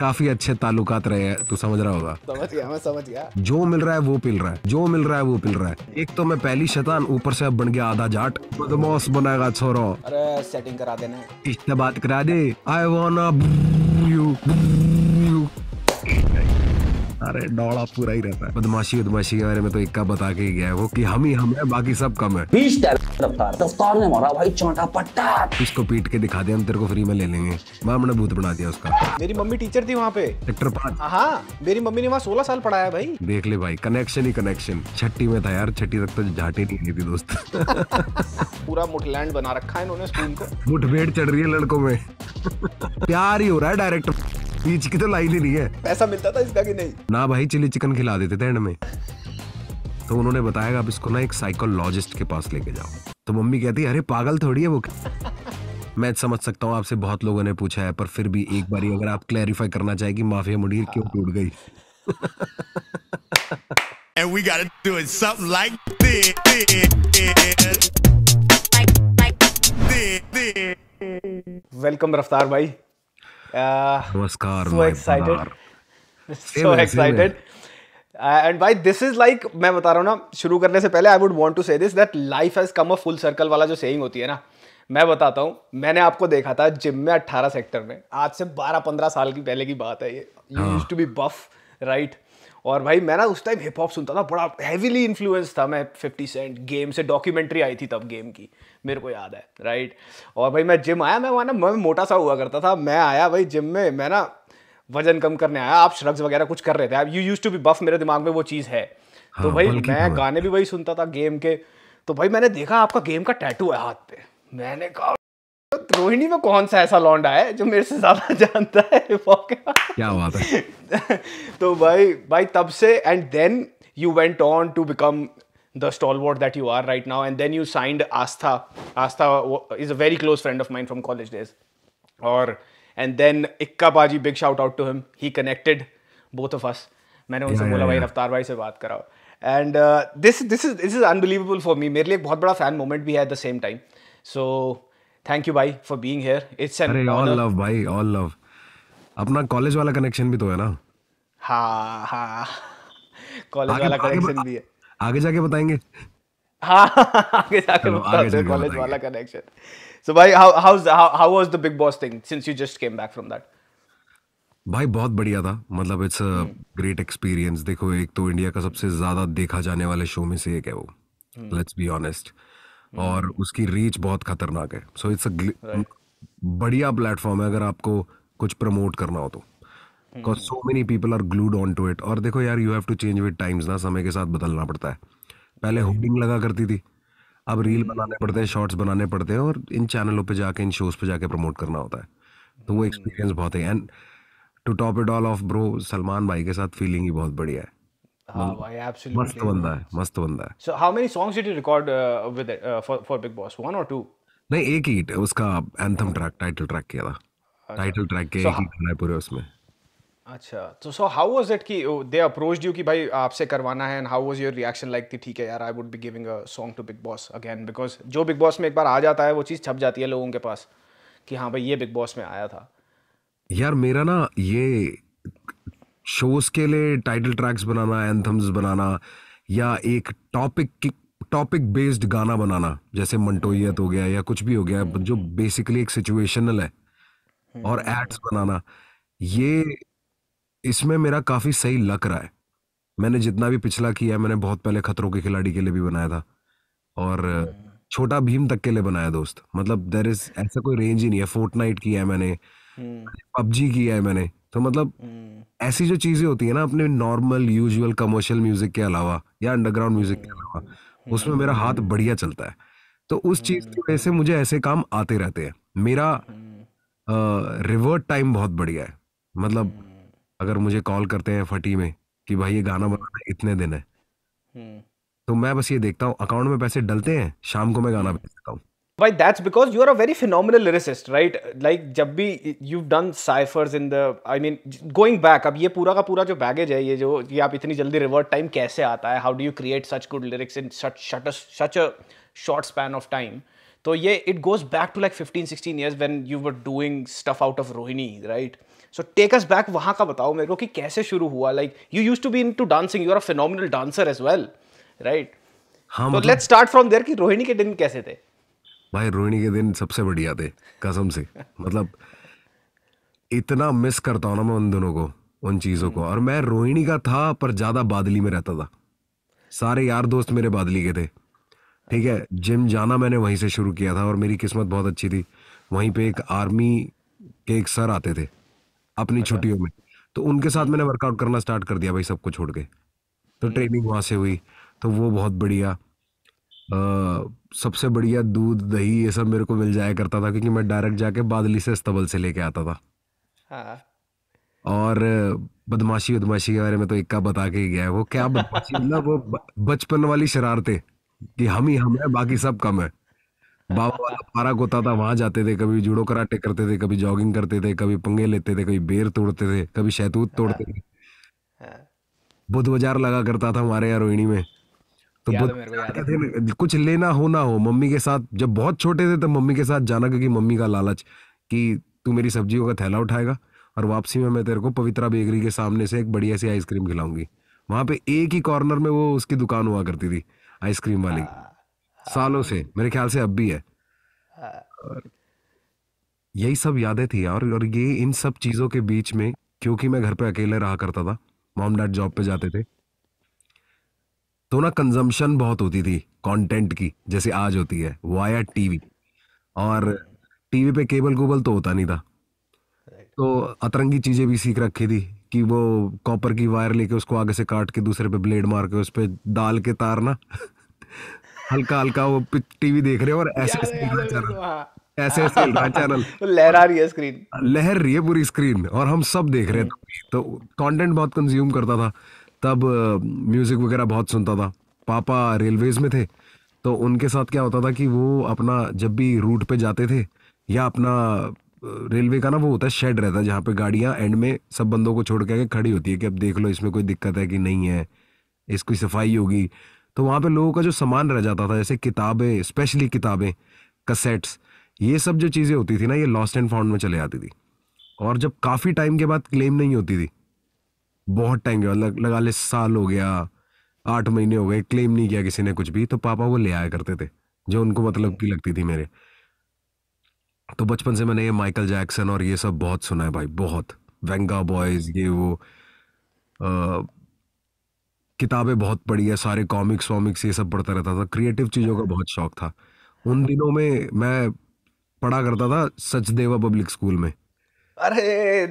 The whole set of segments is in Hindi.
काफी अच्छे ताल्लुकात रहे हैं तू समझ रहा होगा समझ गया मैं समझ गया जो मिल रहा है वो पिल रहा है जो मिल रहा है वो पिल रहा है एक तो मैं पहली शैतान ऊपर से अब बन गया आधा जाट बदमोस बनाएगा छोरो अरे सेटिंग करा देना इस बात करा दे आई वाना यू अरे दौड़ा पूरा ही रहता है बदमाशी बदमाशी के बारे में तो इक्का बता के ही गया है वो कि हम ही हम है बाकी सब कम है बीस रफ्तार रफ्तार ने मारा भाई चौटा पट्टा इसको पीट के दिखा दिया हम तेरे को फ्री में ले लेंगे माँ हमने भूत बना दिया उसका मेरी मम्मी टीचर थी वहाँ पे सेक्टर पाँच हाँ, हाँ मेरी मम्मी ने वहाँ सोलह साल पढ़ाया भाई देख ले भाई कनेक्शन ही कनेक्शन छठी में था यार छठी तक तो झाटे नहीं थी दोस्त पूरा मुठलैंड बना रखा है इन्होंने स्कूल को मुठभेड़ चढ़ रही है लड़कों में प्यार ही हो रहा है डायरेक्टर ये चिकन तो लाई नहीं है पैसा मिलता था इसका कि नहीं ना भाई चिली चिकन खिला देते थे एंड में तो उन्होंने बताया कि आप इसको ना एक साइकोलॉजिस्ट के पास लेके जाओ तो मम्मी कहती है अरे पागल थोड़ी है वो मैं समझ सकता हूँ आपसे बहुत लोगों ने पूछा है पर फिर भी एक बारी अगर आप क्लैरिफाई करना चाहे कि माफिया मुडीर क्यों टूट गई And we gotta do it something like this. Like, like this. Welcome, Raftar, bhai. नमस्कार so excited so excited and भाई दिस इज लाइक मैं बता रहा हूँ ना शुरू करने से पहले I would want to say this that life has come a full circle वाला जो सेइंग होती है ना मैं बताता हूँ मैंने आपको देखा था जिम में 18 सेक्टर में आज से 12-15 साल की पहले की बात है ये you used to be buff right और भाई मैं ना उस टाइम हिप हॉप सुनता था बड़ा हैवीली इन्फ्लुएंस था मैं फिफ्टी सेंट गेम से डॉक्यूमेंट्री आई थी तब गेम की मेरे को याद है राइट और भाई मैं जिम आया मैं वहाँ ना मैं मोटा सा हुआ करता था मैं आया भाई जिम में मैं ना वजन कम करने आया आप श्रग्स वगैरह कुछ कर रहे थे you used to be buff मेरे दिमाग में वो चीज़ है तो हाँ, तो भाई मैं गाने भी वही सुनता था गेम के तो भाई मैंने देखा आपका गेम का टैटू है हाथ पे मैंने कहा तो रोहिणी में कौन सा ऐसा लौंडा है जो मेरे से ज्यादा जानता है क्या बात है तो भाई भाई तब से and then you went on to become the stalwart that you are right now and then you signed Aastha Aastha is a very close friend of mind from college days और एंड देन इक्का बाजी big shout out to him he connected both of us मैंने उनसे बोला भाई रफ्तार भाई से बात कराओ and this this is this is unbelievable for me मेरे लिए एक बहुत बड़ा फैन मोमेंट भी है at the same time so thank you भाई for being here it's an all love भाई ऑल लव अपना कॉलेज वाला कनेक्शन भी तो है ना हाँ हाँ कॉलेज वाला कनेक्शन भी है आगे जाके बताएंगे हाँ आगे जाके बताएंगे कॉलेज वाला कनेक्शन सो भाई how how how was the big boss thing since you just came back from that भाई बहुत बढ़िया था मतलब इट्स अ ग्रेट एक्सपीरियंस देखो एक तो इंडिया का सबसे ज्यादा देखा जाने वाले शो में से एक है वो लेट्स बी ऑनेस्ट और हम्म। उसकी रीच बहुत खतरनाक है सो इट्स अ बढ़िया प्लेटफॉर्म है अगर आपको कुछ प्रमोट करना हो तो because so many people are glued on to it और देखो यार you have to change with times ना समय के साथ बदलना पड़ता है पहले होर्डिंग लगा करती थी अब रील हम्म। बनाने पड़ते हैं शॉर्ट्स बनाने पड़ते हैं और इन चैनलों पे जाके इन शोज़ पे जाके प्रमोट करना होता है तो वो एक्सपीरियंस हम्म। बहुत है and to top it all off bro Salman भाई के साथ फीलिंग ही बहुत बढ़िया है हाँ, मस्त बंदा है मस्त बंदा है so how many songs did you record with for for big boss one और टू नहीं एक ही उसका एंथम ट्रैक टाइटल ट्रैक किया था टाइटल अच्छा। ट्रैक के ही गाना पूरे उसमें अच्छा तो सो हाउ वाज इट कि दे अप्रोच्ड यू कि भाई आपसे करवाना है and how was your reaction like थी ठीक है यार I would be giving a song to big boss again because जो बिग बॉस में एक बार आ जाता है वो चीज़ छप जाती है लोगों के पास कि हाँ भाई ये बिग बॉस में आया था यार मेरा ना ये शोज़ के लिए टाइटल ट्रैक्स बनाना एंथम्स बनाना या एक टॉपिक टॉपिक बेस्ड गाना बनाना जैसे मंटोयत हो गया या कुछ भी हो गया हम्म। जो बेसिकली एक सिचुएशनल है हम्म। और एड्स बनाना ये इसमें मेरा काफ़ी सही लग रहा है मैंने जितना भी पिछला किया मैंने बहुत पहले खतरों के खिलाड़ी के लिए भी बनाया था और हम्म। छोटा भीम तक के लिए बनाया दोस्त मतलब देर इज ऐसा कोई रेंज ही नहीं है फोर्टनाइट किया है मैंने पबजी किया है मैंने तो मतलब हम्म। ऐसी जो चीज़ें होती है ना अपने नॉर्मल यूजुअल कमर्शियल म्यूज़िक के अलावा या अंडरग्राउंड म्यूज़िक के अलावा हम्म। उसमें मेरा हाथ बढ़िया चलता है तो उस चीज़ की हम्म। वजह से मुझे ऐसे काम आते रहते हैं मेरा रिवर्ट टाइम बहुत बढ़िया है मतलब अगर मुझे कॉल करते हैं फटी में कि भाई ये गाना बनाना इतने दिन है तो मैं बस ये देखता हूँ अकाउंट में पैसे डलते हैं शाम को मैं गाना भेज देता हूँ Why that's because you are a very phenomenal lyricist, right? Like जब भी you've done ciphers in the, I mean, going back अब ये पूरा का पूरा जो baggage है ये जो ये आप इतनी जल्दी revert time कैसे आता है? How do you create such good lyrics in such such a, such a short span of time? तो ये it goes back to like 15, 16 years when you were doing stuff out of Rohini, right? So take us back वहाँ का बताओ मेरे को कि कैसे शुरू हुआ like you used to be into dancing you are a phenomenal dancer as well right हाँ तो लेट्स स्टार्ट फ्रॉम देयर कि रोहिणी के दिन कैसे थे भाई रोहिणी के दिन सबसे बढ़िया थे कसम से मतलब इतना मिस करता हूँ ना मैं उन दिनों को उन चीज़ों को और मैं रोहिणी का था पर ज़्यादा बादली में रहता था सारे यार दोस्त मेरे बादली के थे ठीक है जिम जाना मैंने वहीं से शुरू किया था और मेरी किस्मत बहुत अच्छी थी वहीं पे एक आर्मी के एक सर आते थे अपनी अच्छा। छुट्टियों में तो उनके साथ मैंने वर्कआउट करना स्टार्ट कर दिया भाई सबको छोड़ के तो ट्रेनिंग हम्म। वहाँ से हुई तो वो बहुत बढ़िया सबसे बढ़िया दूध दही ये सब मेरे को मिल जाया करता था क्योंकि मैं डायरेक्ट जाके बादली से इस्तबल से लेके आता था हाँ। और बदमाशी बदमाशी के बारे में तो इक्का बता के गया है वो क्या बदमाशी मतलब वो बचपन वाली शरारतें कि हम ही हम है बाकी सब कम है बाबा वाला पारक होता था वहां जाते थे कभी जूडो कराटे करते थे कभी जॉगिंग करते थे कभी पंगे लेते थे कभी बेर तोड़ते थे कभी शैतूत तोड़ते हाँ। थे हाँ। बुध बाजार लगा करता था हमारे यहाँ रोहिणी में तो yeah, कुछ लेना होना हो मम्मी के साथ जब बहुत छोटे थे तब मम्मी के साथ जाना क्योंकि मम्मी का लालच कि तू मेरी सब्जियों का थैला उठाएगा और वापसी में मैं तेरे को पवित्रा बेकरी के सामने से एक बढ़िया सी आइसक्रीम खिलाऊंगी वहाँ पे एक ही कॉर्नर में वो उसकी दुकान हुआ करती थी आइसक्रीम वाली हाँ, हाँ, सालों हाँ। से मेरे ख्याल से अब भी है यही सब यादें थी यार और ये इन सब चीज़ों के बीच में क्योंकि मैं घर पे अकेले रहा करता था मॉम डैड जॉब पे जाते थे तो ना कंजम्पशन बहुत होती थी कंटेंट की जैसे आज होती है वाया टीवी और टीवी पे केबल कुबल तो होता नहीं था तो अतरंगी चीज़ें भी सीख रखी थी कि वो कॉपर की वायर लेके उसको आगे से काट के दूसरे पे ब्लेड मार के उस पर डाल के तारना हल्का हल्का वो टीवी देख रहे हो और ऐसे ऐसे ऐसे चैनल लहरा रही है स्क्रीन लहर रही है पूरी स्क्रीन और हम सब देख रहे थे तो कंटेंट बहुत कंज्यूम करता था तब म्यूज़िक वगैरह बहुत सुनता था पापा रेलवेज़ में थे तो उनके साथ क्या होता था कि वो अपना जब भी रूट पे जाते थे या अपना रेलवे का ना वो होता है शेड रहता है जहाँ पे गाड़ियाँ एंड में सब बंदों को छोड़ के आगे खड़ी होती है कि अब देख लो इसमें कोई दिक्कत है कि नहीं है इसकी सफाई होगी तो वहाँ पे लोगों का जो सामान रह जाता था जैसे किताबें स्पेशली किताबें कसेट्स ये सब जो चीज़ें होती थी ना ये लॉस्ट एंड फाउंड में चले आती थी और जब काफ़ी टाइम के बाद क्लेम नहीं होती थी बहुत टाइम गया लग, लगा ले साल हो गया आठ महीने हो गए क्लेम नहीं किया किसी ने कुछ भी तो पापा वो ले आया करते थे जो उनको मतलब की लगती थी मेरे तो बचपन से मैंने ये माइकल जैक्सन और ये सब बहुत सुना है भाई बहुत वेंगा बॉयज ये वो किताबें बहुत पढ़ी है सारे कॉमिक्स वॉमिक्स ये सब पढ़ता रहता था क्रिएटिव चीज़ों का बहुत शौक था उन दिनों में मैं पढ़ा करता था सचदेवा पब्लिक स्कूल में अरे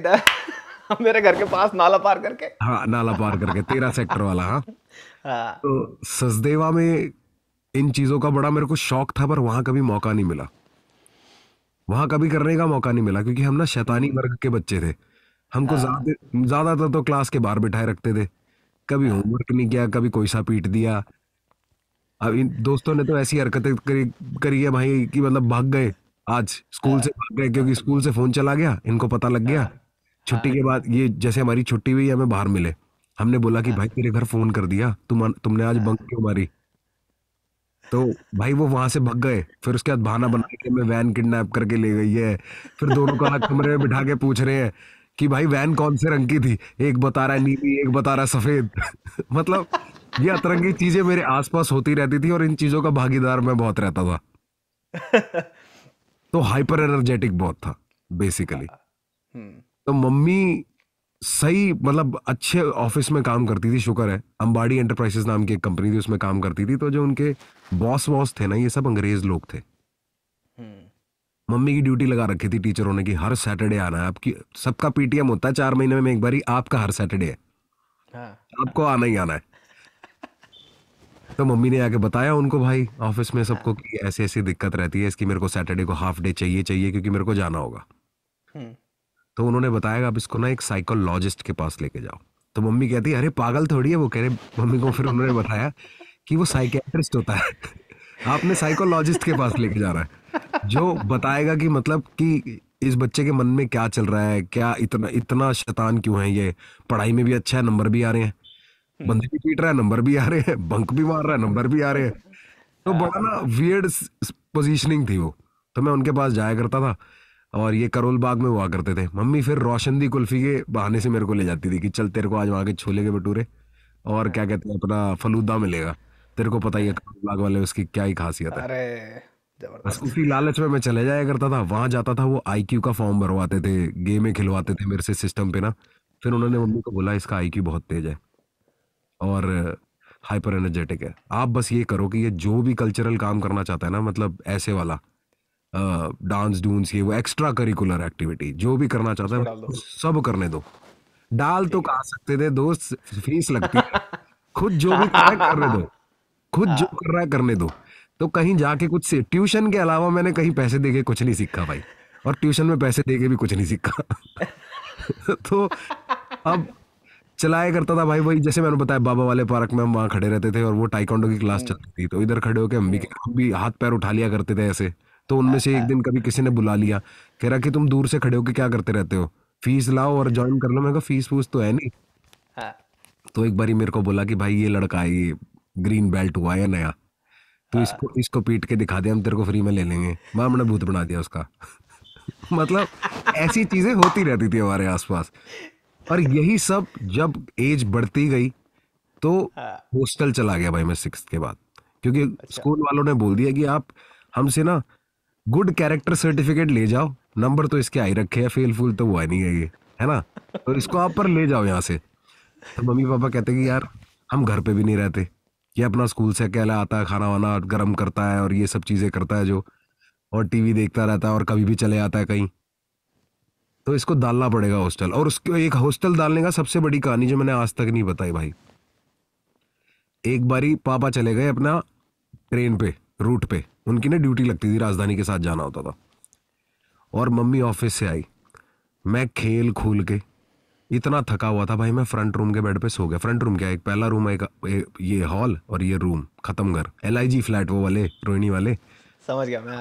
मेरे घर के पास नाला पार करके हाँ नाला पार करके तेरा सेक्टर वाला हाँ, हाँ। तो सजदेवा में इन चीज़ों का बड़ा मेरे को शौक था पर वहां कभी मौका नहीं मिला वहां कभी करने का मौका नहीं मिला क्योंकि हम ना शैतानी वर्ग के बच्चे थे हमको हाँ। ज़्यादातर तो क्लास के बाहर बिठाए रखते थे कभी होमवर्क हाँ। नहीं किया कभी कोई सा पीट दिया अब इन दोस्तों ने तो ऐसी हरकतें करी करी है भाई कि मतलब भाग गए आज स्कूल से भाग गए क्योंकि स्कूल से फोन चला गया इनको पता लग गया छुट्टी हाँ। के बाद ये जैसे हमारी छुट्टी हुई हमें बाहर मिले हमने बोला कि हाँ। भाई तेरे घर फोन कर दिया तुम तुमने आज हाँ। बंक क्यों मारी तो भाई वो वहां से भग गए फिर उसके बाद बहाना बना के मैं वैन किडनैप करके ले गई है फिर दोनों का कमरे में बिठा के पूछ रहे हैं कि भाई वैन कौन से रंग की थी एक बता रहा नीली एक बता रहा सफेद मतलब ये अतरंगी चीजें मेरे आसपास होती रहती थी और इन चीजों का भागीदार मैं बहुत रहता था तो हाइपर एनर्जेटिक बहुत था बेसिकली तो मम्मी सही मतलब अच्छे ऑफिस में काम करती थी शुक्र है अंबाड़ी एंटरप्राइजेस नाम की एक कंपनी थी उसमें काम करती थी तो जो उनके बॉस वॉस थे ना ये सब अंग्रेज लोग थे हम्म। मम्मी की ड्यूटी लगा रखी थी टीचरों ने कि हर सैटरडे आना है आपकी सबका पीटीएम होता है चार महीने में एक बार आपका हर सैटरडे है हाँ। आपको आना ही आना है तो मम्मी ने आके बताया उनको भाई ऑफिस में सबको हाँ। कि ऐसी ऐसी दिक्कत रहती है इसकी मेरे को सैटरडे को हाफ डे चाहिए चाहिए क्योंकि मेरे को जाना होगा हम्म। तो उन्होंने बताया आप इसको ना एक साइकोलॉजिस्ट के पास लेके जाओ तो मम्मी कहती है अरे पागल थोड़ी है वो कह रहे मम्मी को फिर उन्होंने बताया कि वो साइकेट्रिस्ट होता है आपने साइकोलॉजिस्ट के पास लेके रहा है जो बताएगा कि मतलब कि इस बच्चे के मन में क्या चल रहा है क्या इतना इतना शैतान क्यों है ये पढ़ाई में भी अच्छा है नंबर भी आ रहे हैं बंदे भी पीट रहा है नंबर भी आ रहे हैं बंक भी मार रहा है नंबर भी आ रहे हैं तो बड़ा ना वियर्ड पोजीशनिंग थी वो तो मैं उनके पास जाया करता था और ये करोल बाग में हुआ करते थे मम्मी फिर रोशनदी कुल्फी के बहाने से मेरे को ले जाती थी कि चल तेरे को आज वहाँ के छोले के भटूरे और क्या कहते हैं अपना फलूदा मिलेगा तेरे को पता ही है करोल बाग वाले उसकी क्या ही खासियत है अरे बस उसी लालच में मैं चले जाया करता था वहां जाता था वो क्यू का फॉर्म भरवाते थे गेमें खिलवाते थे मेरे से सिस्टम पे ना फिर उन्होंने मम्मी को बोला इसका क्यू बहुत तेज है और हाइपर एनर्जेटिक है आप बस ये करो कि ये जो भी कल्चरल काम करना चाहता है ना मतलब ऐसे वाला डांस डूंस ये वो एक्स्ट्रा करिकुलर एक्टिविटी जो भी करना चाहता है सब करने दो डाल तो कहा सकते थे दोस्त फीस लगती है खुद जो भी कर रहा करने दो खुद जो हाँ। कर रहा है करने दो तो कहीं जाके कुछ से ट्यूशन के अलावा मैंने कहीं पैसे दे के कुछ नहीं सीखा भाई और ट्यूशन में पैसे दे के भी कुछ नहीं सीखा तो अब चलाया करता था भाई वही जैसे मैंने बताया बाबा वाले पार्क में हम वहाँ खड़े रहते थे और वो टाइकोंडो की क्लास हम्म। चलती थी तो इधर खड़े होकर हम भी हम्म। हम भी हाथ पैर उठा लिया करते थे ऐसे तो उनमें से एक हाँ। दिन कभी किसी ने बुला लिया कह रहा कि तुम दूर से खड़े कि क्या करते रहते हो फीस लाओ और ज्वाइन कर लो मैं फीस फूस तो है नहीं हाँ। तो एक बार मेरे को बोला कि भाई ये लड़का है ये ग्रीन बेल्ट हुआ है नया तो हाँ। इसको इसको पीट के दिखा दे हम तेरे को फ्री में ले लेंगे मैं हमने भूत बना दिया उसका मतलब ऐसी चीजें होती रहती थी हमारे आसपास और यही सब जब एज बढ़ती गई तो हॉस्टल चला गया भाई मैं सिक्स के बाद क्योंकि अच्छा। स्कूल वालों ने बोल दिया कि आप हमसे ना गुड कैरेक्टर सर्टिफिकेट ले जाओ नंबर तो इसके आई रखे हैं फूल तो हुआ नहीं है ये है ना तो इसको आप पर ले जाओ यहाँ से तो मम्मी पापा कहते कि यार हम घर पे भी नहीं रहते ये अपना स्कूल से अकेला आता है खाना वाना गर्म करता है और ये सब चीज़ें करता है जो और टीवी देखता रहता है और कभी भी चले आता है कहीं तो इसको डालना पड़ेगा हॉस्टल और उसके एक हॉस्टल डालने का सबसे बड़ी कहानी जो मैंने आज तक नहीं बताई भाई एक बारी पापा चले गए अपना ट्रेन पे रूट पे उनकी ना ड्यूटी लगती थी राजधानी के साथ जाना होता था और मम्मी ऑफिस से आई मैं खेल खूल के इतना थका हुआ था भाई मैं फ्रंट रूम के बेड पे सो गया फ्रंट रूम क्या एक पहला रूम है एक ये हॉल और ये रूम खत्म घर एल फ्लैट वो वाले रोहिणी वाले समझ गया मैं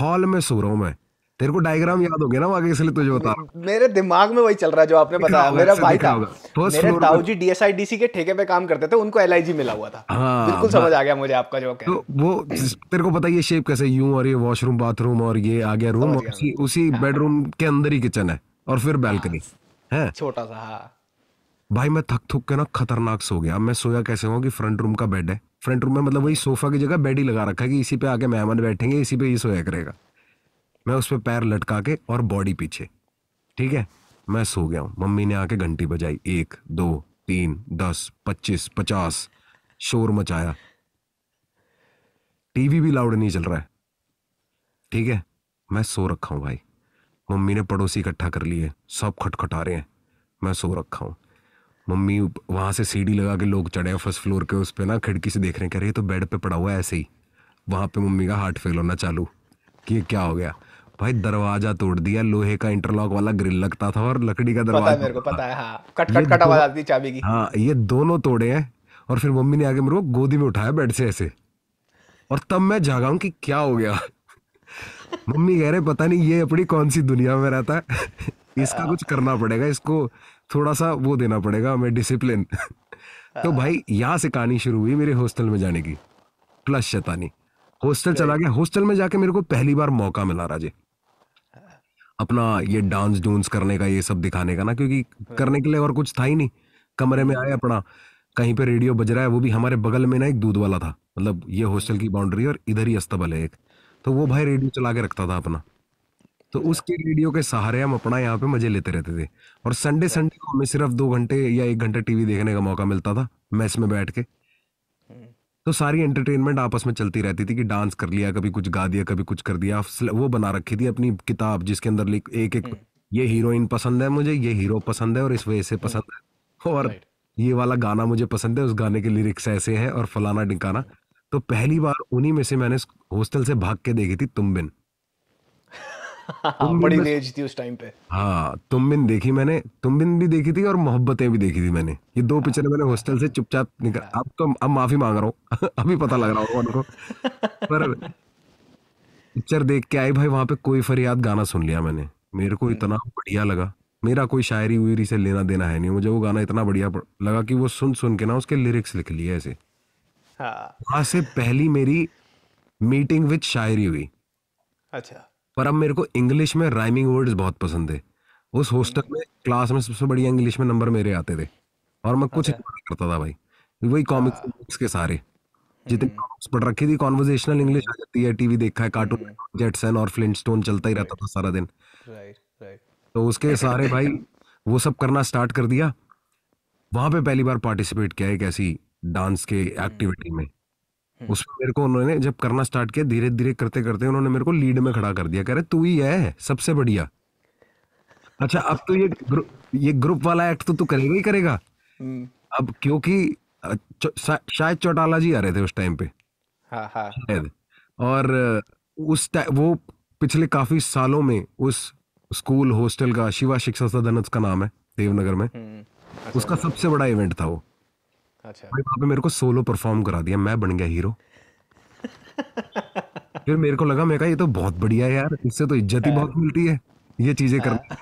हॉल में सो रहा हूँ मैं तेरे को डायग्राम याद हो गया ना आगे इसलिए तुझे बता मेरे दिमाग में वही चल रहा है जो आपने बताया मेरा भाई था मेरे ताऊजी डीएसआईडीसी के ठेके पे काम करते थे उनको एलआईजी मिला हुआ था हाँ, बिल्कुल समझ आ गया मुझे आपका जो तो है तो वो तेरे को पता ये शेप कैसे यूं और ये वॉशरूम बाथरूम और ये आ गया रूम उसी बेडरूम हाँ। के अंदर ही किचन है और फिर बैल्कनी हाँ। है छोटा सा हाँ। भाई मैं थक थक के ना खतरनाक सो गया मैं सोया कैसे हुआ कि फ्रंट रूम का बेड है फ्रंट रूम में मतलब वही सोफा की जगह बेड ही लगा रखा है कि इसी पे आके मेहमान बैठेंगे इसी पे ये सोया करेगा मैं उस पर पैर लटका के और बॉडी पीछे ठीक है मैं सो गया हूँ मम्मी ने आके घंटी बजाई एक दो तीन दस पच्चीस पचास शोर मचाया टीवी भी लाउड नहीं चल रहा है ठीक है मैं सो रखा हूँ भाई मम्मी ने पड़ोसी इकट्ठा कर लिए सब खटखटा रहे हैं मैं सो रखा हूँ मम्मी वहाँ से सीढ़ी लगा के लोग चढ़े हैं फर्स्ट फ्लोर के उस पर ना खिड़की से देख रहे कह रहे तो बेड पे पड़ा हुआ है ऐसे ही वहाँ पे मम्मी का हार्ट फेल होना चालू कि ये क्या हो गया भाई दरवाजा तोड़ दिया लोहे का इंटरलॉक वाला ग्रिल लगता था और लकड़ी का दरवाजा मेरे को पता है हाँ कट कट कट आवाज आती चाबी की हाँ ये दोनों तोड़े हैं और फिर मम्मी ने आगे मेरे को गोदी में उठाया बेड से ऐसे और तब मैं जागा हूं कि क्या हो गया मम्मी कह रहे पता नहीं ये अपनी कौन सी दुनिया में रहता है इसका कुछ करना पड़ेगा इसको थोड़ा सा वो देना पड़ेगा हमें डिसिप्लिन तो हाँ। भाई यहाँ से कहानी शुरू हुई मेरे हॉस्टल में जाने की प्लस शैतानी हॉस्टल चला गया हॉस्टल में जाके मेरे को पहली बार मौका मिला राजे अपना ये डांस डूंस करने का ये सब दिखाने का ना क्योंकि हाँ। करने के लिए और कुछ था ही नहीं कमरे में आए अपना कहीं पे रेडियो बज रहा है वो भी हमारे बगल में ना एक दूध वाला था मतलब ये हॉस्टल की बाउंड्री और इधर ही अस्तबल है एक तो वो भाई रेडियो चला के रखता था अपना तो अच्छा। उसके रेडियो के सहारे हम अपना यहाँ पे मजे लेते रहते थे और संडे संडे अच्छा। को हमें सिर्फ दो घंटे या एक घंटे टीवी देखने का मौका मिलता था मैच में बैठ के तो सारी एंटरटेनमेंट आपस में चलती रहती थी कि डांस कर लिया कभी कुछ गा दिया कभी कुछ कर दिया वो बना रखी थी अपनी किताब जिसके अंदर एक एक हम्म। ये हीरोइन पसंद है मुझे ये हीरो पसंद है और इस वजह से हम्म। पसंद है और ये वाला गाना मुझे पसंद है उस गाने के लिरिक्स ऐसे हैं और फलाना डिकाना तो पहली बार उन्हीं में से मैंने हॉस्टल से भाग के देखी थी तुम बिन हाँ, बड़ी रेज थी उस टाइम पे हाँ तुम बिन देखी मैंने तुम बिन भी देखी थी और मोहब्बतें भी देखी थी मैंने ये दो हाँ। पिक्चर मैंने हॉस्टल से चुपचाप निकल हाँ। अब तो अब माफी मांग रहा हूँ अभी पता लग रहा हूँ पर पिक्चर देख के आई भाई वहां पे कोई फरियाद गाना सुन लिया मैंने मेरे को इतना हम्म। बढ़िया लगा मेरा कोई शायरी वायरी से लेना देना है नहीं मुझे वो गाना इतना बढ़िया लगा कि वो सुन सुन के ना उसके लिरिक्स लिख लिए ऐसे हाँ। वहां से पहली मेरी मीटिंग विद शायरी हुई अच्छा पर अब मेरे को इंग्लिश में राइमिंग वर्ड्स बहुत पसंद थे उस हॉस्टल में क्लास में सबसे बढ़िया इंग्लिश में नंबर मेरे आते थे और मैं कुछ अच्छा। करता था भाई वही कॉमिक्स हाँ। के सारे जितने हम्म। पढ़ रखी थी कॉन्वर्जेशनल इंग्लिश आ जाती है टीवी देखा है कार्टून हम्म। जेटसन और फ्लिंटस्टोन चलता ही रहता था सारा दिन तो उसके सारे भाई वो सब करना स्टार्ट कर दिया वहां पे पहली बार पार्टिसिपेट किया एक ऐसी डांस के एक्टिविटी हम्म। में हम्म। उसमें मेरे को उन्होंने जब करना स्टार्ट किया धीरे धीरे करते करते उन्होंने मेरे को लीड में खड़ा कर दिया कह रहे तू ही है सबसे बढ़िया अच्छा अब तो ये ग्रु, ये ग्रुप वाला एक्ट तो तू करेगा ही करेगा हम्म। अब क्योंकि शायद चौटाला जी आ रहे थे उस टाइम पे हाँ हाँ शायद और उस वो पिछले काफी सालों में उस स्कूल हॉस्टल का शिवा शिक्षा सदन का नाम है देवनगर में हम्म। अच्छा। उसका सबसे बड़ा इवेंट था वो अच्छा भाई वहाँ पे मेरे को सोलो परफॉर्म करा दिया मैं बन गया हीरो फिर मेरे को लगा मैं कहा ये तो बहुत बढ़िया है यार इससे तो इज्जत ही हाँ। बहुत मिलती है ये चीजें करना हाँ।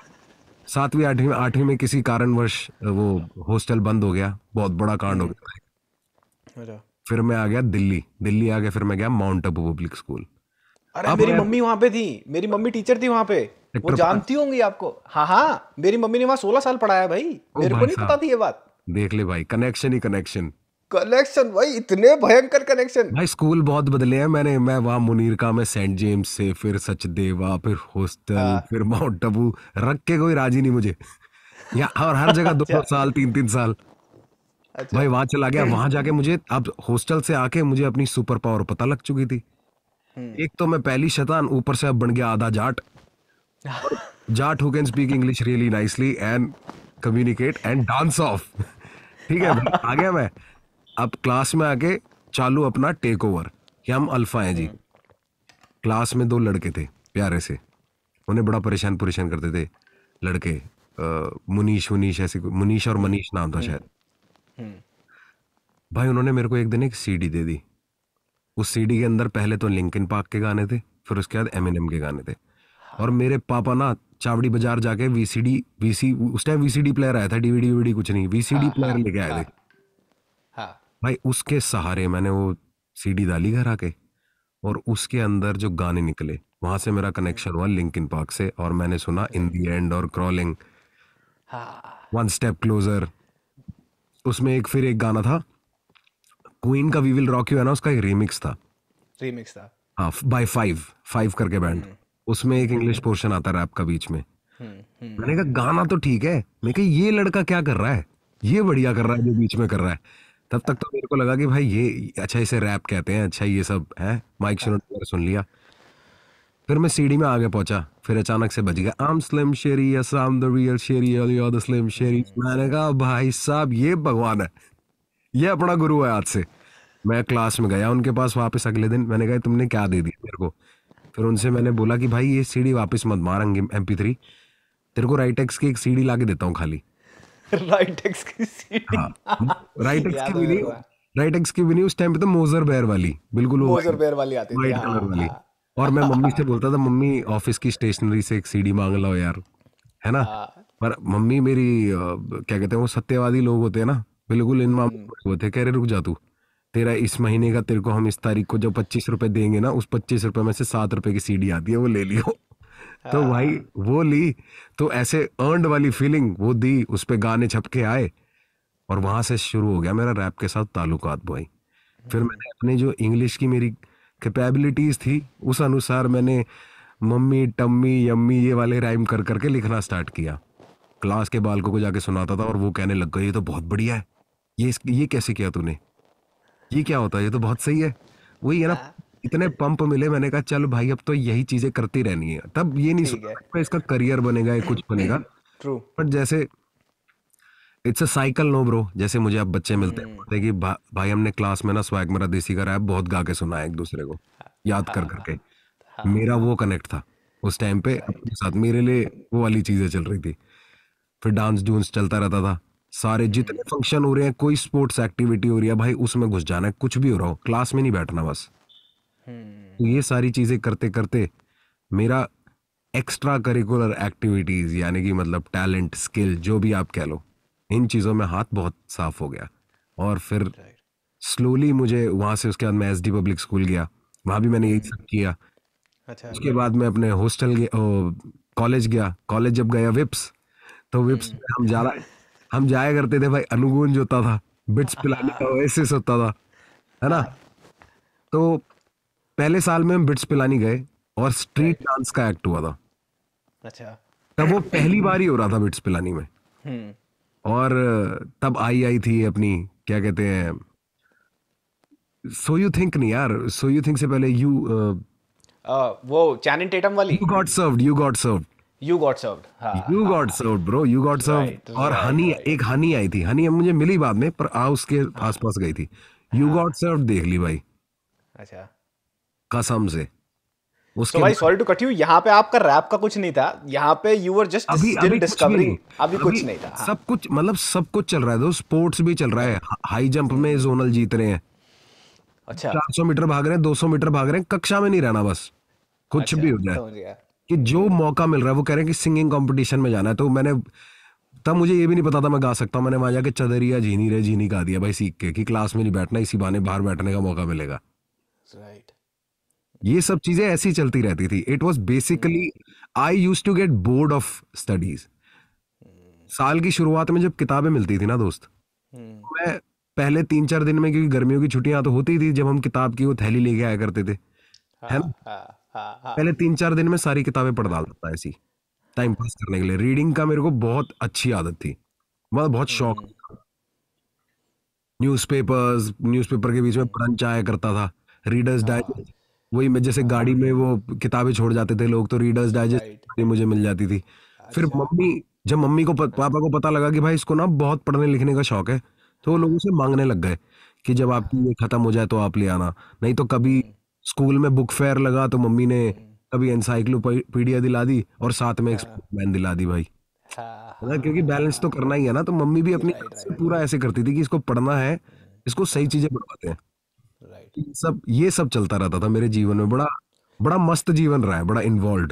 सातवीं आठवीं आठवीं में किसी कारणवश वो हॉस्टल बंद हो गया बहुत बड़ा कांड हो हम्म। गया अच्छा। फिर मैं आ गया दिल्ली दिल्ली आ गया फिर मैं गया माउंट अबू पब्लिक स्कूल अरे मेरी मम्मी वहां पे थी मेरी मम्मी टीचर थी वहां पे वो जानती होंगी आपको हाँ हाँ मेरी मम्मी ने वहां सोलह साल पढ़ाया भाई oh मेरे को नहीं पता थी ये बात देख ले भाई कनेक्शन ही कनेक्शन कनेक्शन भाई इतने भयंकर कनेक्शन भाई स्कूल बहुत बदले हैं मैंने मैं वहाँ मुनीर का मैं सेंट जेम्स से फिर सचदेवा फिर हॉस्टल हाँ। फिर माउंट आबू रख के कोई राजी नहीं मुझे या और हर जगह दो अच्छा। साल तीन तीन साल अच्छा। भाई वहाँ चला गया वहाँ जाके मुझे अब हॉस्टल से आके मुझे अपनी सुपर पावर पता लग चुकी थी हम्म। एक तो मैं पहली शतान ऊपर से अब बन गया आधा Jat Jat who can speak English really nicely and communicate and dance off ठीक है आ गया मैं अब क्लास में आके चालू अपना टेक ओवर कि हम अल्फा हैं जी क्लास में दो लड़के थे प्यारे से उन्हें बड़ा परेशान परेशान करते थे लड़के मुनीष मुनीश मुनीश ऐसे मुनीश और मनीष नाम था हम्म। शायद हम्म। भाई उन्होंने मेरे को एक दिन एक सीडी दे दी उस सीडी के अंदर पहले तो लिंकिन पार्क के गाने थे फिर उसके बाद एम के गाने थे और मेरे पापा ना चावड़ी बाजार जाके वीसीडी वीसी उस टाइम वीसीडी प्लेयर आया था डीवीडी वीडी कुछ नहीं वीसीडी प्लेयर हाँ, हाँ, लेके आए थे हाँ, भाई उसके सहारे मैंने वो सीडी डाली घर आके और उसके अंदर जो गाने निकले वहां से मेरा कनेक्शन हुआ लिंकिन पार्क से और मैंने सुना इन दी एंड और क्रॉलिंग वन स्टेप क्लोजर उसमें एक फिर एक गाना था क्वीन का वी विल रॉक यू है ना उसका एक रीमिक्स था रीमिक्स था हाँ बाय फाइव फाइव करके बैंड उसमें एक इंग्लिश पोर्शन आता रैप का बीच में हम्म, हम्म। मैंने कहा गाना तो ठीक है मैं कहा ये लड़का क्या कर रहा है ये बढ़िया कर रहा है जो बीच में कर रहा है तब तक तो मेरे को लगा कि भाई ये अच्छा इसे रैप कहते हैं अच्छा ये सब है माइक शनोट वगैरह सुन लिया फिर मैं सीढ़ी में आगे पहुंचा फिर अचानक से बज गया I'm Slim Shady yes the real Shady the Slim Shady मैंने कहा भाई साहब ये भगवान है ये अपना गुरु है आज से मैं क्लास में गया उनके पास वापस अगले दिन मैंने कहा तुमने क्या दे दिया मेरे को फिर उनसे मैंने बोला कि भाई ये सीडी वापस मत मारेंगे एम पी थ्री तेरे को राइट एक्स की एक सीडी ला के देता हूँ खाली राइट एक्स की सीडी हाँ, राइटेक्स की भी नहीं एक्स की भी नहीं उस टाइम पे तो मोजर बेयर वाली बिल्कुल मोजर बेयर वाली आती थी वाइट हाँ। कलर वाली और मैं मम्मी से बोलता था मम्मी ऑफिस की स्टेशनरी से एक सीडी मांग लो यार है ना हाँ। पर मम्मी मेरी क्या कहते हैं वो सत्यवादी लोग होते हैं ना बिल्कुल इन हम्म। मामले होते कह रहे रुक जा तू तेरा इस महीने का तेरे को हम इस तारीख को जो पच्चीस रुपए देंगे ना उस पच्चीस रुपए में से सात रुपए की सीडी आती है वो ले लियो तो हाँ। भाई वो ली तो ऐसे अर्न वाली फीलिंग वो दी उस पर गाने छपके आए और वहां से शुरू हो गया मेरा रैप के साथ ताल्लुकात भाई फिर मैंने अपने जो इंग्लिश की मेरी कैपेबिलिटीज थी उस अनुसार मैंने मम्मी टम्मी यम्मी ये वाले राइम कर करके लिखना स्टार्ट किया क्लास के बालकों को जाके सुनाता था और वो कहने लग गए ये तो बहुत बढ़िया है ये ये कैसे किया तूने ये क्या होता है ये तो बहुत सही है वही है ना हाँ। इतने पंप मिले मैंने कहा चल भाई अब तो यही चीजें करती रहनी है तब ये नहीं सोचा इसका करियर बनेगा या कुछ बनेगा ट्रू बट जैसे it's a cycle no bro जैसे मुझे अब बच्चे मिलते हैं हम्म। कि भा, भाई हमने क्लास में ना स्वैग मेरा देसी का रैप बहुत गा के सुना है एक दूसरे को याद कर हाँ। करके हाँ। मेरा वो कनेक्ट था उस टाइम पे अपने साथ मेरे लिए वो वाली चीजें चल रही थी फिर डांस डूंस चलता रहता था सारे जितने फंक्शन हो रहे हैं कोई स्पोर्ट्स एक्टिविटी हो रही है भाई उसमें घुस जाना है कुछ भी हो रहा हो क्लास में नहीं बैठना बस तो ये सारी चीज़ें करते करते मेरा एक्स्ट्रा करिकुलर एक्टिविटीज़ यानी कि मतलब टैलेंट स्किल जो भी आप कह लो इन चीज़ों में हाथ बहुत साफ हो गया और फिर स्लोली मुझे वहां से उसके बाद मैं एस पब्लिक स्कूल गया वहां भी मैंने यही सब हम्म। किया अच्छा उसके बाद मैं अपने हॉस्टल कॉलेज गया कॉलेज जब गया विप्स तो विप्स हम्म। में हम ज़्यादा हम जाया करते थे भाई अनुगुंज होता था बिट्स पिलाने का ओएसएस होता था है ना तो पहले साल में हम बिट्स पिलाने गए और स्ट्रीट डांस का एक्ट हुआ था अच्छा तब वो पहली बार ही हो रहा था बिट्स पिलानी में हम्म। और तब आई आई थी अपनी क्या कहते हैं सो यू थिंक नहीं यार सो यू थिंक से पहले यू आ, आ, वो चैनिंग टेटम वाली you got served you got served you got served you got served bro you got served और हनी एक हनी आई थी हनी मुझे मिली बाद में पर आ उसके पास गई थी यू गॉट सर्व्ड देख ली भाई अच्छा कसम से उसके so भाई सॉरी टू कट यू यहाँ पे आपका रैप का कुछ नहीं था यहाँ पे यू वर जस्ट अभी अभी डिस्कवरिंग अभी, अभी कुछ नहीं था हाँ. सब कुछ मतलब सब कुछ चल रहा है दोस्त स्पोर्ट्स भी चल रहा है हाई जंप में जोनल जीत रहे हैं अच्छा 400 मीटर भाग रहे हैं 200 मीटर भाग रहे हैं कक्षा में नहीं रहना बस कुछ अच्छा, भी हो जाए कि जो मौका मिल रहा है वो कह रहे हैं कि सिंगिंग कॉम्पिटिशन में जाना है तो मैंने तब मुझे ये भी नहीं पता था मैं गा सकता हूँ मैंने वहाँ जाके चदरिया जीनी रे जीनी गा दिया भाई सीख के कि क्लास में नहीं बैठना इसी बहाने बाहर बैठने का मौका मिलेगा राइट ये सब चीज़ें ऐसी चलती रहती थी it was basically I used to get bored of studies साल की शुरुआत में जब किताबें मिलती थी ना दोस्त hmm. तो मैं पहले तीन चार दिन में क्योंकि गर्मियों की छुट्टियां तो होती थी जब हम किताब की वो थैली लेके आया करते थे है ना हाँ, हाँ। हाँ, हाँ, पहले तीन चार दिन में सारी किताबें पढ़ डालता था ऐसी टाइम पास करने के लिए रीडिंग का मेरे को बहुत अच्छी आदत थी मतलब बहुत शौक न्यूज़पेपर्स हम्म। न्यूज़पेपर के बीच में ब्रंच आया करता था रीडर्स डाइजेस्ट हाँ। वही मैं जैसे गाड़ी में वो किताबें छोड़ जाते थे लोग तो रीडर्स डाइजेस्ट मुझे मिल जाती थी फिर अच्छा। मम्मी जब मम्मी को पापा को पता लगा कि भाई इसको ना बहुत पढ़ने लिखने का शौक है तो वो लोगों से मांगने लग गए कि जब आपकी हाँ। ये खत्म हो जाए तो आप ले आना नहीं तो कभी हम्म। स्कूल में बुक फेयर लगा तो मम्मी ने कभी हम्म। एनसाइक्लोपीडिया दिला दी और साथ में हाँ। मैन दिला दी भाई हाँ, हाँ मतलब क्योंकि हाँ, बैलेंस तो करना ही है ना तो मम्मी भी अपनी पूरा ऐसे करती थी कि इसको पढ़ना है हम्म। इसको सही चीजें पढ़वाते हैं सब ये सब चलता रहता था मेरे जीवन में बड़ा बड़ा मस्त जीवन रहा है बड़ा इन्वॉल्व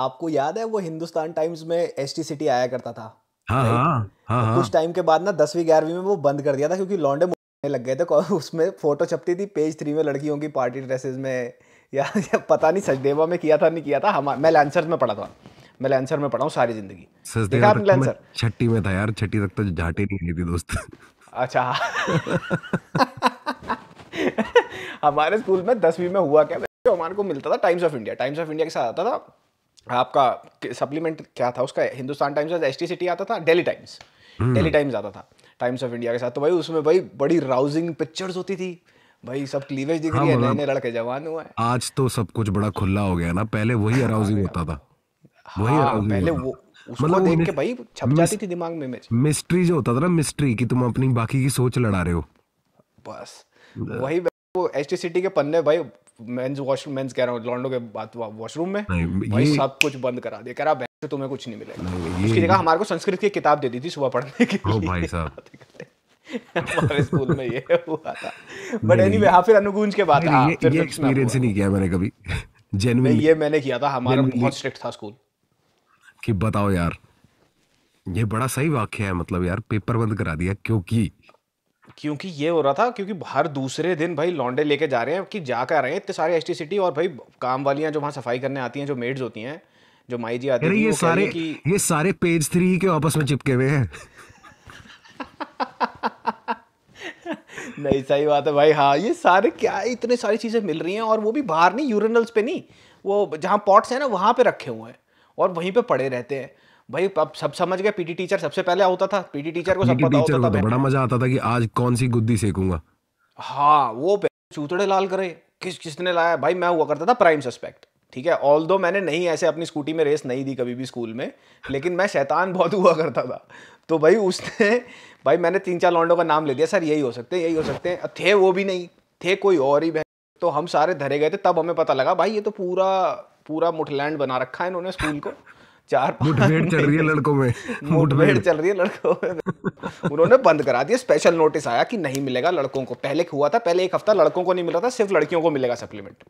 आपको याद है वो हिंदुस्तान टाइम्स में एस सिटी आया करता था हाँ हाँ, हाँ, तो हाँ कुछ टाइम के बाद ना दसवीं ग्यारहवीं में वो बंद कर दिया था क्योंकि लॉन्डे लग गए थे उसमें फ़ोटो छपती थी पेज थ्री में लड़कियों की पार्टी ड्रेसेस में या, या पता नहीं सचदेवा में किया था नहीं किया था हम मैं लैंसर में पढ़ा था मैं लैंसर में पढ़ा हूँ सारी जिंदगी छठी में था यार छठी तक तो झाटी नहीं थी दोस्त अच्छा हमारे स्कूल में दसवीं में हुआ क्या जो तो हमारे को मिलता था Times of India Times of India के साथ आता था आपका सप्लीमेंट क्या था उसका Hindustan Times S T city आता था डेली टाइम्स डेली टाइम्स आता था टाइम्स ऑफ इंडिया के साथ तो भाई उसमें भाई बड़ी राउजिंग पिक्चर्स होती थी भाई सब क्लीवेज दिख हाँ रही है नए नए लड़के जवान हुए आज तो सब कुछ बड़ा खुला हो गया ना पहले वही अराउजिंग होता था वही हाँ, पहले वो मतलब देख के भाई छप जाती थी दिमाग में इमेज मिस्ट्री जो होता था ना मिस्ट्री कि तुम अपनी बाकी की सोच लड़ा रहे हो बस वही वो एसटी सिटी के पन्ने भाई मेंस वॉशरूम मेंस कह रहा हूं लॉन्डो के बात वॉशरूम में भाई सब कुछ बंद करा दिया करा से तुम्हें कुछ नहीं मिलेगा उसकी जगह हमारे को संस्कृत की किताब दे दी थी सुबह पढ़ने के लिए भाई साहब हमारे स्कूल में ये हुआ था बट एनीवे फिर के बाद ये, एक्सपीरियंस नहीं किया मैंने कभी जेन्युइन ये मैंने किया था हमारा बहुत स्ट्रिक्ट था स्कूल कि बताओ यार ये बड़ा सही वाक्य है मतलब यार पेपर बंद करा दिया क्योंकि क्योंकि ये हो रहा था क्योंकि हर दूसरे दिन भाई लॉन्डे लेके जा रहे हैं कि जा कर रहे हैं इतने सारे एस और भाई काम वालियाँ जो वहाँ सफाई करने आती हैं जो मेड्स होती हैं जो माई जी आती ये सारे कि... ये सारे पेज थ्री के आपस में चिपके हुए हैं नहीं सही बात है भाई हाँ ये सारे क्या इतने सारी चीज़ें मिल रही हैं और वो भी बाहर नहीं यूरिनल्स पे नहीं वो जहाँ पॉट्स हैं ना वहाँ पे रखे हुए हैं और वहीं पे पड़े रहते हैं भाई अब सब समझ गए पीटी टीचर सबसे पहले होता था पीटी टीचर को सब पता होता था, तो था बड़ा मजा आता था कि आज कौन सी गुद्दी सेकूंगा हाँ वो चूतड़े लाल करे किस किसने लाया भाई मैं हुआ करता था प्राइम सस्पेक्ट ठीक है ऑल दो मैंने नहीं ऐसे अपनी स्कूटी में रेस नहीं दी कभी भी स्कूल में लेकिन मैं शैतान बहुत हुआ करता था तो भाई उसने भाई मैंने तीन चार लॉन्डो का नाम ले दिया सर यही हो सकते हैं यही हो सकते हैं थे वो भी नहीं थे कोई और ही बहन तो हम सारे धरे गए थे तब हमें पता लगा भाई ये तो पूरा पूरा मुठलैंड बना रखा है इन्होंने स्कूल को चार मुठभेड़ चल रही है लड़कों में मुठभेड़ चल रही है लड़कों में उन्होंने बंद करा दिया स्पेशल नोटिस आया कि नहीं मिलेगा लड़कों को पहले हुआ था पहले एक हफ्ता लड़कों को नहीं मिला था सिर्फ लड़कियों को मिलेगा सप्लीमेंट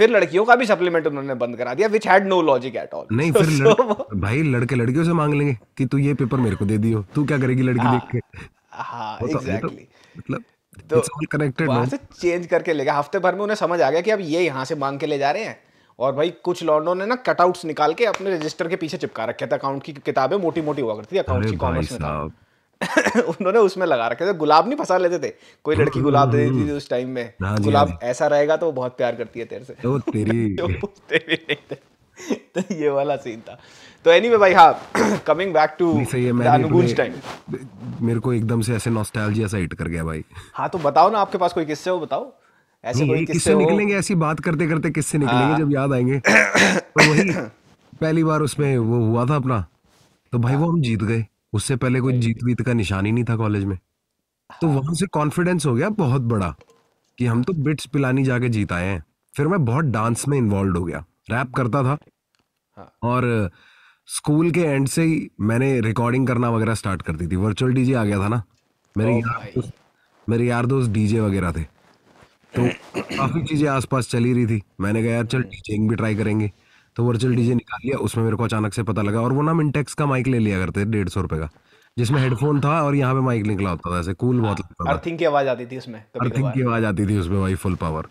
फिर लड़कियों का भी सप्लीमेंट उन्होंने बंद करा दिया which had no logic at all नहीं फिर so, लड़... भाई लड़के लड़कियों से मांग लेंगे कि तू ये पेपर मेरे को दे दियो तू क्या करेगी लड़की देख के हाँ एग्जैक्टली हाँ, तो- तो मतलब तो कनेक्टेड वहां से चेंज करके लेगा हफ्ते भर में उन्हें समझ आ गया कि अब ये यहाँ से मांग के ले जा रहे हैं और भाई कुछ लॉन्डों ने ना कटआउट्स निकाल के अपने रजिस्टर के पीछे चिपका रखे थे अकाउंट की किताबें मोटी मोटी हुआ करती थी अकाउंट की कॉमर्स में उन्होंने उसमें लगा रखे थे गुलाब नहीं फंसा लेते थे कोई लड़की हम्म। गुलाब दे देती थी उस टाइम में हाँ गुलाब हाँ ऐसा रहेगा तो वो बहुत प्यार करती है तेरे से तो तेरी तो, तो ये वाला सीन था तो एनी anyway भाई हाँ coming back to Anugunj time मेरे को एकदम से ऐसे नॉस्टैल्जिया सा हिट कर गया भाई हाँ तो बताओ ना आपके पास कोई किस्से हो बताओ ऐसे कोई किससे निकलेंगे ऐसी बात करते करते किससे निकलेंगे हाँ। जब याद आएंगे तो वही पहली बार उसमें वो हुआ था अपना तो भाई वो हम जीत गए उससे पहले कोई जीत वीत का निशान ही नहीं था कॉलेज में तो हाँ। वहां से कॉन्फिडेंस हो गया बहुत बड़ा कि हम तो बिट्स पिलानी जाके जीत आए हैं फिर मैं बहुत डांस में इन्वॉल्व हो गया रैप करता था हाँ। और स्कूल के एंड से ही मैंने रिकॉर्डिंग करना वगैरह स्टार्ट कर दी थी वर्चुअल डीजे आ गया था ना मेरे यार मेरे यार दोस्त डीजे वगैरह थे तो काफ़ी चीज़ें आसपास चली रही थी मैंने कहा यार चल डीजेइंग हम्म। भी ट्राई करेंगे तो वर्चुअल डीजे निकाल लिया उसमें मेरे को अचानक से पता लगा और वो ना मिनटेक्स का माइक ले लिया करते डेढ़ सौ रुपये का जिसमें हेडफोन था और यहाँ पे माइक निकला होता था ऐसे कूल बहुत लगता था अर्थिंग की आवाज आती थी उसमें अर्थिंग की आवाज आती थी उसमें भाई फुल पावर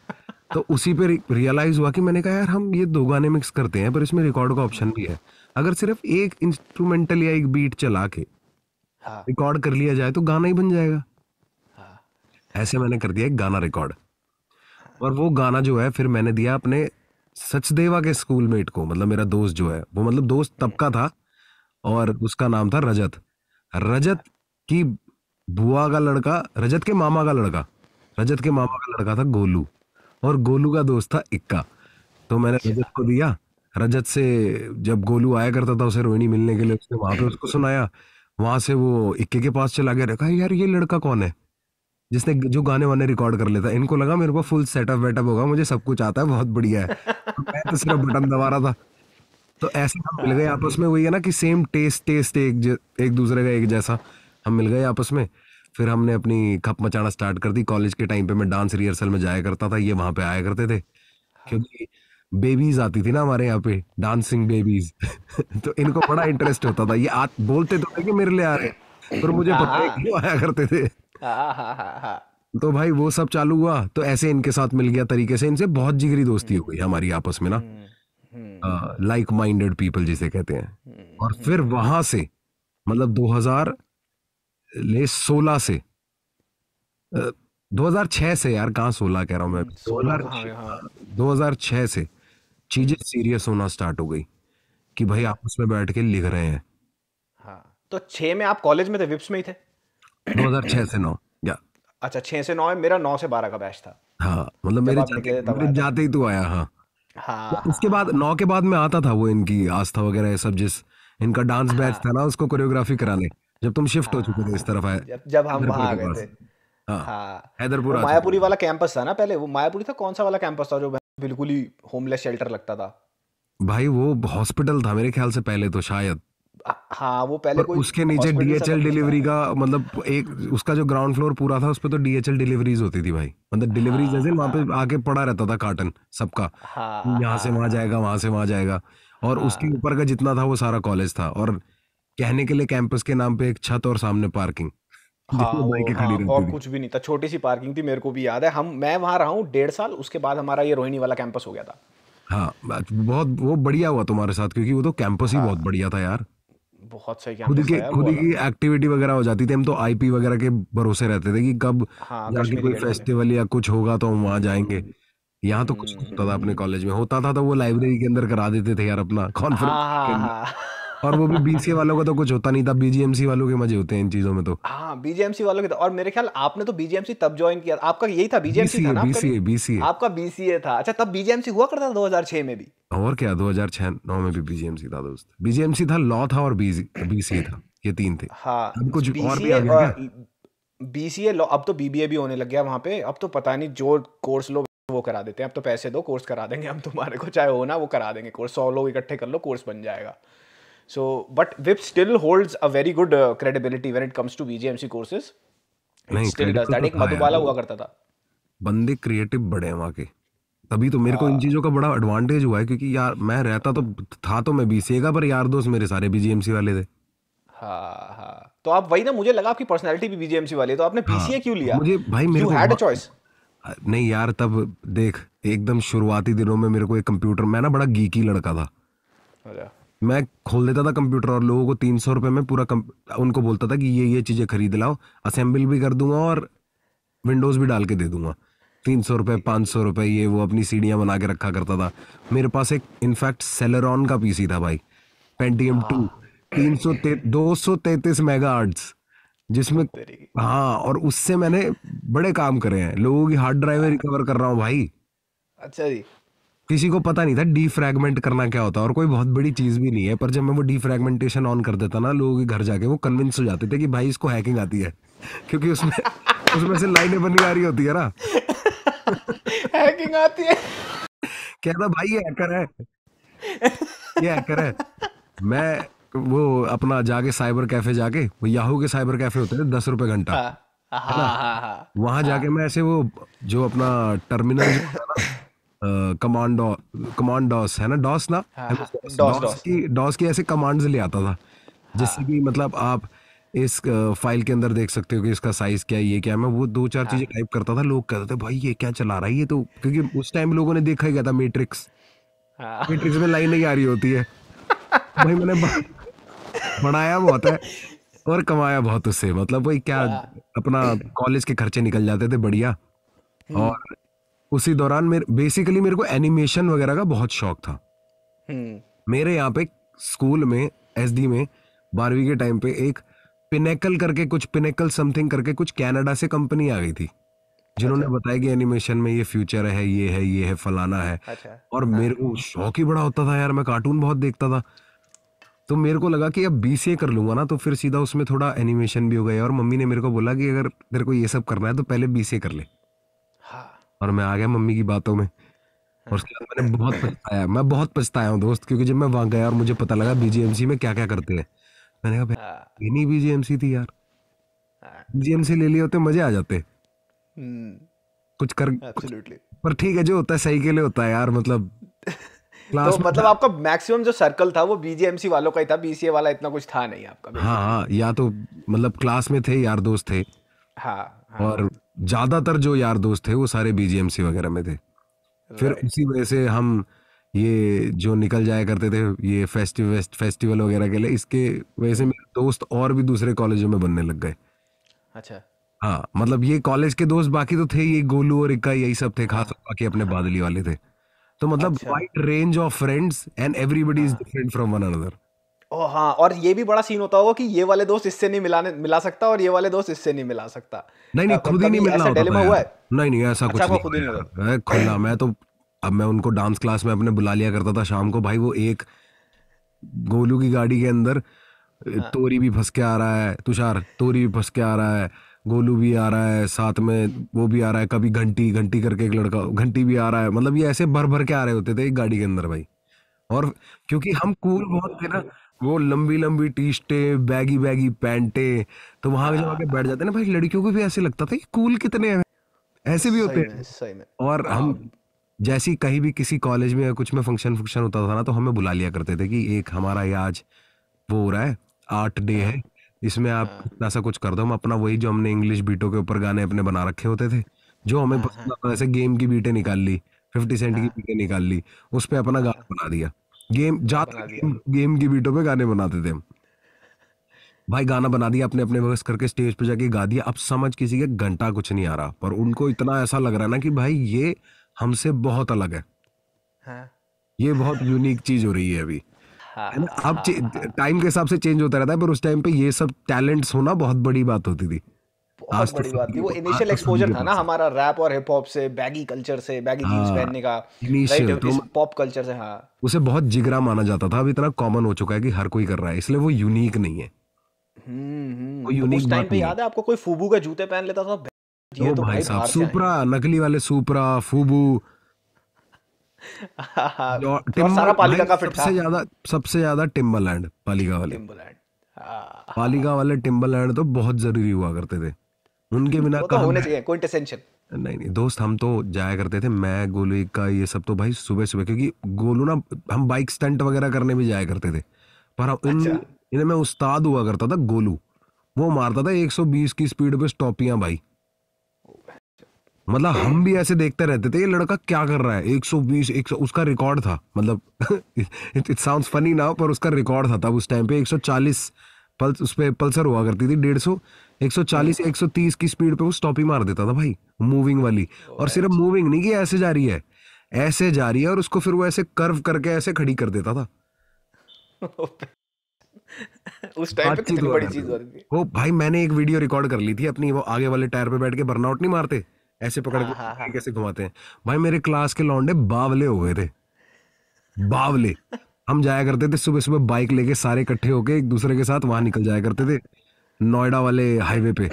तो उसी पर रियलाइज हुआ कि मैंने कहा यार हम ये दो गाने मिक्स करते हैं पर इसमें रिकॉर्ड का ऑप्शन भी है अगर सिर्फ एक इंस्ट्रूमेंटल या एक बीट चला के रिकॉर्ड हाँ। कर लिया जाए तो गाना ही बन जाएगा हाँ। ऐसे मैंने कर दिया एक गाना रिकॉर्ड और वो गाना जो है फिर मैंने दिया अपने सचदेवा के स्कूल मेट को मतलब मेरा दोस्त जो है वो मतलब दोस्त तबका था और उसका नाम था रजत रजत की बुआ का लड़का रजत के मामा का लड़का रजत के मामा का लड़का था गोलू और गोलू का दोस्त था इक्का तो मैंने रजत को दिया रजत से जब गोलू आया करता था उसे रोहिणी मिलने के लिए उसने वहां पे उसको सुनाया वहां से वो इक्के के पास चला गया रखा यार ये लड़का कौन है जिसने जो गाने वाने रिकॉर्ड कर लेता इनको लगा मेरे को फुल सेटअप वेटअप होगा मुझे सब कुछ आता है बहुत बढ़िया है तो मैं तो सिर्फ बटन दबा रहा था तो ऐसे हम मिल गए आपस में वही है ना कि सेम टेस्ट टेस्ट एक एक दूसरे का एक जैसा हम मिल गए आपस में फिर हमने अपनी खप मचाना स्टार्ट कर दी कॉलेज के टाइम पे मैं डांस रिहर्सल में जाया करता था ये वहाँ पे आया करते थे क्योंकि बेबीज आती थी ना हमारे यहाँ पे डांसिंग बेबीज तो इनको बड़ा इंटरेस्ट होता था ये आ, बोलते तो थे कि मेरे लिए आ रहे पर मुझे पता है हाँ। क्यों आया करते थे तो भाई वो सब चालू हुआ तो ऐसे इनके साथ मिल गया तरीके से इनसे बहुत जिगरी दोस्ती हो गई हमारी आपस में ना लाइक माइंडेड पीपल जिसे कहते हैं हम्म, और फिर हम्म। वहां से मतलब 2000 ले 16 से uh, 2006 से यार कहाँ 16 कह रहा हूँ मैं 2006 हाँ, हाँ। छह से चीजें सीरियस होना स्टार्ट हो गई कि भाई हम्म। आपस में बैठ के लिख रहे हैं हाँ तो छह में आप कॉलेज में थे विप्स में ही थे दो हजार छह से नौ अच्छा छह से नौ है मेरा नौ से बारह का बैच था हाँ मतलब मेरे जाते, जाते ही तू आया हाँ हाँ उसके बाद नौ के बाद में आता था वो इनकी आस्था वगैरह ये सब जिस इनका डांस हाँ। बैच था ना उसको कोरियोग्राफी कराने जब तुम शिफ्ट हो हाँ। चुके थे इस तरफ आए जब हम वहां आ गए थे हाँ, हाँ। हैदरपुर मायापुरी वाला कैंपस था ना पहले वो मायापुरी था कौन सा वाला कैंपस था जो बिल्कुल ही होमलेस शेल्टर लगता था भाई वो हॉस्पिटल था मेरे ख्याल से पहले तो शायद हाँ वो पहले कोई उसके नीचे डीएचएल डिलीवरी का मतलब एक उसका जो ग्राउंड फ्लोर पूरा था उस पर तो डीएचएल डिलीवरीज होती थी भाई मतलब डिलीवरीज जैसे हाँ, वहाँ पे हाँ। आके पड़ा रहता था कार्टन सबका हाँ, यहाँ से वहाँ जाएगा वहाँ से वहाँ जाएगा और उसके ऊपर का जितना था वो सारा कॉलेज था और कहने के लिए कैंपस के नाम पे एक छत और सामने पार्किंग हाँ, हाँ, और कुछ भी नहीं था छोटी सी पार्किंग थी मेरे को भी याद है हम मैं वहां रहा हूँ डेढ़ साल उसके बाद हमारा ये रोहिणी वाला कैंपस हो गया था हाँ बहुत वो बढ़िया हुआ तुम्हारे साथ क्योंकि वो तो कैंपस ही बहुत बढ़िया था यार बहुत सही खुद की खुद की एक्टिविटी वगैरह हो जाती थी हम तो आईपी वगैरह के भरोसे रहते थे कि कब हाँ, कोई फेस्टिवल या कुछ होगा तो हम वहाँ जाएंगे यहाँ तो कुछ होता था अपने कॉलेज हम्म। में होता था तो वो लाइब्रेरी के अंदर करा देते थे यार अपना हाँ, हाँ, कॉन्फ्रेंस और वो भी बीसीए वालों का तो कुछ होता नहीं था बीजीएमसी वालों के मजे होते हैं इन चीजों में तो हाँ बीजीएमसी वालों के तो और मेरे ख्याल आपने तो बीजीएमसी तब ज्वाइन किया आपका यही था बीजेपी बीसीए बीसीए आपका बीसीए था अच्छा तब बीजीएमसी हुआ करता था 2006 में भी और क्या दो हजार छह नौ में भी बीजेएमसी था दोस्त बीजेएमसी था लॉ था और बीसीए था ये तीन थे हाँ कुछ और भी बीसीए लॉ अब तो बीबीए भी होने लग गया वहाँ पे अब तो पता नहीं जो कोर्स लो वो करा देते हैं अब तो पैसे दो कोर्स करा देंगे हम तुम्हारे को चाहे हो ना वो करा देंगे कोर्स सौ लोग इकट्ठे कर लो कोर्स बन जाएगा So, but vip still holds a very good uh, credibility when it comes to BGMC courses. It still does that. तो एक मधुबाला तो हुआ करता था. बंदे क्रिएटिव बड़े हैं वहाँ के. तभी तो मेरे को इन हाँ। चीज़ों का बड़ा एडवांटेज हुआ है क्योंकि यार मैं रहता तो था तो मैं बीसीए का पर यार दोस्त मेरे सारे बीजीएमसी वाले थे हाँ हाँ तो आप वही ना मुझे लगा आपकी पर्सनालिटी भी बीजीएमसी वाली है तो आपने बीसीए हाँ। क्यों लिया मुझे भाई मेरे को हैड अ चॉइस नहीं यार तब देख एकदम शुरुआती दिनों में मेरे को एक कंप्यूटर मैं ना बड़ा गीकी लड़का था अच्छा। मैं खोल देता था कंप्यूटर और लोगों को तीन सौ रुपये में पूरा उनको बोलता था कि ये ये चीज़ें खरीद लाओ असेंबल भी कर दूंगा और विंडोज़ भी डाल के दे दूंगा तीन सौ रुपये पाँच सौ रुपये ये वो अपनी सीढ़ियाँ बना के रखा करता था मेरे पास एक इनफैक्ट सेलरॉन का पी था भाई पेंटीएम टू हाँ। तीन सौ दो सौ तैतीस मेगा आर्ट्स जिसमें हाँ और उससे मैंने बड़े काम करे हैं लोगों की हार्ड ड्राइवें रिकवर कर रहा हूँ भाई अच्छा जी किसी को पता नहीं था डीफ्रैगमेंट करना क्या होता है और कोई बहुत बड़ी चीज़ भी नहीं है पर जब मैं वो डीफ्रैगमेंटेशन ऑन कर देता ना लोगों के घर जाके वो कन्विंस हो जाते थे कि भाई इसको हैकिंग आती है क्योंकि उसमें उसमें से लाइनें बनी आ रही होती है ना हैकिंग आती है क्या था भाई ये हैकर है ये हैकर है मैं वो अपना जाके साइबर कैफे जाके वो याहू के साइबर कैफे होते थे दस रुपए घंटा हाँ, हाँ, हाँ, वहां जाके मैं ऐसे वो जो अपना टर्मिनल कमांडो कमांड डॉस है ना डॉस ना डॉस हाँ, हाँ। की डॉस की ऐसे कमांड्स ले आता था हाँ। जिससे कि मतलब आप इस फाइल के अंदर देख सकते हो कि इसका साइज क्या है ये क्या मैं वो दो चार हाँ। चीजें टाइप करता था लोग कहते थे भाई ये क्या चला रहा है ये तो क्योंकि उस टाइम लोगों ने देखा ही गया था मैट्रिक्स हाँ। मैट्रिक्स में लाइन नहीं आ रही होती है भाई मैंने बनाया बहुत है और कमाया बहुत उससे मतलब भाई क्या अपना कॉलेज के खर्चे निकल जाते थे बढ़िया हम्म। और उसी दौरान मेरे बेसिकली मेरे को एनिमेशन वगैरह का बहुत शौक था हम्म। मेरे यहाँ पे स्कूल में एस में बारहवीं के टाइम पे एक पिनेकल करके कुछ पिनेकल समथिंग करके कुछ कनाडा से कंपनी आ गई थी जिन्होंने अच्छा। बताया कि एनिमेशन में ये फ्यूचर है ये है ये है फलाना है अच्छा। और हाँ। मेरे को शौक ही बड़ा होता था यार मैं कार्टून बहुत देखता था तो मेरे को लगा कि अब बी सी ए कर लूंगा ना तो फिर सीधा उसमें थोड़ा एनिमेशन भी हो गया और मम्मी ने मेरे को बोला कि अगर तेरे को ये सब करना है तो पहले बी सी ए कर ले और मैं आ गया मम्मी की बातों में और उसके बाद मैंने बहुत पछताया मैं बहुत पछताया हूँ दोस्त क्योंकि जब मैं वहाँ गया और मुझे पता लगा बीजीएमसी में क्या क्या करते हैं मैंने कहा भाई नहीं बीजीएमसी थी यार बीजीएमसी हाँ। ले लिए होते मजे आ जाते हम्म। कुछ कर पर ठीक है जो होता है सही के लिए होता है यार मतलब तो मतलब आपका मैक्सिमम जो सर्कल था वो बीजेएमसी वालों का ही था बीसीए वाला इतना कुछ था नहीं आपका हाँ हाँ या तो मतलब क्लास में थे यार दोस्त थे हाँ हाँ। और ज़्यादातर जो यार दोस्त थे वो सारे बीजीएमसी वगैरह में थे फिर उसी वजह से हम ये जो निकल जाया करते थे ये फेस्टिव फेस्टिवल वगैरह के लिए इसके वजह से मेरे दोस्त और भी दूसरे कॉलेजों में बनने लग गए अच्छा हाँ मतलब ये कॉलेज के दोस्त बाकी तो थे ये गोलू और इक्का यही सब थे खास हाँ। बाकी अपने बादली वाले थे तो मतलब wide range of friends and everybody is different from one another ओ हाँ और ये भी बड़ा सीन होता होगा कि ये वाले दोस्त इससे नहीं मिलाने मिला सकता और ये वाले दोस्त इससे नहीं मिला सकता नहीं नहीं खुद ही नहीं मिलना होता हुआ है नहीं नहीं ऐसा अच्छा, कुछ नहीं नहीं खुला मैं तो अब मैं उनको डांस क्लास में अपने बुला लिया करता था शाम को भाई वो एक गोलू की गाड़ी के अंदर हाँ। तोरी भी फंस के आ रहा है तुषार तोरी भी फंस के आ रहा है गोलू भी आ रहा है साथ में वो भी आ रहा है कभी घंटी घंटी करके एक लड़का घंटी भी आ रहा है मतलब ये ऐसे भर भर के आ रहे होते थे एक गाड़ी के अंदर भाई और क्योंकि हम कूल बहुत थे ना वो लंबी लंबी शर्टे बैगी बैगी पैंटे तो वहां पे जब आके बैठ जाते हैं ना भाई लड़कियों को भी ऐसे लगता था कि कूल कितने हैं ऐसे भी होते हैं और हाँ। हम जैसी कहीं भी किसी कॉलेज में या कुछ में फंक्शन फंक्शन होता था ना तो हमें बुला लिया करते थे कि एक हमारा ये आज वो हो रहा है आर्ट डे हाँ। है इसमें आप हाँ। इतना सा कुछ कर दो हम अपना वही जो हमने इंग्लिश बीटों के ऊपर गाने अपने बना रखे होते थे जो हमें पसंद गेम की बीटें निकाल ली फिफ्टी सेंट की बीटें निकाल ली उस पर अपना गाना बना दिया गेम जात गेम की बीटो पे गाने बनाते थे हम भाई गाना बना दिया अपने अपने वर्स करके स्टेज पे जाके गा दिया अब समझ किसी के घंटा कुछ नहीं आ रहा पर उनको इतना ऐसा लग रहा है ना कि भाई ये हमसे बहुत अलग है हाँ। ये बहुत यूनिक चीज हो रही है अभी हाँ, अब टाइम हाँ, हाँ। के हिसाब से चेंज होता रहता है पर उस टाइम पे ये सब टैलेंट्स होना बहुत बड़ी बात होती थी बहुत तो बड़ी बात थी वो इनिशियल तो एक्सपोजर था ना हमारा रैप और हिप हॉप से बैगी कल्चर से बैगी जींस हाँ, पहनने का तो, पॉप कल्चर से हाँ उसे बहुत जिगरा माना जाता था अब इतना कॉमन हो चुका है कि हर कोई कर रहा है इसलिए वो यूनिक नहीं है हम्म, हम्म। तो उस टाइम पे याद है आपको कोई फूबू का जूते पहन लेता था ये तो भाई साहब सुपरा नकली वाले सुपरा फूबू सारा पालिका का फिट सबसे ज्यादा सबसे ज्यादा टिम्बरलैंड पालिका वाले टिम्बरलैंड हाँ। पालिका वाले टिम्बरलैंड तो बहुत जरूरी हुआ करते थे उनके बिना तो होने चाहिए कोई टेंशन नहीं नहीं दोस्त हम तो जाया करते थे मैं गोलू का ये सब तो भाई सुबह सुबह क्योंकि गोलू ना हम बाइक स्टंट वगैरह करने भी जाया करते थे पर हम इन अच्छा। इन्हें मैं उस्ताद हुआ करता था गोलू वो मारता था 120 की स्पीड पे स्टॉपियां भाई मतलब हम भी ऐसे देखते रहते थे ये लड़का क्या कर रहा है 120 100 उसका रिकॉर्ड था मतलब इट साउंड्स फनी नाउ पर उसका रिकॉर्ड था तब उस टाइम पे 140 पल्स उस पर पल्सर हुआ करती थी डेढ़ सौ 140 130 हम्म। की स्पीड पे वो स्टॉप ही मार देता था भाई मूविंग वाली और सिर्फ मूविंग नहीं कि ऐसे जा रही है ऐसे जा रही है और उसको फिर वो ऐसे कर्व करके ऐसे खड़ी कर देता था उस टाइम पे कितनी बड़ी चीज हो रही थी वो भाई मैंने एक वीडियो रिकॉर्ड कर ली थी अपनी वो आगे वाले टायर पे बैठ के बर्नआउट नहीं मारते ऐसे पकड़ के हाँ, हाँ, हाँ। कैसे घुमाते हैं भाई मेरे क्लास के लौंडे बावले हो गए थे बावले हम जाया करते थे सुबह सुबह बाइक लेके सारे इकट्ठे होके एक दूसरे के साथ वहां निकल जाया करते थे नोएडा वाले हाईवे पे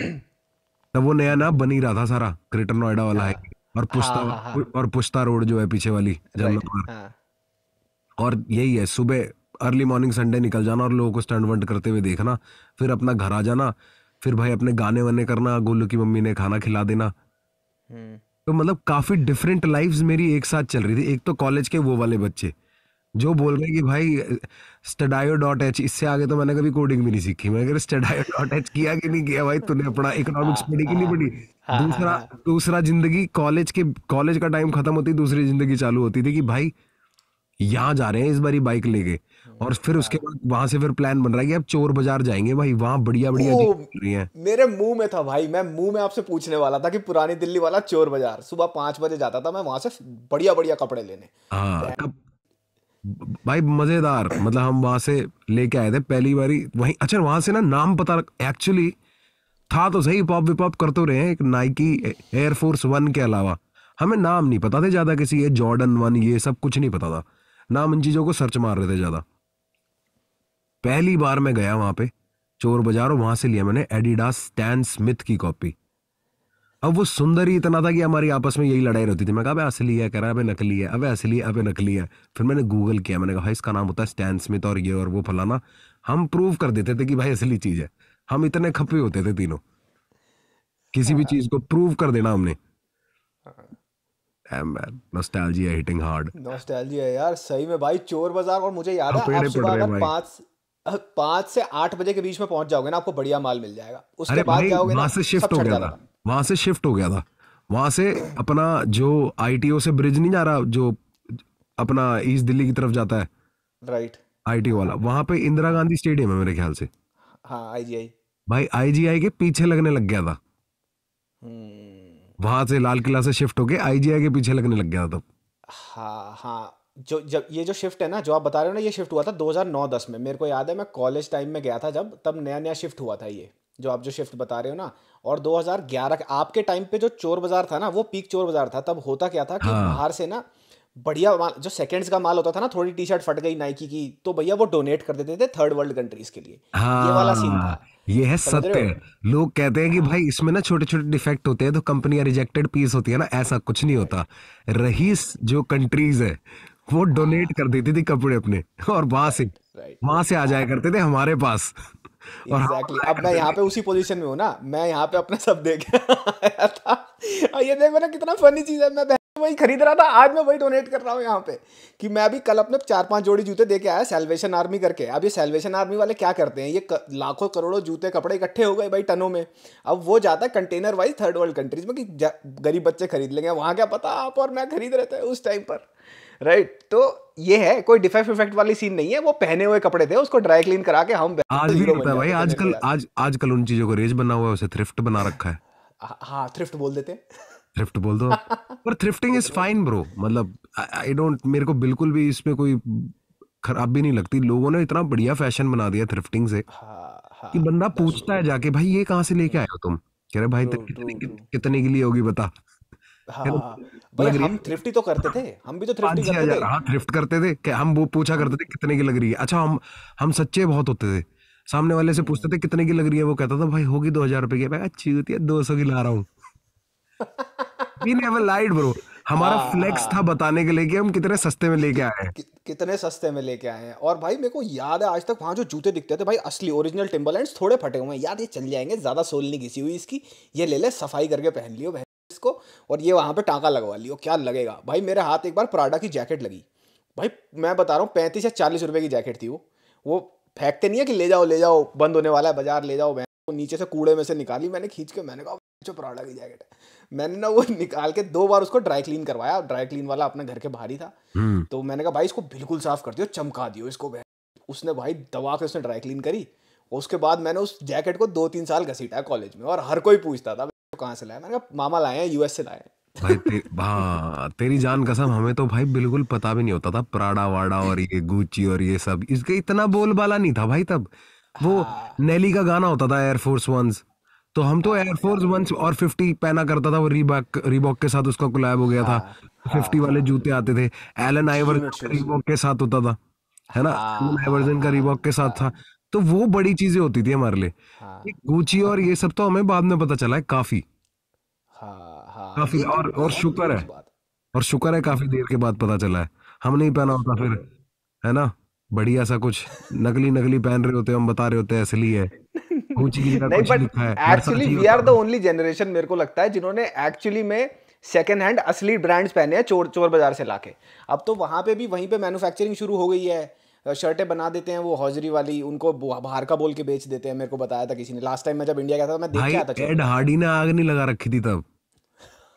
तब वो नया ना बनी रहा था सारा ग्रेटर नोएडा वाला है हाँ, और पुश्ता हाँ, हाँ, और पुश्ता रोड जो है पीछे वाली जमनोपार और यही है सुबह अर्ली मॉर्निंग संडे निकल जाना और लोगों को स्टंट वंट करते हुए देखना फिर अपना घर आ जाना फिर भाई अपने गाने वाने करना गोलू की मम्मी ने खाना खिला देना हम्म। तो मतलब काफी डिफरेंट लाइफ मेरी एक साथ चल रही थी एक तो कॉलेज के वो वाले बच्चे जो बोल रहे कि भाई स्टडायो डॉट एच इससे आगे तो मैंने कभी कोडिंग भी नहीं सीखी मैं अगर स्टडायो डॉट एच किया कि नहीं किया भाई तूने अपना इकोनॉमिक्स हाँ, पढ़ी कि नहीं हाँ, पढ़ी हाँ, दूसरा दूसरा जिंदगी कॉलेज के कॉलेज का टाइम खत्म होती दूसरी जिंदगी चालू होती थी कि भाई यहाँ जा रहे हैं इस बारी बाइक लेके और फिर उसके बाद वहां से फिर प्लान बन रहा है कि अब चोर बाजार जाएंगे भाई वहां बढ़िया बढ़िया रही है मेरे मुंह में था भाई मैं मुंह में आपसे पूछने वाला था कि पुरानी दिल्ली वाला चोर बाजार सुबह पांच बजे जाता था मैं वहां से बढ़िया बढ़िया कपड़े लेने हाँ भाई मज़ेदार मतलब हम वहां से लेके आए थे पहली बारी वहीं अच्छा वहां से ना नाम पता एक्चुअली था तो सही पॉप विपॉप करते रहे हैं एक नाइकी एयरफोर्स वन के अलावा हमें नाम नहीं पता थे ज़्यादा किसी ये जॉर्डन वन ये सब कुछ नहीं पता था नाम इन चीज़ों को सर्च मार रहे थे ज़्यादा पहली बार मैं गया वहां पे चोर बाजार और से लिया मैंने एडिडास स्टैन स्मिथ की कॉपी अब वो सुंदर ही इतना था कि हमारी आपस में यही लड़ाई रहती थी मैं कहा असली है कह रहा है अबे नकली है अबे असली है अबे नकली है फिर मैंने गूगल किया मैंने कहा इसका नाम होता है स्टैन स्मिथ और ये और वो फलाना हम प्रूव कर देते थे कि भाई असली चीज़ है हम इतने खपे होते थे तीनों किसी भी हाँ। चीज़ को प्रूव कर देना हमने नॉस्टैल्जिया हिटिंग हार्ड यार सही में भाई चोर बाजार और मुझे याद है आप सुबह अगर पाँच पाँच से आठ बजे के बीच में पहुंच जाओगे ना आपको बढ़िया माल मिल जाएगा उसके बाद जाओगे ना शिफ्ट हो गया था वहाँ से शिफ्ट हो गया था वहाँ से अपना जो आई से ब्रिज नहीं जा रहा जो अपना ईस्ट दिल्ली की तरफ जाता है राइट आईटी वाला वहाँ पे इंदिरा गांधी स्टेडियम है मेरे ख्याल से हाँ आईजीआई भाई आईजीआई के पीछे लगने लग गया था हम्म। वहाँ से लाल किला से शिफ्ट होके आईजीआई के पीछे लगने लग गया था तब हाँ हाँ जो जब ये जो शिफ्ट है ना जो आप बता रहे हो ना ये शिफ्ट हुआ था 2009-10 में मेरे को याद है मैं कॉलेज टाइम में गया था जब तब नया नया शिफ्ट हुआ था ये जो आप जो शिफ्ट बता रहे हो ना और 2011 आपके टाइम पे जो चोर बाजार था ना वो पीक चोर बाजार था तब होता क्या था कि हाँ। बाहर से ना बढ़िया माल जो सेकंड्स का माल होता था ना थोड़ी टी शर्ट फट गई नाइकी की तो भैया वो डोनेट कर देते थे थर्ड वर्ल्ड कंट्रीज के लिए हाँ, ये वाला सीन था ये है सत्य लोग कहते हैं कि हाँ। भाई इसमें ना छोटे छोटे डिफेक्ट होते हैं तो कंपनियां रिजेक्टेड पीस होती है ना ऐसा कुछ नहीं होता रहीस जो कंट्रीज है वो डोनेट हाँ। कर देती थी कपड़े अपने और वहां से वहां से आ जाया करते थे हमारे पास एग्जैक्टली हाँ, exactly. अब मैं यहाँ पे उसी पोजीशन में हूँ ना मैं यहाँ पे अपना सब देख था और ये देखो ना कितना फनी चीज़ है मैं वही खरीद रहा था आज मैं वही डोनेट कर रहा हूँ यहाँ पे कि मैं अभी कल अपने चार पांच जोड़ी जूते देके आया सेल्वेशन आर्मी करके अब ये सेल्वेशन आर्मी वाले क्या करते हैं ये क, लाखों करोड़ों जूते कपड़े इकट्ठे हो गए भाई टनों में अब वो जाता है container wise third world countries में कि गरीब बच्चे खरीद लेंगे वहाँ क्या पता आप और मैं खरीद रहे थे उस टाइम पर राइट right? तो ये है कोई डिफेक्ट इफेक्ट वाली सीन नहीं है वो पहने हुए कपड़े थे उसको ड्राई क्लीन करा के हम आज भी होता है भाई आजकल आज आजकल उन चीजों को रेज बना हुआ है उसे थ्रिफ्ट बना रखा है हाँ थ्रिफ्ट बोल देते थ्रिफ्ट बोल दो पर थ्रिफ्टिंग इज फाइन ब्रो मतलब आई डोंट मेरे को बिल्कुल भी इसमें कोई खराब भी नहीं लगती लोगों ने इतना बढ़िया फैशन बना दिया थ्रिफ्टिंग से कि बंदा पूछता है जाके भाई ये कहाँ से लेके आए हो तुम कह रहे भाई कितने के लिए होगी बता हाँ, हाँ, हाँ। हम थ्रिफ्टी तो करते थे हम भी तो थ्रिफ्टी हाँ करते थे हाँ थ्रिफ्ट करते थे कि हम वो पूछा करते थे कितने की लग रही है अच्छा हम हम सच्चे बहुत होते थे सामने वाले से पूछते थे हम्म। कितने की लग रही है वो कहता था भाई होगी दो हजार रुपए की अच्छी होती है दो सौ की ला रहा हूँ वी नेवर लाइड ब्रो हमारा फ्लेक्स था बताने के लिए कि हम कितने सस्ते में लेके आए हैं कि, कितने सस्ते में लेके आए हैं और भाई मेरे को याद है आज तक वहाँ जो जूते दिखते थे भाई असली ओरिजिनल टिम्बल थोड़े फटे हुए हैं यार ये चल जाएंगे ज़्यादा सोल नहीं घिसी हुई इसकी ये ले ले सफाई करके पहन लियो भाई इसको और ये वहाँ पे टाँका लगवा लियो क्या लगेगा भाई मेरे हाथ एक बार प्राडा की जैकेट लगी भाई मैं बता रहा हूँ पैंतीस या चालीस रुपये की जैकेट थी वो वो फेंकते नहीं है कि ले जाओ ले जाओ बंद होने वाला है बाजार ले जाओ वो नीचे से कूड़े में से निकाली मैंने खींच के मैंने कहा जो प्राडा की जैकेट है मैंने ना वो निकाल के दो बार उसको ड्राई क्लीन करवाया ड्राई क्लीन वाला अपने घर के बाहर ही था हम्म। तो मैंने कहा भाई इसको बिल्कुल साफ कर दियो चमका दियो इसको उसने भाई दवा के उसने ड्राई क्लीन करी उसके बाद मैंने उस जैकेट को दो तीन साल घसीटा कॉलेज में और हर कोई पूछता था तो कहाँ से लाए मैंने कहा मामा लाए हैं यूएस से लाए भाई ते, हाँ तेरी जान कसम हमें तो भाई बिल्कुल पता भी नहीं होता था प्राड़ा वाड़ा और ये गुची और ये सब इसके इतना बोलबाला नहीं था भाई तब वो हाँ। नेली का गाना होता था एयरफोर्स वन तो हम तो एयरफोर्स वन और फिफ्टी पहना करता था वो रीबॉक रीबॉक के साथ उसका कुलैब हो गया था फिफ्टी हाँ, हाँ, वाले हाँ। जूते आते थे एलन आईवर रीबॉक के साथ होता था है ना एलन आइवर्जन का रिबॉक के साथ था तो वो बड़ी चीजें होती थी हमारे लिए हाँ। गुची और ये सब तो हमें बाद में पता चला है काफी हाँ, हाँ। काफी और और शुक्र है और शुक्र है काफी देर के बाद पता चला है हम नहीं पहना होता फिर है ना बढ़िया सा कुछ नकली नकली पहन रहे होते हम बता रहे होते असली है नहीं but actually we are the only generation मेरे को लगता है जिन्होंने एक्चुअली में सेकेंड हैंड असली ब्रांड्स पहने हैं चोर चोर बाजार से लाके अब तो वहां पे भी वहीं पे मैन्युफैक्चरिंग शुरू हो गई है शर्टें बना देते हैं वो हॉजरी वाली उनको बाहर का बोल के बेच देते हैं मेरे को बताया था किसी ने लास्ट टाइम मैं जब इंडिया गया था तो मैं देख के आता एड हार्डी ने आग नहीं लगा रखी थी तब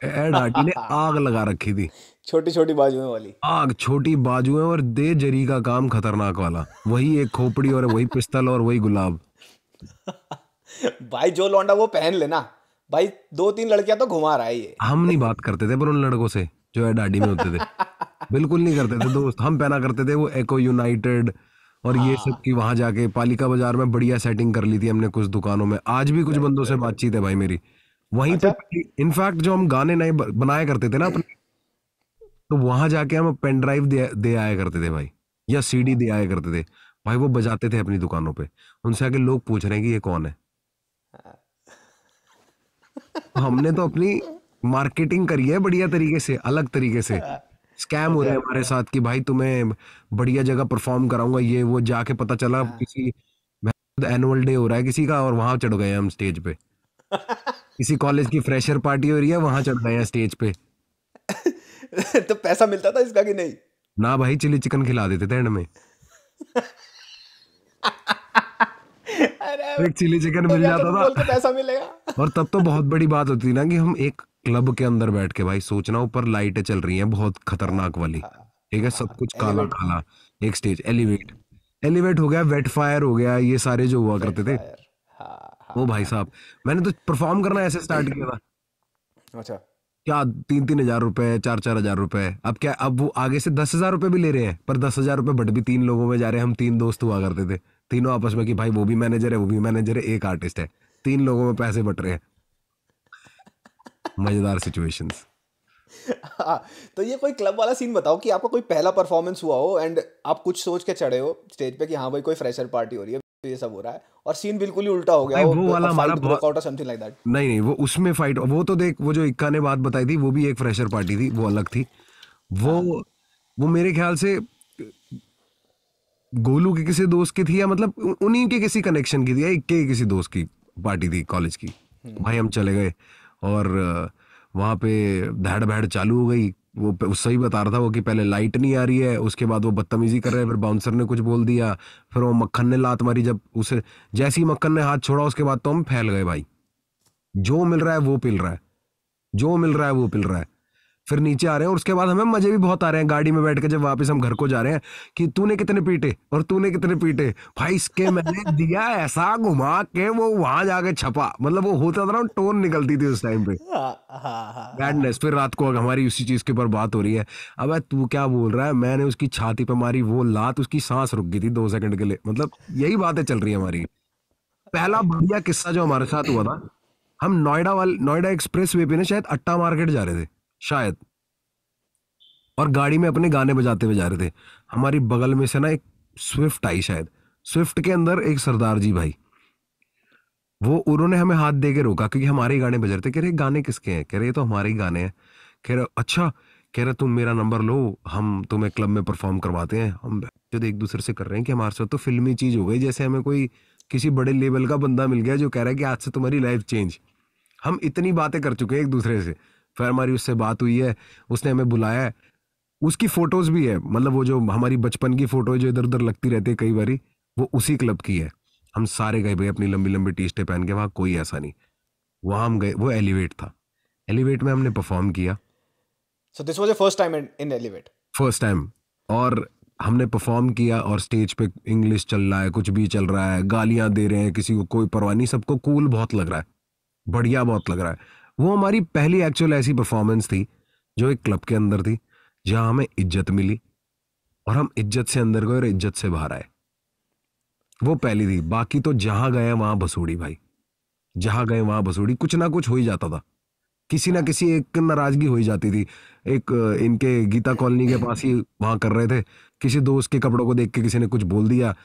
एड हार्डी ने आग लगा रखी थी छोटी छोटी बाजुएं वाली आग छोटी बाजुएं और दे जरी का काम खतरनाक वाला वही एक खोपड़ी और वही पिस्तल और वही गुलाब भाई जो लौंडा वो पहन लेना भाई दो तीन लड़कियां तो घुमा रहा है ये हम नहीं बात करते थे पर उन लड़कों से जो है डाडी में होते थे बिल्कुल नहीं करते थे दोस्त हम पहना करते थे वो एको यूनाइटेड और ये सब की वहां जाके पालिका बाजार में बढ़िया सेटिंग कर ली थी हमने कुछ दुकानों में आज भी कुछ बंदों से बातचीत है भाई मेरी वहीं अच्छा? पे इनफैक्ट जो हम गाने नए बनाया करते थे ना अपने तो वहां जाके हम पेन ड्राइव दे, दे आया करते थे भाई या सीडी दे आया करते थे भाई वो बजाते थे अपनी दुकानों पे उनसे आके लोग पूछ रहे हैं कि ये कौन है हाँ। तो हमने तो अपनी मार्केटिंग करी है बढ़िया तरीके से अलग तरीके से हाँ। स्कैम हो रहे हैं हमारे साथ कि भाई तुम्हें बढ़िया जगह परफॉर्म कराऊंगा ये वो जाके पता चला हाँ। किसी एनुअल डे हो रहा है किसी का और वहां चढ़ गए हम स्टेज पे किसी कॉलेज की फ्रेशर पार्टी हो रही है वहां चढ़ गए हैं स्टेज पे तो पैसा मिलता था इसका कि नहीं ना भाई चिली चिकन खिला देते थे एंड में एक चिली चिकन मिल जाता तो था पैसा मिलेगा और तब तो बहुत बड़ी बात होती ना कि हम एक क्लब के अंदर बैठ के भाई सोचना ऊपर लाइटें चल रही हैं बहुत खतरनाक वाली हाँ। ठीक है सब कुछ काला काला एक स्टेज एलिवेट एलिवेट हो गया वेट फायर हो गया ये सारे जो हुआ करते थे हाँ, हाँ, वो भाई साहब मैंने तो परफॉर्म करना ऐसे स्टार्ट किया था अच्छा क्या तीन तीन हजार रुपए चार चार हजार रुपए अब क्या अब वो आगे से दस हजार रुपए भी ले रहे हैं पर दस हजार रुपए बट भी तीन लोगों में जा रहे हैं हम तीन दोस्त हुआ करते थे तीनों आपस में कि भाई वो भी मैनेजर है वो भी मैनेजर है एक आर्टिस्ट है तीन लोगों में पैसे बट रहे हैं मजेदार सिचुएशन हाँ, तो ये कोई क्लब वाला सीन बताओ कि आपका कोई पहला परफॉर्मेंस हुआ हो एंड आप कुछ सोच के चढ़े हो स्टेज पे कि हाँ भाई कोई फ्रेशर पार्टी हो रही है तो ये सब हो रहा है और सीन बिल्कुल ही उल्टा हो गया वो, वो वाला हमारा ब्लॉकआउट समथिंग लाइक दैट नहीं नहीं वो उसमें फाइट वो तो देख वो जो इक्का ने बात बताई थी वो भी एक फ्रेशर पार्टी थी वो अलग थी वो हाँ। वो मेरे ख्याल से गोलू के किसी दोस्त की थी या मतलब उन्हीं के किसी कनेक्शन की थी या इक्के के किसी दोस्त की पार्टी थी कॉलेज की हम्म। भाई हम चले गए और वहाँ पे धैड़ भैड़ चालू हो गई वो उससे ही बता रहा था वो कि पहले लाइट नहीं आ रही है उसके बाद वो बदतमीजी कर रहे हैं फिर बाउंसर ने कुछ बोल दिया फिर वो मक्खन ने लात मारी जब उसे जैसे ही मक्खन ने हाथ छोड़ा उसके बाद तो हम फैल गए भाई जो मिल रहा है वो पिल रहा है जो मिल रहा है वो पिल रहा है फिर नीचे आ रहे हैं और उसके बाद हमें मजे भी बहुत आ रहे हैं गाड़ी में बैठ के जब वापस हम घर को जा रहे हैं कि तूने कितने पीटे और तूने कितने पीटे भाई इसके मैंने दिया ऐसा घुमा के वो वहां जाके छपा मतलब वो होता था ना टोन निकलती थी उस टाइम पे बैडनेस हाँ, हाँ, हाँ, फिर रात को हमारी उसी चीज के ऊपर बात हो रही है अब तू क्या बोल रहा है मैंने उसकी छाती पे मारी वो लात उसकी सांस रुक गई थी दो सेकंड के लिए मतलब यही बातें चल रही है हमारी पहला बढ़िया किस्सा जो हमारे साथ हुआ था हम नोएडा वाले नोएडा एक्सप्रेस वे पे ना शायद अट्टा मार्केट जा रहे थे शायद और गाड़ी में अपने गाने बजाते हुए जा रहे थे हमारी बगल में से ना एक स्विफ्ट आई शायद स्विफ्ट के अंदर एक सरदार जी भाई वो उन्होंने हमें हाथ दे के रोका क्योंकि हमारे ही गाने बज रहे थे कह रहे गाने किसके हैं कह रहे ये तो हमारे ही गाने हैं कह रहे अच्छा कह रहे तुम मेरा नंबर लो हम तुम्हें क्लब में परफॉर्म करवाते हैं हम जो एक दूसरे से कर रहे हैं कि हमारे साथ तो फिल्मी चीज़ हो गई जैसे हमें कोई किसी बड़े लेवल का बंदा मिल गया जो कह रहा है कि आज से तुम्हारी लाइफ चेंज हम इतनी बातें कर चुके हैं एक दूसरे से फिर हमारी उससे बात हुई है उसने हमें बुलाया है उसकी फ़ोटोज़ भी है मतलब वो जो हमारी बचपन की फ़ोटो जो इधर उधर लगती रहती है कई बारी वो उसी क्लब की है हम सारे गए भाई अपनी लंबी लंबी टी शर्टें पहन के वहाँ कोई ऐसा नहीं वहाँ हम गए वो एलिवेट था एलिवेट में हमने परफॉर्म किया so this was first time in Elevate first time और हमने परफॉर्म किया और स्टेज पे इंग्लिश चल रहा है कुछ भी चल रहा है गालियाँ दे रहे हैं किसी को कोई परवाह नहीं सबको कूल बहुत लग रहा है बढ़िया बहुत लग रहा है वो हमारी पहली एक्चुअल ऐसी परफॉर्मेंस थी जो एक क्लब के अंदर थी जहां हमें इज्जत मिली और हम इज्जत से अंदर गए और इज्जत से बाहर आए वो पहली थी बाकी तो जहां गए वहां भसूड़ी भाई जहां गए वहां भसूड़ी कुछ ना कुछ हो ही जाता था किसी ना किसी एक नाराजगी हो ही जाती थी एक इनके गीता कॉलोनी के पास ही वहां कर रहे थे किसी दोस्त के कपड़ों को देख के किसी ने कुछ बोल दिया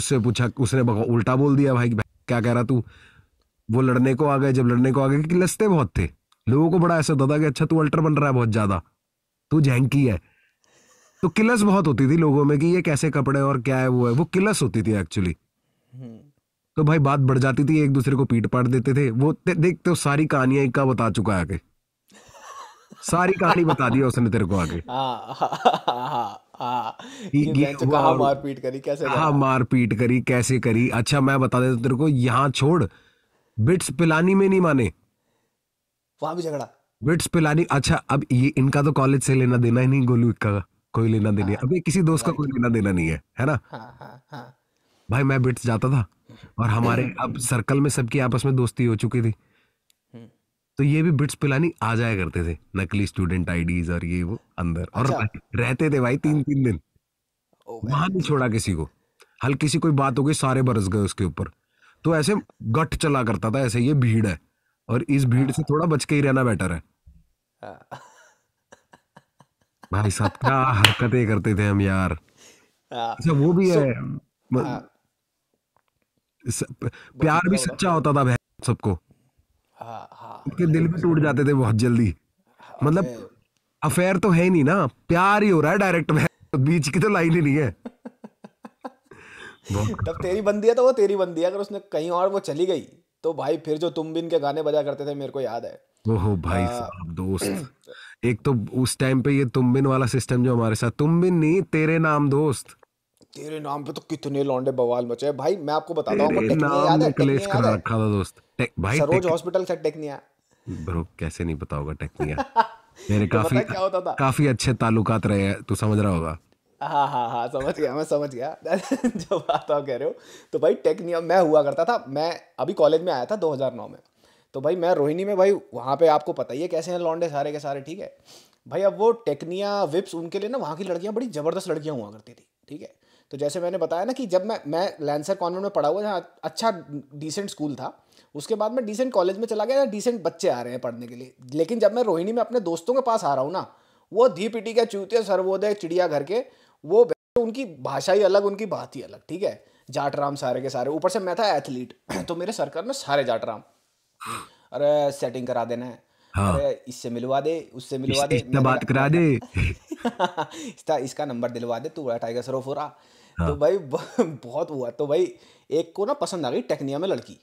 उससे पूछा उसने उल्टा बोल दिया भाई क्या कह रहा तू वो लड़ने को आ गए जब लड़ने को आ गए क्योंकि लसते बहुत थे लोगों को बड़ा ऐसा होता था कि अच्छा तू अल्टर बन रहा है बहुत ज़्यादा तू जैंकी है तो किलस बहुत होती थी लोगों में कि ये कैसे कपड़े और क्या है वो है वो किलस होती थी एक्चुअली हम्म। तो भाई बात बढ़ जाती थी एक दूसरे को पीट पाट देते थे वो देखते हो सारी कहानियां इक्का बता चुका है आगे सारी कहानी बता दी उसने तेरे को आगे हाँ, हाँ, हाँ, हाँ मारपीट करी कैसे हाँ मारपीट करी कैसे करी अच्छा मैं बता देता तेरे को यहाँ छोड़ बिट्स पिलानी में नहीं माने वहां भी झगड़ा बिट्स पिलानी अच्छा अब ये इनका तो कॉलेज से लेना देना ही नहीं गोलू का कोई लेना देना हाँ, अभी किसी दोस्त का कोई लेना देना नहीं है है ना हाँ, हाँ, हाँ. भाई मैं बिट्स जाता था और हमारे अब सर्कल में सबकी आपस में दोस्ती हो चुकी थी हम्म। तो ये भी बिट्स पिलानी आ जाया करते थे नकली स्टूडेंट आईडीज और ये वो अंदर अच्छा। और रहते थे भाई तीन हाँ। तीन दिन वहां नहीं छोड़ा किसी को हल्की सी कोई बात हो गई सारे बरस गए उसके ऊपर तो ऐसे गट चला करता था ऐसे ये भीड़ है और इस भीड़ से थोड़ा बच के ही रहना बेटर है हाँ। भाई साहब क्या हरकतें करते थे हम यार हाँ। अच्छा वो भी है हाँ। तो प्यार भी सच्चा होता था भाई सबको उनके दिल भी टूट जाते थे बहुत जल्दी मतलब अफेयर तो है नहीं ना प्यार ही हो रहा है डायरेक्ट बीच की तो लाइन ही नहीं है तब तेरी बंदी है तो वो तेरी बंदी है अगर उसने कहीं और वो चली गई तो भाई फिर जो तुम बिन के गाने बजा करते थे मेरे को याद है ओहो भाई हाँ। साहब दोस्त एक तो उस टाइम पे ये तुम बिन वाला सिस्टम जो हमारे साथ तुम बिन नहीं तेरे नाम दोस्त तेरे नाम पे तो कितने लौंडे बवाल मचे भाई मैं आपको बताता हूँ नाम कलेश कर रखा था दोस्त भाई सरोज हॉस्पिटल से टेक्निया ब्रो कैसे नहीं पता टेक्निया मेरे काफी काफी अच्छे तालुकात रहे तू समझ रहा होगा हाँ हाँ हाँ समझ गया मैं समझ गया जो बात आप कह रहे हो तो भाई टेक नियम मैं हुआ करता था मैं अभी कॉलेज में आया था 2009 में तो भाई मैं रोहिणी में भाई वहाँ पे आपको पता ही है कैसे हैं लॉन्डे सारे के सारे ठीक है भाई अब वो टेक्निया विप्स उनके लिए ना वहाँ की लड़कियाँ बड़ी ज़बरदस्त लड़कियाँ हुआ करती थी ठीक है तो जैसे मैंने बताया ना कि जब मैं मैं लैंसर कॉन्वेंट में पढ़ा हुआ जहाँ अच्छा डिसेंट स्कूल था उसके बाद मैं डिसेंट कॉलेज में चला गया जहाँ डिसेंट बच्चे आ रहे हैं पढ़ने के लिए लेकिन जब मैं रोहिणी में अपने दोस्तों के पास आ रहा हूँ ना वो धी पिटी के चूते सर्वोदय चिड़ियाघर के वो तो उनकी भाषा ही अलग उनकी बात ही अलग ठीक है जाटराम सारे के सारे ऊपर से मैं था एथलीट तो मेरे सरकार में सारे जाटराम अरे सेटिंग करा देना है हाँ। अरे इससे मिलवा दे उससे मिलवा इस, दे इसका बात करा दे इसका इसका नंबर दिलवा दे तू बड़ा टाइगर सरोफ हो हाँ। तो भाई बहुत हुआ तो भाई एक को ना पसंद आ गई टेक्निया में लड़की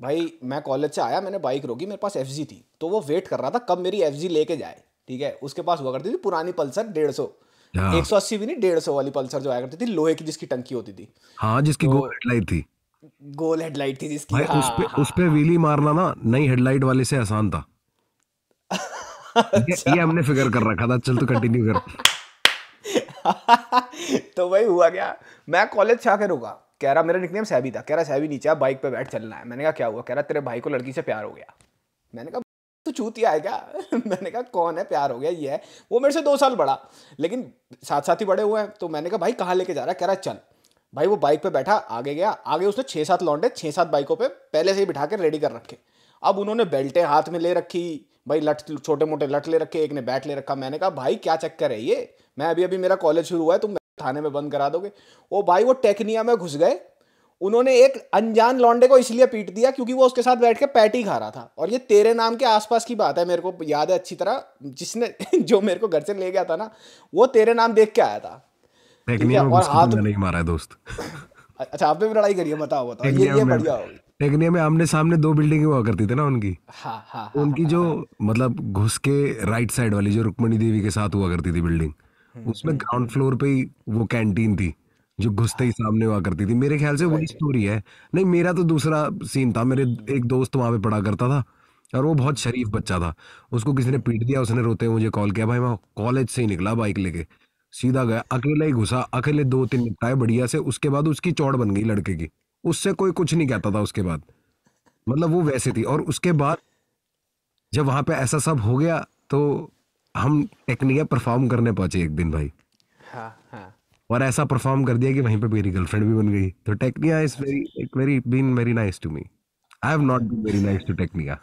भाई मैं कॉलेज से आया मैंने बाइक रोकी मेरे पास एफ थी तो वो वेट कर रहा था कब मेरी एफ लेके जाए ठीक है उसके पास हुआ करती थी पुरानी पल्सर डेढ़ हाँ। एक सौ अस्सी भी नहीं डेढ़ सौ वाली पल्सर जो आया करती थी लोहे की जिसकी टंकी होती थी हाँ जिसकी तो, गोल हेडलाइट थी गोल हेडलाइट थी जिसकी हाँ, उस पे हाँ, उस पे व्हीली मारना ना नई हेडलाइट वाले से आसान था ये हमने फिगर कर रखा था चल तो कंटिन्यू कर तो वही हुआ क्या मैं कॉलेज से आकर रुका कह रहा मेरा निकनेम सैबी था कह रहा सैबी नीचे बाइक पे बैठ चलना है मैंने कहा क्या हुआ कह रहा तेरे भाई को लड़की से प्यार हो गया मैंने कहा तो चूतिया है क्या मैंने कहा कौन है प्यार हो गया ये है वो मेरे से दो साल बड़ा लेकिन साथ साथ ही बड़े हुए हैं तो मैंने कहा भाई कहाँ लेके जा रहा है कह रहा है चल भाई वो बाइक पे बैठा आगे गया आगे उसने छः सात लौंडे छः सात बाइकों पे पहले से ही बिठा के रेडी कर रखे अब उन्होंने बेल्टें हाथ में ले रखी भाई लट छोटे मोटे लट ले रखे एक ने बैट ले रखा मैंने कहा भाई क्या चक्कर है ये मैं अभी अभी मेरा कॉलेज शुरू हुआ है तुम थाने में बंद करा दोगे वो भाई वो टेक्निया में घुस गए उन्होंने एक अनजान लौंडे को इसलिए पीट दिया क्योंकि वो उसके साथ बैठ के पैटी खा रहा था और ये तेरे नाम के आसपास की बात है मेरे को याद है अच्छी तरह जिसने जो मेरे को घर से ले गया था ना वो तेरे नाम देख के आया था और हाथ नहीं मारा है दोस्त अच्छा आपने भी लड़ाई करी बताओ बताओ ये, ये बढ़िया होगी टेकनिया में आमने सामने दो बिल्डिंग हुआ करती थी ना उनकी हाँ, हाँ, हाँ, उनकी हाँ, जो हाँ, मतलब घुस के राइट साइड वाली जो रुक्मणी देवी के साथ हुआ करती थी बिल्डिंग हम्म, उसमें ग्राउंड हम्म, फ्लोर हम्म। पे ही वो कैंटीन थी जो घुसते ही सामने हुआ करती थी मेरे ख्याल से वही स्टोरी है नहीं मेरा तो दूसरा सीन था मेरे एक दोस्त वहाँ पे पढ़ा करता था और वो बहुत शरीफ बच्चा था उसको किसी ने पीट दिया उसने रोते हुए मुझे कॉल किया भाई मैं कॉलेज से ही निकला बाइक लेके सीधा गया अकेला ही घुसा अकेले दो तीन निपटाए बढ़िया से उसके बाद उसकी चौड़ बन गई लड़के की उससे कोई कुछ नहीं कहता था उसके बाद मतलब वो वैसे थी और उसके बाद जब वहाँ पे ऐसा सब हो गया तो हम टेक्निक परफॉर्म करने पहुंचे एक दिन भाई हाँ हाँ और ऐसा परफॉर्म कर दिया कि वहीं पे मेरी गर्लफ्रेंड भी बन गई तो Tecnia is very it very been very nice to me I have not been very nice to Tecnia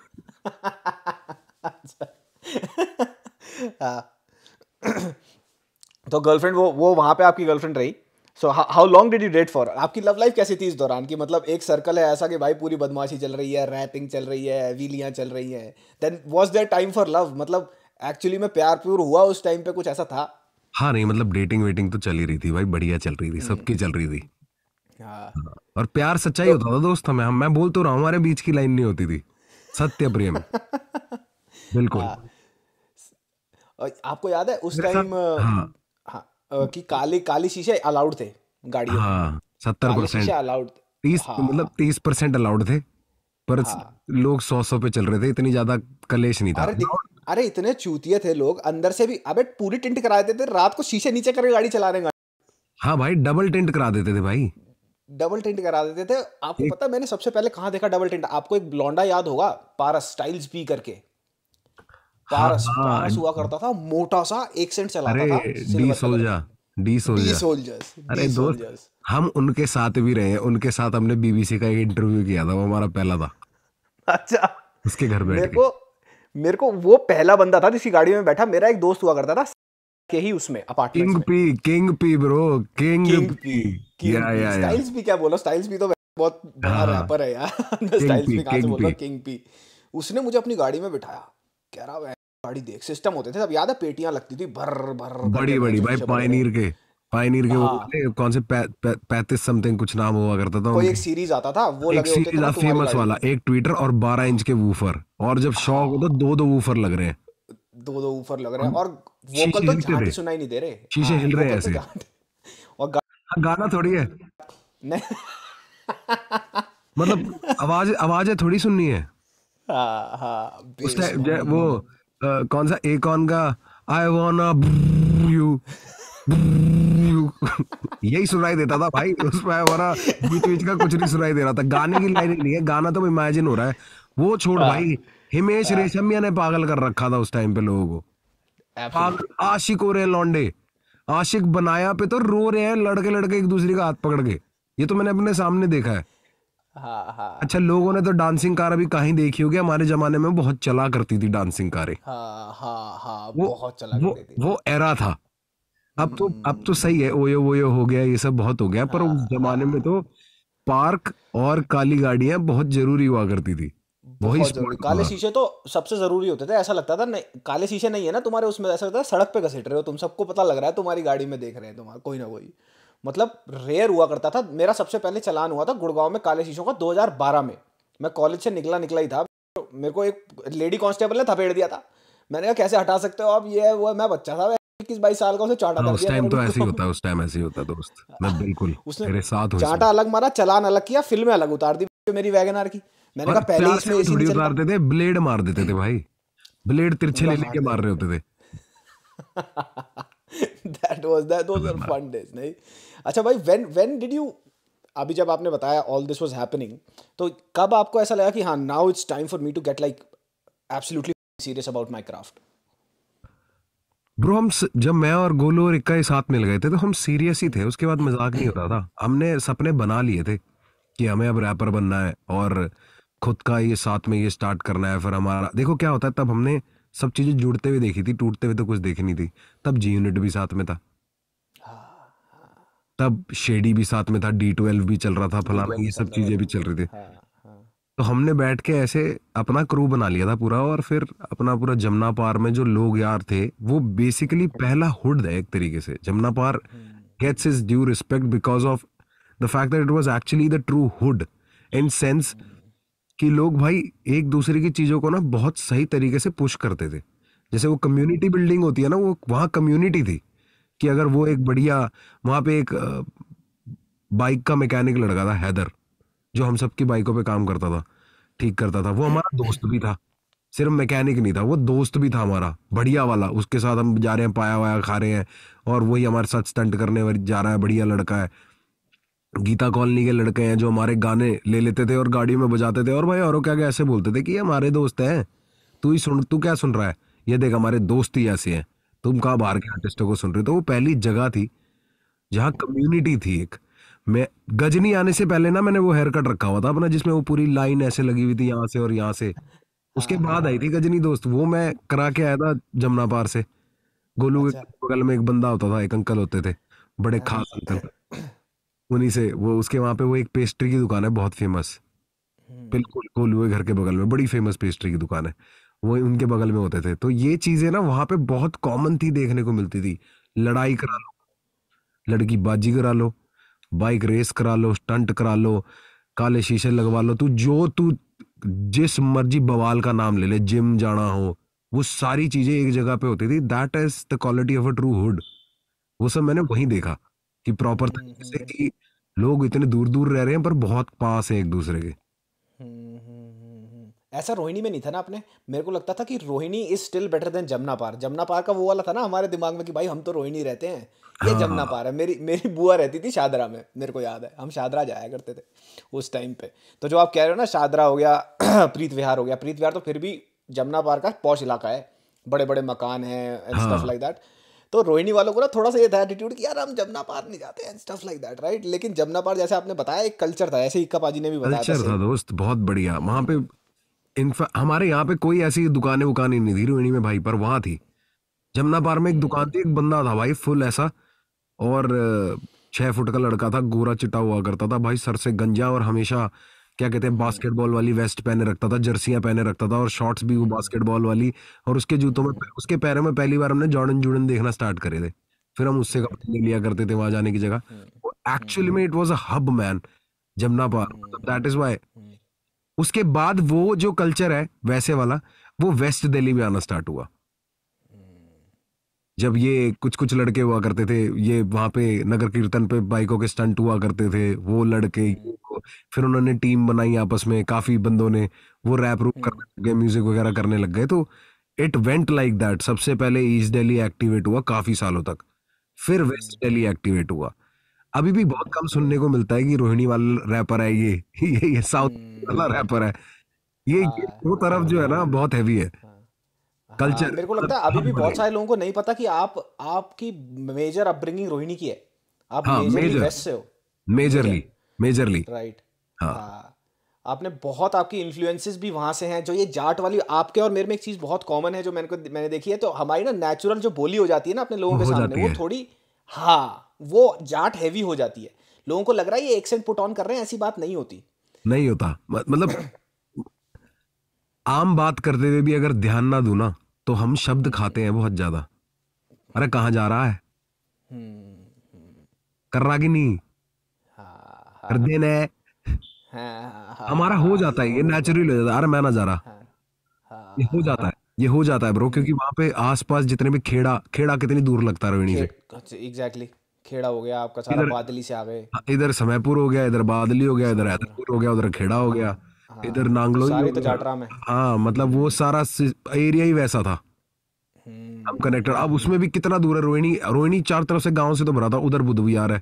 तो गर्लफ्रेंड वो वो वहां पे आपकी गर्लफ्रेंड रही so how long did you date for आपकी लव लाइफ कैसी थी इस दौरान कि मतलब एक सर्कल है ऐसा कि भाई पूरी बदमाशी चल रही है रैपिंग चल रही है वीलियां चल रही हैं then was there time for love मतलब एक्चुअली में प्यार प्यूर हुआ उस टाइम पे कुछ ऐसा था हाँ नहीं मतलब डेटिंग वेटिंग तो चल ही रही थी भाई बढ़िया चल रही थी सबकी हम्म। चल रही थी हाँ। हाँ, और प्यार सच्चाई तो होता था दोस्त हमें मैं बोल तो रहा हूँ हमारे बीच की लाइन नहीं होती थी सत्य प्रेम बिल्कुल हाँ। आपको याद है उस टाइम हाँ। हाँ, कि काले काले शीशे अलाउड थे गाड़ियों हाँ, सत्तर परसेंट अलाउड तीस हाँ, मतलब तीस परसेंट अलाउड थे पर हाँ, लोग सौ सौ पे चल रहे थे इतनी ज्यादा कलेश नहीं था अरे इतने चूतिए थे लोग अंदर से भी अबे पूरी टिंट करा देते थे रात को शीशे नीचे करके गाड़ी चला रहे गाड़ी हाँ भाई डबल टेंट करा देते थे भाई डबल टेंट करा देते थे आपको पता है मैंने सबसे पहले कहा देखा डबल टेंट आपको एक ब्लॉन्डा याद होगा पारस स्टाइल्स पी करके पारस हाँ, पारस हाँ। हुआ करता था मोटा सा एक सेंट चलाता था डी सोल्जर डी सोल्जर अरे दोस्त हम उनके साथ भी रहे उनके साथ हमने बीबीसी का एक इंटरव्यू किया था वो हमारा पहला था अच्छा उसके घर में मेरे मेरे को वो पहला बंदा था जिसकी गाड़ी में बैठा मेरा एक दोस्त हुआ करता था के ही उसमें apartment King P King P bro King P styles भी क्या बोला स्टाइल्स भी तो बहुत बड़ा रैपर हाँ। है यार स्टाइल्स भी कहां से बोला किंग पी उसने मुझे अपनी गाड़ी में बिठाया कह रहा है गाड़ी देख सिस्टम होते थे तब याद है पेटियां लगती थी भर भर बड़ी बड़ी भाई पायनियर के पाइनियर के वो हाँ। कौन से पैंतीस समथिंग कुछ नाम हुआ करता था कोई एक सीरीज आता था वो एक सीरीज था फेमस वाला एक ट्विटर और बारह इंच के वूफर और जब हाँ। शौक होता दो दो वूफर लग रहे हैं दो दो ऊपर लग रहे हैं और वोकल तो जान झांट सुनाई नहीं दे रहे शीशे हाँ, हिल रहे हैं तो ऐसे और गाना थोड़ी है नहीं मतलब आवाज आवाज है थोड़ी सुननी है उस टाइम वो कौन सा एकॉन का आई वांट यू यही सुनाई देता था भाई उसमें हमारा बीच बीच का कुछ नहीं सुनाई दे रहा था गाने की लाइन नहीं है गाना तो इमेजिन हो रहा है वो छोड़ हाँ। भाई हिमेश हाँ। रेशमिया ने पागल कर रखा था उस टाइम पे लोगों को आशिक हो रहे लौंडे आशिक बनाया पे तो रो रहे हैं लड़के लड़के एक दूसरे का हाथ पकड़ के ये तो मैंने अपने सामने देखा है हाँ, हाँ. अच्छा लोगों ने तो डांसिंग कार अभी कहीं देखी होगी हमारे जमाने में बहुत चला करती थी डांसिंग कारें हाँ, हाँ, हाँ, वो, बहुत चला वो, वो एरा था अब तो अब तो हम्म। सही है ओयो वोयो हो गया ये सब बहुत हो गया पर उस हाँ। जमाने में तो पार्क और काली गाड़ियां बहुत जरूरी हुआ करती थी वही काले शीशे तो सबसे जरूरी होते थे ऐसा लगता था नहीं काले शीशे नहीं है ना तुम्हारे उसमें ऐसा लगता है सड़क पे घसीट रहे हो तुम सबको पता लग रहा है तुम्हारी गाड़ी में देख रहे हैं तुम्हारा कोई ना कोई मतलब रेयर हुआ करता था मेरा सबसे पहले चलान हुआ था गुड़गांव में काले शीशों का 2012 में मैं कॉलेज से निकला निकला ही था मेरे को एक लेडी कांस्टेबल ने थपेड़ दिया था मैंने कहा कैसे हटा सकते हो आप ये वो मैं बच्चा था इक्कीस बाईस साल का उसे चाटा हाँ, उस टाइम तो ऐसे ही होता उस टाइम ऐसे ही होता दोस्त मैं बिल्कुल उसने साथ चाटा अलग मारा चलान अलग किया फिल्में अलग उतार दी मेरी की मैंने कहा पहले थोड़ी उतार देते ब्लेड मार देते थे भाई ब्लेड तिरछे ले लेके मार रहे होते थे that was that those are fun days नहीं अच्छा भाई व्हेन व्हेन डिड यू अभी जब आपने बताया ऑल दिस वाज हैपनिंग तो कब आपको ऐसा लगा कि हाँ now it's time for me to get like absolutely serious about my craft bro हम स, जब मैं और गोलू और इक्का साथ मिल गए थे तो हम सीरियस ही थे उसके बाद मजाक नहीं होता था हमने सपने बना लिए थे कि हमें अब रैपर बनना है और खुद का ये साथ में ये स्टार्ट करना है फिर हमारा देखो क्या होता है तब हमने सब चीज़ें जुड़ते हुए देखी थी टूटते हुए तो कुछ देखी नहीं थी तब जी यूनिट भी साथ में था तब शेडी भी साथ में था डी ट्वेल्व भी चल रहा था फलाना ये सब चीज़ें भी चल रही थी तो हमने बैठ के ऐसे अपना क्रू बना लिया था पूरा और फिर अपना पूरा जमुना पार में जो लोग यार थे वो बेसिकली पहला हुड है एक तरीके से Jamuna Paar gets is due respect because of the fact that it was actually the true hood in sense कि लोग भाई एक दूसरे की चीज़ों को ना बहुत सही तरीके से पुश करते थे जैसे वो कम्युनिटी बिल्डिंग होती है ना वो वहाँ कम्युनिटी थी कि अगर वो एक बढ़िया वहाँ पे एक बाइक का मैकेनिक लड़का था हैदर जो हम सबकी बाइकों पे काम करता था ठीक करता था वो हमारा दोस्त भी था सिर्फ मैकेनिक नहीं था वो दोस्त भी था हमारा बढ़िया वाला उसके साथ हम जा रहे हैं पाया वाया खा रहे हैं और वही हमारे साथ स्टंट करने जा रहा है बढ़िया लड़का है गीता कॉलोनी के लड़के हैं जो हमारे गाने ले लेते थे और गाड़ी में बजाते थे और भाई और क्या क्या ऐसे बोलते थे कि ये हमारे दोस्त हैं तू ही सुन तू क्या सुन रहा है ये देख हमारे दोस्त ही ऐसे हैं तुम कहाँ बाहर के आर्टिस्टों को सुन रहे हो तो वो पहली जगह थी जहाँ कम्युनिटी थी एक मैं गजनी आने से पहले ना मैंने वो हेयर कट रखा हुआ था अपना जिसमें वो पूरी लाइन ऐसे लगी हुई थी यहाँ से और यहाँ से उसके हाँ, बाद हाँ, आई थी हाँ। गजनी दोस्त वो मैं करा के आया था जमुना पार से गोलू अच्छा। के बगल में एक बंदा होता था एक अंकल होते थे बड़े खास अंकल उन्हीं से वो उसके वहाँ पे वो एक पेस्ट्री की दुकान है बहुत फेमस हम्म। बिल्कुल गोलू के घर के बगल में बड़ी फेमस पेस्ट्री की दुकान है वो उनके बगल में होते थे तो ये चीजें ना वहाँ पे बहुत कॉमन थी देखने को मिलती थी लड़ाई करा लो लड़की बाजी करा लो बाइक रेस करा लो स्टंट करा लो काले शीशे लगवा लो तू जो तू जिस मर्जी बवाल का नाम ले ले जिम जाना हो वो सारी चीज़ें एक जगह पे होती थी that is the quality of a true hood वो सब मैंने वहीं देखा कि प्रॉपर हम्म, तरीके से हम्म, कि हम्म। लोग इतने दूर दूर रह रहे हैं पर बहुत पास हैं एक दूसरे के ऐसा रोहिणी में नहीं था ना अपने मेरे को लगता था कि Rohini is still better than Jamuna Paar Jamuna Paar का वो वाला था ना हमारे दिमाग में कि भाई हम तो रोहिणी रहते हैं ये हाँ। जम ना पा रहा है मेरी मेरी बुआ रहती थी शादरा में मेरे को याद है हम शादरा जाया करते थे उस टाइम पे तो जो आप कह रहे हो ना शादरा हो गया प्रीत विहार हो गया प्रीत विहार तो फिर भी जमुना पार का पौश इलाका है बड़े बड़े मकान हैं स्टफ लाइक दैट तो रोहिणी वालों को ना थोड़ा सा ये था एटीट्यूड कि यार हम जमुना पार नहीं जाते and stuff like that right लेकिन जमुना पार जैसे आपने बताया एक कल्चर था ऐसे इक्का पाजी ने भी बताया कल्चर था दोस्त बहुत बढ़िया वहां पे हमारे यहाँ पे कोई ऐसी दुकानें वुकानें नहीं थी रोहिणी में भाई पर वहां थी जमुना पार में एक दुकान थी एक बंदा था भाई फुल ऐसा और छः फुट का लड़का था गोरा चिटा हुआ करता था भाई सर से गंजा और हमेशा क्या कहते हैं बास्केटबॉल वाली वेस्ट पहने रखता था जर्सियाँ पहने रखता था और शॉर्ट्स भी वो हम्म। बास्केटबॉल वाली और उसके जूतों में उसके पैरों में पहली बार हमने जॉर्डन जूडन देखना स्टार्ट करे थे फिर हम उससे हम्म। कपड़े लिया करते थे वहां जाने की जगह एक्चुअली हम्म। में it was a hub man Jamuna Paar that is why उसके बाद वो जो कल्चर है वैसे वाला वो वेस्ट दिल्ली में आना स्टार्ट हुआ जब ये कुछ कुछ लड़के हुआ करते थे ये वहां पे नगर कीर्तन पे बाइकों के स्टंट हुआ करते थे वो लड़के फिर उन्होंने टीम बनाई आपस में काफी बंदों ने वो रैप रूप करने हम्म। लग गए म्यूजिक वगैरह करने लग गए तो इट वेंट लाइक दैट सबसे पहले ईस्ट डेली एक्टिवेट हुआ काफी सालों तक फिर वेस्ट डेली हम्म। एक्टिवेट हुआ अभी भी बहुत कम सुनने को मिलता है कि रोहिणी वाला हम्म। रैपर है ये ये, ये साउथ वाला रैपर है ये, ये दो तरफ जो है ना हाँ। बहुत हैवी है कल्चर हाँ, मेरे को लगता है अभी हाँ, भी बहुत सारे लोगों को नहीं पता कि आप आपकी मेजर अपब्रिंगिंग रोहिणी की है आप हाँ, मेजर वेस्ट से हो मेजरली मेजरली राइट आपने बहुत आपकी इन्फ्लुएंसेस भी वहां से हैं जो ये जाट वाली आपके और मेरे में एक चीज़ बहुत कॉमन है जो मैंने को मैंने देखी है तो हमारी ना नेचुरल जो बोली हो जाती है ना अपने लोगों के सामने वो थोड़ी हाँ वो जाट हैवी हो जाती है लोगों को लग रहा है ये एक्सेंट पुट ऑन कर रहे हैं ऐसी बात नहीं होती नहीं होता मतलब आम बात करते हुए भी अगर ध्यान ना दू ना तो हम शब्द खाते हैं बहुत ज्यादा अरे कहा जा रहा है कर रहा कि नहीं कर देना है हमारा हो जाता है ये नेचुरल हो जाता है अरे मैं ना जा रहा ये हो जाता है ये हो जाता है ब्रो क्योंकि वहां पे आसपास जितने भी खेड़ा खेड़ा कितनी दूर लगता है रोहिणी से एग्जैक्टली खेड़ा हो गया आपका सारा बादली से आ गए हाँ, इधर समयपुर हो गया इधर बादली हो गया इधर हैदरपुर हो गया उधर खेड़ा हो गया हाँ। इधर नांगलोई तो जाटरा में हाँ मतलब वो सारा एरिया ही वैसा था हम हम्म। कनेक्टर अब उसमें भी कितना दूर है रोहिणी रोहिणी चार तरफ से गांव से तो भरा था उधर बुधविहार है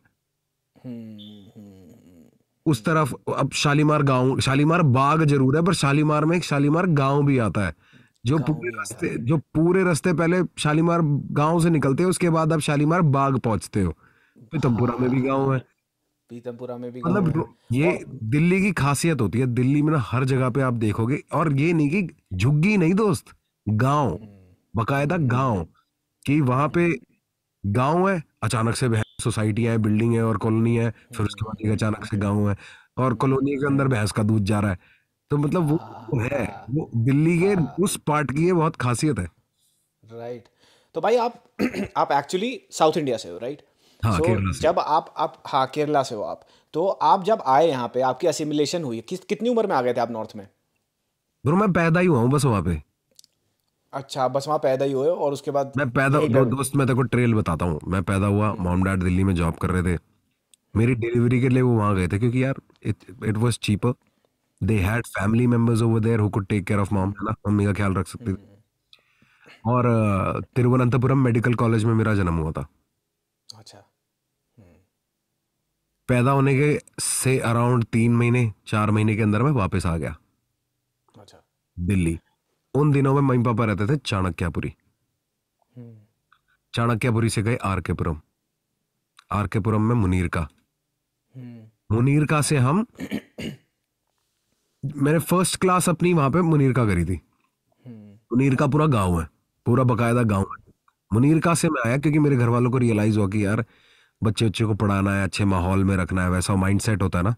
हम्म, उस तरफ अब शालीमार गांव शालीमार बाग जरूर है पर शालीमार में एक शालीमार गांव भी आता है जो पूरे रास्ते जो पूरे रास्ते पहले शालीमार गांव से निकलते हो उसके बाद अब शालीमार बाग पहुंचते हो हाँ। पीतमपुरा में भी गांव है पीतमपुरा में भी मतलब ये दिल्ली की खासियत होती है दिल्ली में ना हर जगह पे आप देखोगे और ये नहीं कि झुग्गी नहीं दोस्त गांव हम्म। बकायदा गांव कि वहां पे गांव है अचानक से बहस सोसाइटी है बिल्डिंग है और कॉलोनी है फिर उसके बाद एक अचानक से गांव है और कॉलोनी के अंदर भैंस का दूध जा रहा है तो मतलब वो हाँ। है वो दिल्ली के हाँ। उस पार्ट की बहुत खासियत है राइट तो भाई आप आप एक्चुअली साउथ इंडिया से हो राइट हाँ, so, जब आप आप हाँ केरला से हो आप तो आप जब आए यहाँ पे आपकी असिमिलेशन हुई किस कितनी उम्र में आ गए थे आप नॉर्थ में ब्रो मैं पैदा ही हुआ हूँ बस वहाँ पे अच्छा बस वहाँ पैदा ही हुए और उसके बाद मैं पैदा दो, दोस्त मैं तेरे ट्रेल बताता हूँ मैं पैदा हुआ मॉम हम्म। डैड दिल्ली में जॉब कर रहे थे मेरी डिलीवरी के लिए वो वहाँ गए थे क्योंकि यार it was cheaper they had family members over there who could take care of mom ना मम्मी का ख्याल रख सकते थे हम्म। और तिरुवनंतपुरम मेडिकल कॉलेज में मेरा जन्म हुआ था अच्छा पैदा होने के से अराउंड तीन महीने चार महीने के अंदर मैं वापस आ गया अच्छा दिल्ली उन दिनों में मम्मी पापा रहते थे चाणक्यपुरी हम्म। चाणक्यपुरी से गए आर आरकेपुरम आर में मुनीर का हम्म। मुनीर का से हम मैंने फर्स्ट क्लास अपनी वहां पे मुनीर का करी थी हम्म। मुनीर का पूरा गांव है पूरा बकायदा गांव है मुनीर का से मैं आया क्योंकि मेरे घर वालों को रियलाइज हुआ कि यार बच्चे बच्चे को पढ़ाना है अच्छे माहौल में रखना है वैसा माइंड सेट होता है ना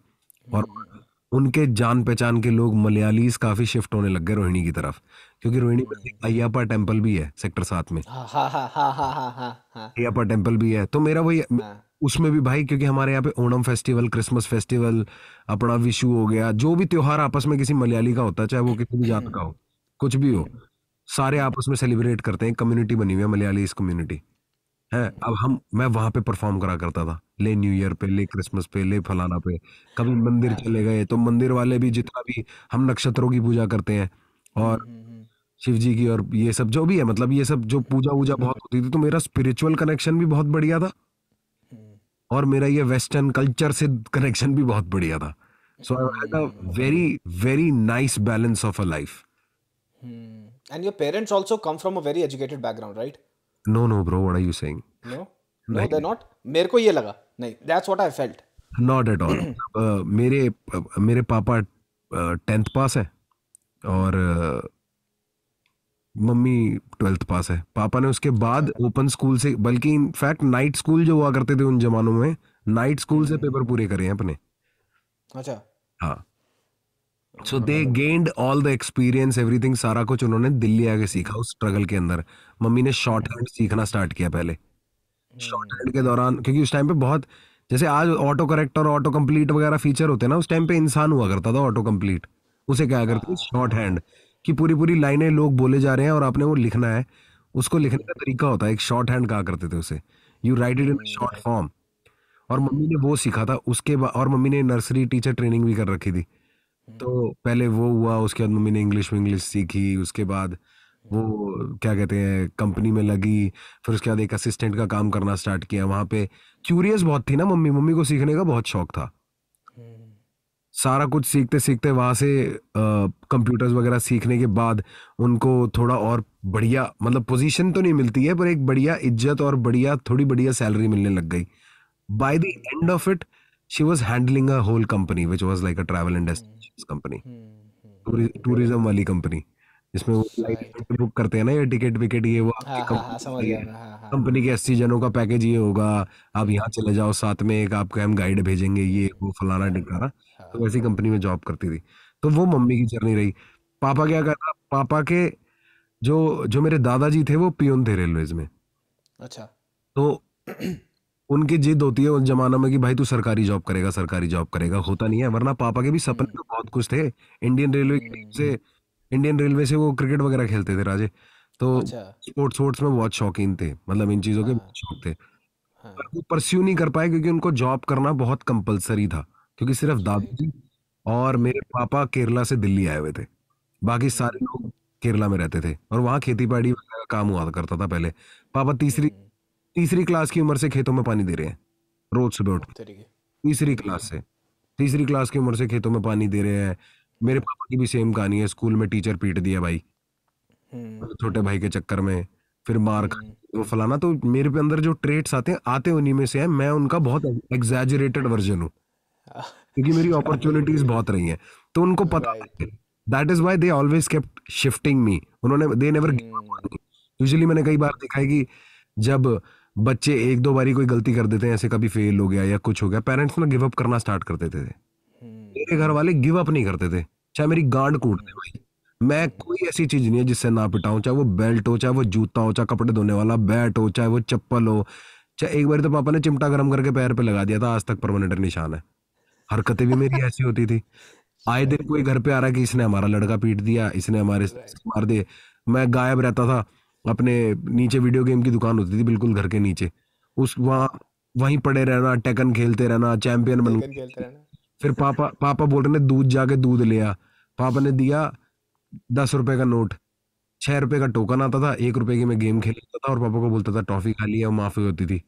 और हम्म। उनके जान पहचान के लोग मलयालीज काफी शिफ्ट होने लग गए रोहिणी की तरफ क्योंकि रोहिणी में हम्म। अय्यापा टेम्पल भी है सेक्टर सात में हाँ, हाँ, हाँ, अय्यापा टेम्पल भी है तो मेरा वही उसमें भी भाई क्योंकि हमारे यहाँ पे ओणम फेस्टिवल क्रिसमस फेस्टिवल अपना विशु हो गया जो भी त्योहार आपस में किसी मलयाली का होता है चाहे वो किसी भी जात हम्म। का हो कुछ भी हो सारे आपस में सेलिब्रेट करते हैं कम्युनिटी बनी हुई है मलयाली इस कम्युनिटी है अब हम मैं वहां पे परफॉर्म करा करता था ले न्यू ईयर पे ले क्रिसमस पे ले फलाना पे कभी मंदिर हाँ। चले गए तो मंदिर वाले भी जितना भी हम नक्षत्रों की पूजा करते हैं और हम्म, हम्म, हम्म। शिव जी की और ये सब जो भी है मतलब ये सब जो पूजा वूजा बहुत होती थी तो मेरा स्पिरिचुअल कनेक्शन भी बहुत बढ़िया था और मेरा ये वेस्टर्न कल्चर से कनेक्शन भी बहुत बढ़िया था so I had a very very nice balance of a life and your parents also come from a very educated background right no no bro what are you saying no no they not मेरे को ये लगा नहीं that's what I felt not at all मेरे मेरे पापा टेंथ पास है और मम्मी ट्वेल्थ पास है पापा ने उसके बाद ओपन अच्छा। स्कूल से बल्कि इन फैक्ट नाइट स्कूल जो हुआ करते थे उन जमानों में नाइट स्कूल से पेपर हम्म। पूरे करे हैं अपने अच्छा हाँ so they gained all the experience everything सारा कुछ उन्होंने दिल्ली आके सीखा उस स्ट्रगल के अंदर मम्मी ने शॉर्ट हैंड सीखना स्टार्ट किया पहले शॉर्ट हैंड हम्म। के दौरान क्योंकि उस टाइम पे बहुत जैसे आज ऑटो करेक्ट और ऑटो कंप्लीट वगैरह फीचर होते हैं ना उस टाइम पे इंसान हुआ करता था ऑटो कंप्लीट उसे क्या करते शॉर्ट हैंड हाँ। कि पूरी पूरी लाइनें लोग बोले जा रहे हैं और आपने वो लिखना है उसको लिखने का तरीका होता है एक शॉर्ट हैंड कहा करते थे उसे you write it in short form और मम्मी ने वो सीखा था उसके बाद और मम्मी ने नर्सरी टीचर ट्रेनिंग भी कर रखी थी तो हम्म। पहले वो हुआ उसके बाद मम्मी ने इंग्लिश में इंग्लिश सीखी उसके बाद वो क्या कहते हैं कंपनी में लगी फिर उसके बाद एक असिस्टेंट का काम करना स्टार्ट किया वहां पे क्यूरियस बहुत थी ना मम्मी मम्मी को सीखने का बहुत शौक था हम्म। सारा कुछ सीखते सीखते वहां से कंप्यूटर्स वगैरह सीखने के बाद उनको थोड़ा और बढ़िया मतलब पोजीशन तो नहीं मिलती है पर एक बढ़िया इज्जत और बढ़िया थोड़ी बढ़िया सैलरी मिलने लग गई by the end of it she was handling a whole company which was like a travel industry company tourism वाली कंपनी जिसमें वो बुक करते हैं ना ये टिकट विकेट ये वो कंपनी हाँ, हाँ, हाँ, के अस्सी जनों का पैकेज ये होगा आप यहाँ चले जाओ साथ में एक आपका हम गाइड भेजेंगे ये वो फलाना ढिकाना तो वैसी कंपनी में जॉब करती थी तो वो मम्मी की जर्नी रही पापा क्या करता पापा के जो जो मेरे दादाजी थे वो पियन थे रेलवेज में अच्छा तो उनकी जिद होती है उस जमाने में कि भाई तू सरकारी जॉब करेगा सरकारी जॉब करेगा होता नहीं है वरना पापा के भी सपने हम्म। तो बहुत कुछ थे इंडियन रेलवे से हम्म। इंडियन रेलवे से वो क्रिकेट वगैरह खेलते थे राजे तो स्पोर्ट्स अच्छा। स्पोर्ट्स में बहुत शौकीन थे मतलब इन चीज़ों के बहुत हाँ। शौक थे हाँ। वो परस्यू नहीं कर पाए क्योंकि उनको जॉब करना बहुत कंपलसरी था क्योंकि सिर्फ अच्छा। दादी और मेरे पापा केरला से दिल्ली आए हुए थे बाकी हाँ। सारे लोग केरला में रहते थे और वहाँ खेती बाड़ी काम हुआ करता था पहले पापा तीसरी हम्म। तीसरी क्लास की उम्र से खेतों में पानी दे रहे हैं रोज सुबह उठ तीसरी क्लास से तीसरी क्लास की उम्र से खेतों में पानी दे रहे हैं मेरे पापा की भी सेम कहानी है स्कूल में टीचर पीट दिया भाई हम्म। छोटे भाई के चक्कर में फिर मार हम्म। वो फलाना तो मेरे पे अंदर जो ट्रेट्स आते हैं आते उन्हीं में से है मैं उनका बहुत एग्जेजरेटेड वर्जन हूँ क्योंकि मेरी अपॉर्चुनिटीज बहुत रही हैं तो उनको पता that is why they always kept shifting me उन्होंने दे नेवर यूजली मैंने कई बार देखा है कि जब बच्चे एक दो बारी कोई गलती कर देते हैं ऐसे कभी फेल हो गया या कुछ हो गया पेरेंट्स ना गिव अप करना स्टार्ट कर देते थे मेरे घर वाले गिव अप नहीं करते थे चाहे मेरी गांड कूट दे भाई मैं कोई ऐसी चीज नहीं है जिससे ना पिटाऊं चाहे वो बेल्ट हो चाहे वो जूता हो चाहे कपड़े धोने वाला बैट हो चाहे वो चप्पल हो चाहे एक बार तो पापा ने चिमटा गर्म करके पैर पे लगा दिया था आज तक परमानेंट निशान है हरकतें भी मेरी ऐसी होती थी आए दिन कोई घर पे आ रहा है कि इसने हमारा लड़का पीट दिया इसने हमारे मार दिए मैं गायब रहता था अपने नीचे वीडियो गेम की दुकान होती थी बिल्कुल घर के नीचे उस वहाँ वहीं पड़े रहना टेकन खेलते रहना चैंपियन बन फिर पापा पापा बोल रहे ने दूध जाके दूध लिया पापा ने दिया दस रुपए का नोट छह रुपए का टोकन आता था एक रुपए की मैं गेम खेलता था और पापा को बोलता था टॉफी खा लिया और माफी होती थी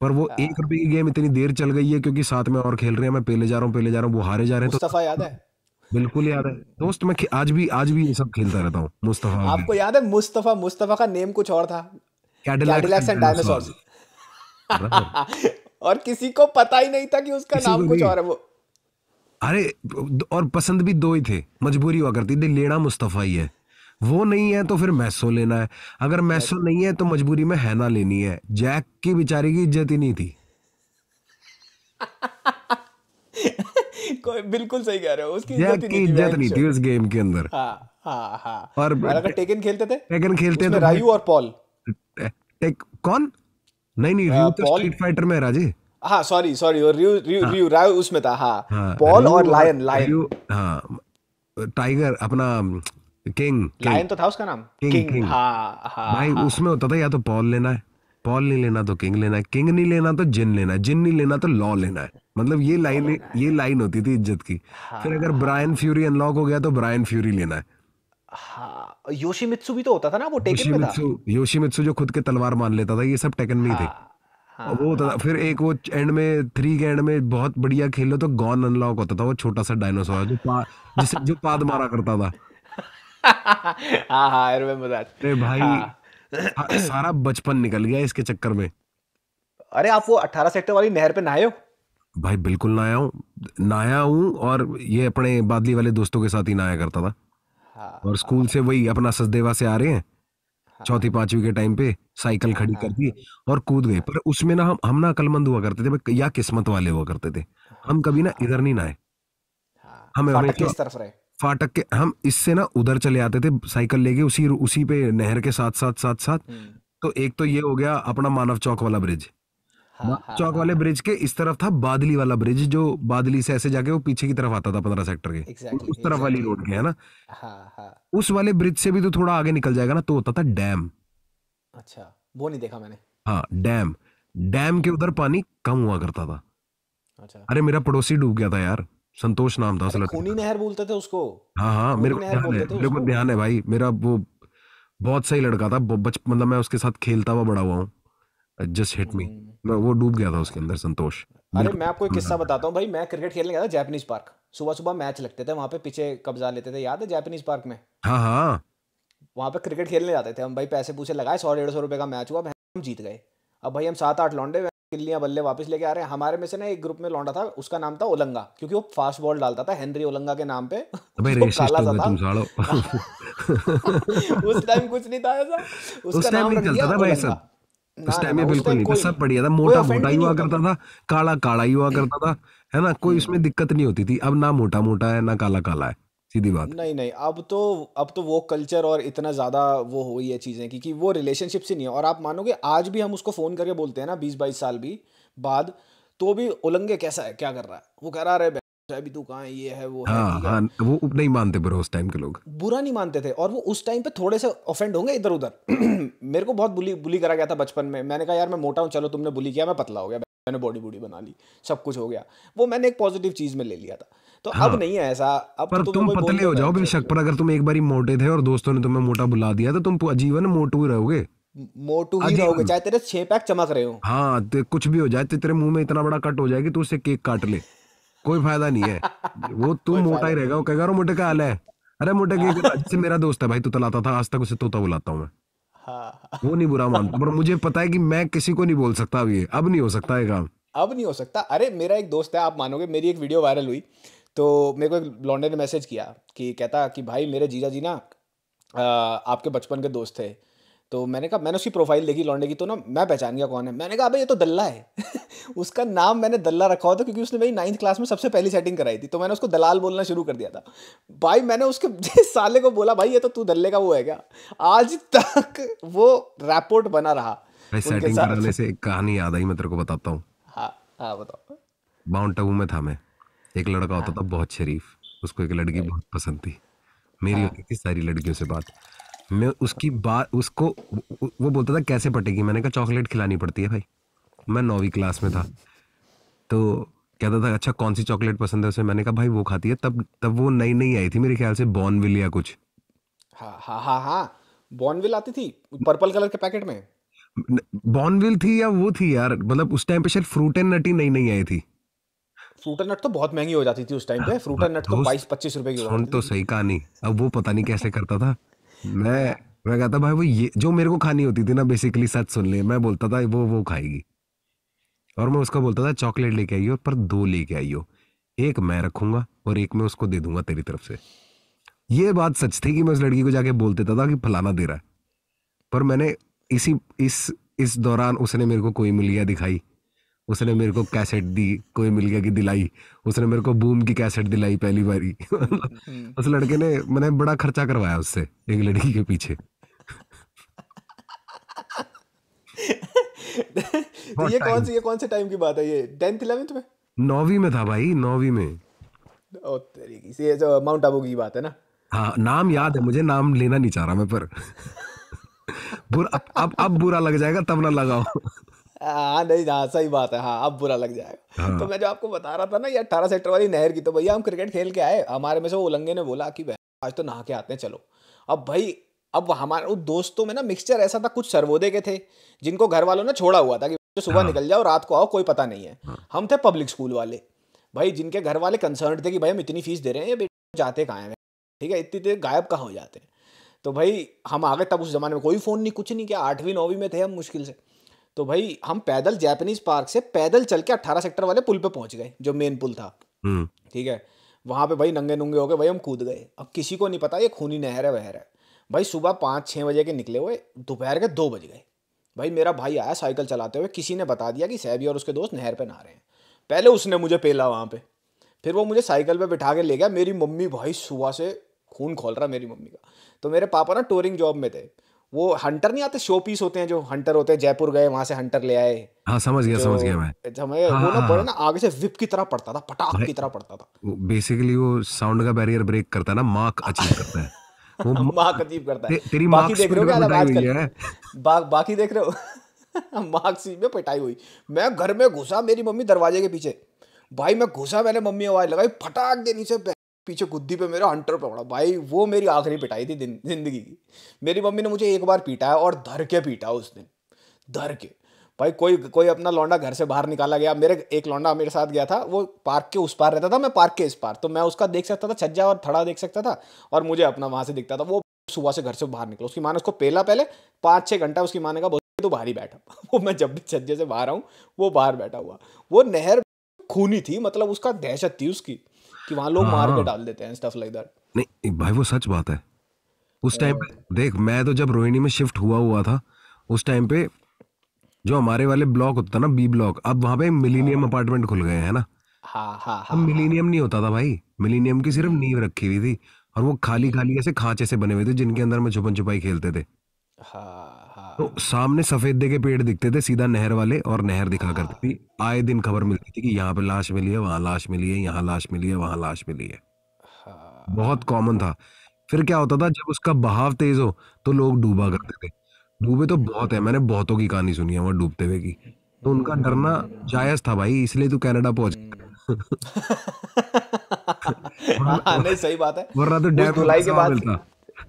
पर वो हाँ। एक रुपए की गेम इतनी देर चल गई है क्योंकि साथ में और खेल रहे हैं मैं पहले जा रहा हूँ पहले जा रहा हूँ वो हारे जा रहे हैं तो याद है बिल्कुल याद है दोस्त मैं आज भी आज भी ये सब खेलता रहता हूँ मुस्तफा आपको याद है मुस्तफा मुस्तफा का नेम कुछ और था और किसी को पता ही नहीं था कि उसका नाम कुछ और है वो अरे और पसंद भी दो ही थे मजबूरी हुआ करती थी लेना मुस्तफ़ा ही है वो नहीं है तो फिर मैसो लेना है अगर मैसो नहीं है तो मजबूरी में हैना लेनी है जैक की बेचारी की इज्जत ही नहीं थी बिल्कुल सही कह रहे हो उसकी इज्जत नहीं, नहीं, नहीं थी उस गेम के अंदर हाँ हाँ हाँ और अगर टेकन खेलते थे टेकन खेलते थे तो रायू और पॉल टेक कौन नहीं नहीं रायू तो स्ट्रीट फाइटर में राजे हाँ सॉरी सॉरी रियू रियू हाँ, रियू राय उसमें था हाँ, हाँ पॉल और लायन लायन हाँ टाइगर अपना किंग um, लायन तो था उसका नाम किंग किंग, हाँ, हाँ, भाई हाँ, उसमें होता था या तो पॉल लेना है पॉल नहीं लेना तो किंग लेना है किंग नहीं लेना तो जिन लेना है जिन नहीं लेना तो लॉ लेना है मतलब ये लाइन ये लाइन होती थी इज्जत की हाँ। फिर अगर ब्रायन फ्यूरी अनलॉक हो गया तो ब्रायन फ्यूरी लेना है हाँ, योशी मित्सु भी तो होता था ना वो टेकन में था योशी मित्सु जो खुद के तलवार मान लेता था ये सब टेकन में ही थे हाँ। हाँ, वो होता था फिर एक वो एंड में थ्री के एंड में बहुत बढ़िया खेल लो तो गॉन अनलॉक होता था वो छोटा सा डायनासोर जो पा, जिसे जो पाद मारा करता था हाँ हाँ आई रिमेम्बर दैट अरे भाई हाँ. सारा बचपन निकल गया इसके चक्कर में अरे आप वो 18 सेक्टर वाली नहर पे नहाए हो भाई बिल्कुल नहाया हूँ नहाया हूँ और ये अपने बादली वाले दोस्तों के साथ ही नहाया करता था हाँ, और हाँ, स्कूल हाँ. से वही अपना ससदेवा से आ रहे हैं चौथी पांचवी के टाइम पे साइकिल खड़ी हाँ। कर दी और कूद गए पर उसमें ना हम हम ना अकलमंद हुआ करते थे या किस्मत वाले हुआ करते थे हम कभी ना इधर नहीं ना आए हाँ। हमें फाटक के हम इससे ना उधर चले आते थे साइकिल लेके उसी उसी पे नहर के साथ साथ साथ साथ हम्म। तो एक तो ये हो गया अपना मानव चौक वाला ब्रिज हाँ, हाँ, चौक हाँ। वाले ब्रिज के इस तरफ था बादली वाला ब्रिज जो बादली से ऐसे जाके वो पीछे की तरफ आता था पंद्रह सेक्टर के exactly, उस तरफ exactly. वाली रोड के है ना हाँ, हाँ. उस वाले ब्रिज से भी तो थोड़ा आगे निकल जाएगा ना तो होता था डैम अच्छा वो नहीं देखा मैंने हाँ डैम डैम के उधर पानी कम हुआ करता था अच्छा अरे मेरा पड़ोसी डूब गया था यार संतोष नाम था खूनी नहर बोलते थे उसको हाँ हाँ मेरे को ध्यान है मेरे को ध्यान है भाई मेरा वो बहुत सही लड़का था मतलब मैं उसके साथ खेलता हुआ बड़ा हुआ हूँ जस्ट हिट मी हम्म। मैं वो डूब गया था उसके अंदर संतोष अरे मैं आपको एक हाँ। किस्सा बताता हूँ भाई मैं क्रिकेट खेलने गया था जैपनीज पार्क सुबह सुबह मैच लगते थे वहाँ पे पीछे कब्जा लेते थे याद है जैपनीज पार्क में हाँ हाँ वहाँ पे क्रिकेट खेलने जाते थे हम भाई पैसे पूछे लगाए सौ डेढ़ सौ रुपये का मैच हुआ हम जीत गए अब भाई हम सात आठ लौंडे किल्लियाँ बल्ले वापस लेके आ रहे हैं हमारे में से ना एक ग्रुप में लौंडा था उसका नाम था ओलंगा क्योंकि वो फास्ट बॉल डालता था हेनरी ओलंगा के नाम पे तो उस टाइम कुछ नहीं था ऐसा उसका नाम रख दिया उस टाइम में बिल्कुल नहीं था सब बढ़िया था मोटा मोटा ही हुआ करता था काला काला ही हुआ करता था है ना कोई हम्म। उसमें दिक्कत नहीं होती थी अब ना मोटा मोटा है ना काला काला है सीधी बात नहीं नहीं अब तो अब तो वो कल्चर और इतना ज़्यादा वो हो गई है चीज़ें क्योंकि वो रिलेशनशिप से नहीं है और आप मानोगे आज भी हम उसको फ़ोन करके बोलते हैं ना बीस बाईस साल भी बाद तो भी उलंगे कैसा है क्या कर रहा है वो कह रहा है भी तो कहाँ ये है वो हाँ, है हाँ, वो नहीं मानते बुरा उस टाइम के लोग बुरा नहीं मानते थे और वो उस टाइम पे थोड़े से ऑफेंड होंगे इधर उधर मेरे को बहुत बुली बुली करा गया था बचपन में मैंने कहा यार मैं मोटा हूँ चलो तुमने बुली किया मैं पतला हो गया मैंने बॉडी बॉडी बना ली सब कुछ हो गया वो मैंने एक पॉजिटिव चीज में ले लिया था तो हाँ, अब नहीं है ऐसा अब पर तुम पतले हो जाओ बेशक पर अगर तुम एक बार मोटे थे और दोस्तों ने तुम्हें मोटा बुला दिया तो तुम अजीवन मोटू ही रहोगे मोटू ही रहोगे चाहे तेरे छह पैक चमक रहे हो हाँ कुछ भी हो जाए तेरे मुंह में इतना बड़ा कट हो जाए कि तू उसे केक काट ले कोई फायदा नहीं है वो तू मोटा ही रहेगा वो कहेगा मोटे का हाल है अरे मोटे के हाँ। से मेरा दोस्त है भाई तू तलाता था आज तक उसे तोता बुलाता हूँ मैं हाँ। वो नहीं बुरा मानता पर मुझे पता है कि मैं किसी को नहीं बोल सकता अब ये अब नहीं हो सकता ये काम अब नहीं हो सकता अरे मेरा एक दोस्त है आप मानोगे मेरी एक वीडियो वायरल हुई तो मेरे को एक लॉन्डे ने मैसेज किया कि कहता कि भाई मेरे जीजा जी ना आपके बचपन के दोस्त थे तो मैंने कहा मैंने उसकी प्रोफाइल देखी लौंडे की तो ना मैं पहचान गया कौन है मैंने कहा अबे ये तो दल्ला है उसका नाम मैंने दल्ला रखा हुआ था क्योंकि उसने मेरी नाइन्थ क्लास में सबसे पहली सेटिंग कराई थी तो मैंने उसको दलाल बोलना शुरू कर दिया था भाई मैंने उसके जिस साले को बोला भाई ये तो तू दल्ले का वो है क्या आज तक वो रैपोर्ट बना रहा सेटिंग कराने से एक कहानी याद आई मैं तेरे को बताता हूँ हाँ माउंट हाँ, आबू में था मैं एक लड़का होता हाँ। था बहुत शरीफ उसको एक लड़की बहुत पसंद थी मेरी हाँ। होती थी सारी लड़कियों से बात मैं उसकी बात उसको वो बोलता था कैसे पटेगी मैंने कहा चॉकलेट खिलानी पड़ती है भाई मैं नौवीं क्लास में था तो कहता था अच्छा कौन सी चॉकलेट पसंद है उसे मैंने कहा भाई वो खाती है तब तब वो नई नई आई थी मेरे ख्याल से बॉर्नविल या कुछ हाँ हाँ हाँ हा, बॉर्नविल आती थी पर्पल कलर के पैकेट में बॉर्नविल थी या वो थी यार मतलब उस टाइम पे शायद फ्रूट एंड नट ही नई नई आई थी फ्रूट एंड नट तो बहुत महंगी हो जाती थी उस टाइम पे हाँ, फ्रूट एंड नट तो बाईस पच्चीस रुपए की तो सही कहानी अब वो पता नहीं कैसे करता था मैं मैं कहता भाई वो ये जो मेरे को खानी होती थी ना बेसिकली सच सुन ले मैं बोलता था वो वो खाएगी और मैं उसको बोलता था चॉकलेट लेके आइयो पर दो लेके आइयो एक मैं रखूंगा और एक मैं उसको दे दूंगा तेरी तरफ से ये बात सच थी कि मैं उस लड़की को जाके बोल देता था कि फलाना दे रहा है पर मैंने इसी इस इस दौरान उसने मेरे को कोई मिलिया दिखाई उसने मेरे को कैसेट दी कोई मिल गया कि दिलाई उसने मेरे को बूम की कैसेट दिलाई पहली बारी हम्म। उस लड़के ने मैंने बड़ा खर्चा करवाया उससे एक लड़की के पीछे तो ये कौन से ये कौन से टाइम की बात है ये टेंथ इलेवेंथ में नौवीं में था भाई नौवीं में ओ तेरी की ये जो माउंट आबू की बात है ना हाँ नाम याद है मुझे नाम लेना नहीं चाह रहा मैं पर बुरा अब अब बुरा लग जाएगा तब ना लगाओ हाँ नहीं हाँ सही बात है हाँ अब बुरा लग जाएगा हाँ। तो मैं जो आपको बता रहा था ना ये अट्ठारह सेक्टर वाली नहर की तो भैया हम क्रिकेट खेल के आए हमारे में से वो उलंगे ने बोला कि भाई आज तो नहा के आते हैं चलो अब भाई अब हमारे उन दोस्तों में ना मिक्सचर ऐसा था कुछ सर्वोदय के थे जिनको घर वालों ने छोड़ा हुआ था कि जो सुबह हाँ। निकल जाओ रात को आओ कोई पता नहीं है हाँ। हम थे पब्लिक स्कूल वाले भाई जिनके घर वाले कंसर्न थे कि भाई हम इतनी फीस दे रहे हैं ये जाते कहाँ हैं ठीक है इतनी देर गायब कहाँ हो जाते हैं तो भाई हम आ गए तब उस जमाने में कोई फ़ोन नहीं कुछ नहीं किया आठवीं नौवीं में थे हम मुश्किल से तो भाई हम पैदल जैपनीज पार्क से पैदल चल के अट्ठारह सेक्टर वाले पुल पे पहुंच गए जो मेन पुल था हम्म। ठीक है वहां पे भाई नंगे नुंगे हो गए भाई हम कूद गए अब किसी को नहीं पता ये खूनी नहर है वहर है भाई सुबह पाँच छः बजे के निकले हुए दोपहर के दो बज गए भाई मेरा भाई आया साइकिल चलाते हुए किसी ने बता दिया कि सैबी और उसके दोस्त नहर पे नहा रहे हैं पहले उसने मुझे पेला वहाँ पे फिर वो मुझे साइकिल पे बिठा के ले गया मेरी मम्मी भाई सुबह से खून खोल रहा मेरी मम्मी का तो मेरे पापा ना टूरिंग जॉब में थे वो हंटर नहीं आते शो पीस होते हैं जो हंटर होते हैं जयपुर गए वहां से हंटर ले आए हाँ समझ गया समझ गया तो मैं हाँ, वो ना हाँ, हाँ, हाँ, ना आगे से विप की तरह पड़ता था पटाख की तरह पड़ता था वो बेसिकली वो साउंड का बैरियर ब्रेक करता है ना मार्क अचीव करता है वो मार्क अचीव करता है तेरी मार्क देख रहे हो क्या हुई है बाकी देख रहे हो मार्क सी में पिटाई हुई मैं घर में घुसा मेरी मम्मी दरवाजे के पीछे भाई मैं घुसा मैंने मम्मी आवाज लगाई फटाक देनी से पीछे गुद्दी पे मेरा हंटर पकड़ा भाई वो मेरी आखिरी पिटाई थी जिंदगी की मेरी मम्मी ने मुझे एक बार पीटा है और धर के पीटा उस दिन धर के भाई कोई कोई अपना लौंडा घर से बाहर निकाला गया मेरे एक लौंडा मेरे साथ गया था वो पार्क के उस पार रहता था मैं पार्क के इस पार तो मैं उसका देख सकता था छज्जा और थड़ा देख सकता था और मुझे अपना वहाँ से दिखता था वो सुबह से घर से बाहर निकला उसकी माँ ने उसको पहला पहले पाँच छः घंटा उसकी माँ ने कहा तो बाहर ही बैठा वो मैं जब भी छज्जे से बाहर आऊँ वो बाहर बैठा हुआ वो नहर खूनी थी मतलब उसका दहशत थी उसकी कि वहां लोग मार के हाँ। डाल देते हैं स्टफ लाइक दैट नहीं भाई वो सच बात है उस टाइम पे देख मैं तो जब रोहिणी में शिफ्ट हुआ हुआ था उस टाइम पे जो हमारे वाले ब्लॉक होता था ना बी ब्लॉक अब वहां पे मिलीनियम अपार्टमेंट हाँ। खुल गए हैं ना हाँ हाँ हाँ मिलीनियम हाँ। नहीं होता था भाई मिलीनियम की सिर्फ हम्म। नींव रखी हुई थी और वो खाली खाली ऐसे खांचे से बने हुए थे जिनके अंदर में छुपन छुपाई खेलते थे हाँ तो सामने सफेद दे के पेड़ दिखते थे सीधा नहर वाले और नहर दिखा करती थी आए दिन खबर मिलती थी कि यहाँ पे लाश मिली है वहां लाश मिली है यहाँ लाश मिली है वहां लाश मिली है हाँ। बहुत कॉमन था फिर क्या होता था जब उसका बहाव तेज हो तो लोग डूबा करते थे डूबे तो बहुत है मैंने बहुतों की कहानी सुनी है वहां डूबते हुए की तो उनका डरना जायज था भाई इसलिए तू कनाडा पहुंच हम्म। हाँ नहीं सही बात है वरना तो डैम के बाद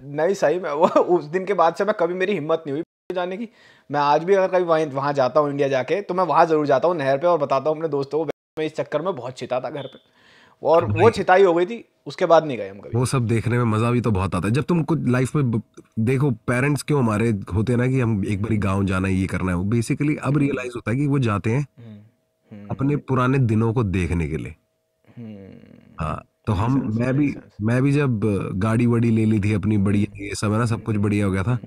नहीं सही मैं वो उस दिन के बाद से मैं कभी मेरी हिम्मत नहीं हुई जाने की मैं आज भी अगर कभी वहीं वहाँ जाता हूँ इंडिया जाके तो मैं वहाँ ज़रूर जाता हूँ नहर पे और बताता हूँ अपने दोस्तों को मैं इस चक्कर में बहुत छिता था घर पे और वो छिताई हो गई थी उसके बाद नहीं गए हम कभी वो सब देखने में मज़ा भी तो बहुत आता है जब तुम कुछ लाइफ में देखो पेरेंट्स क्यों हमारे होते हैं ना कि हम एक बार गाँव जाना है ये करना है वो बेसिकली अब रियलाइज हम्म। होता है कि वो जाते हैं हम्म, हम्म। अपने पुराने दिनों को देखने के लिए हाँ तो हम मैं भी मैं भी जब गाड़ी वाड़ी ले ली थी अपनी बढ़िया ये सब है ना सब कुछ बढ़िया हो गया था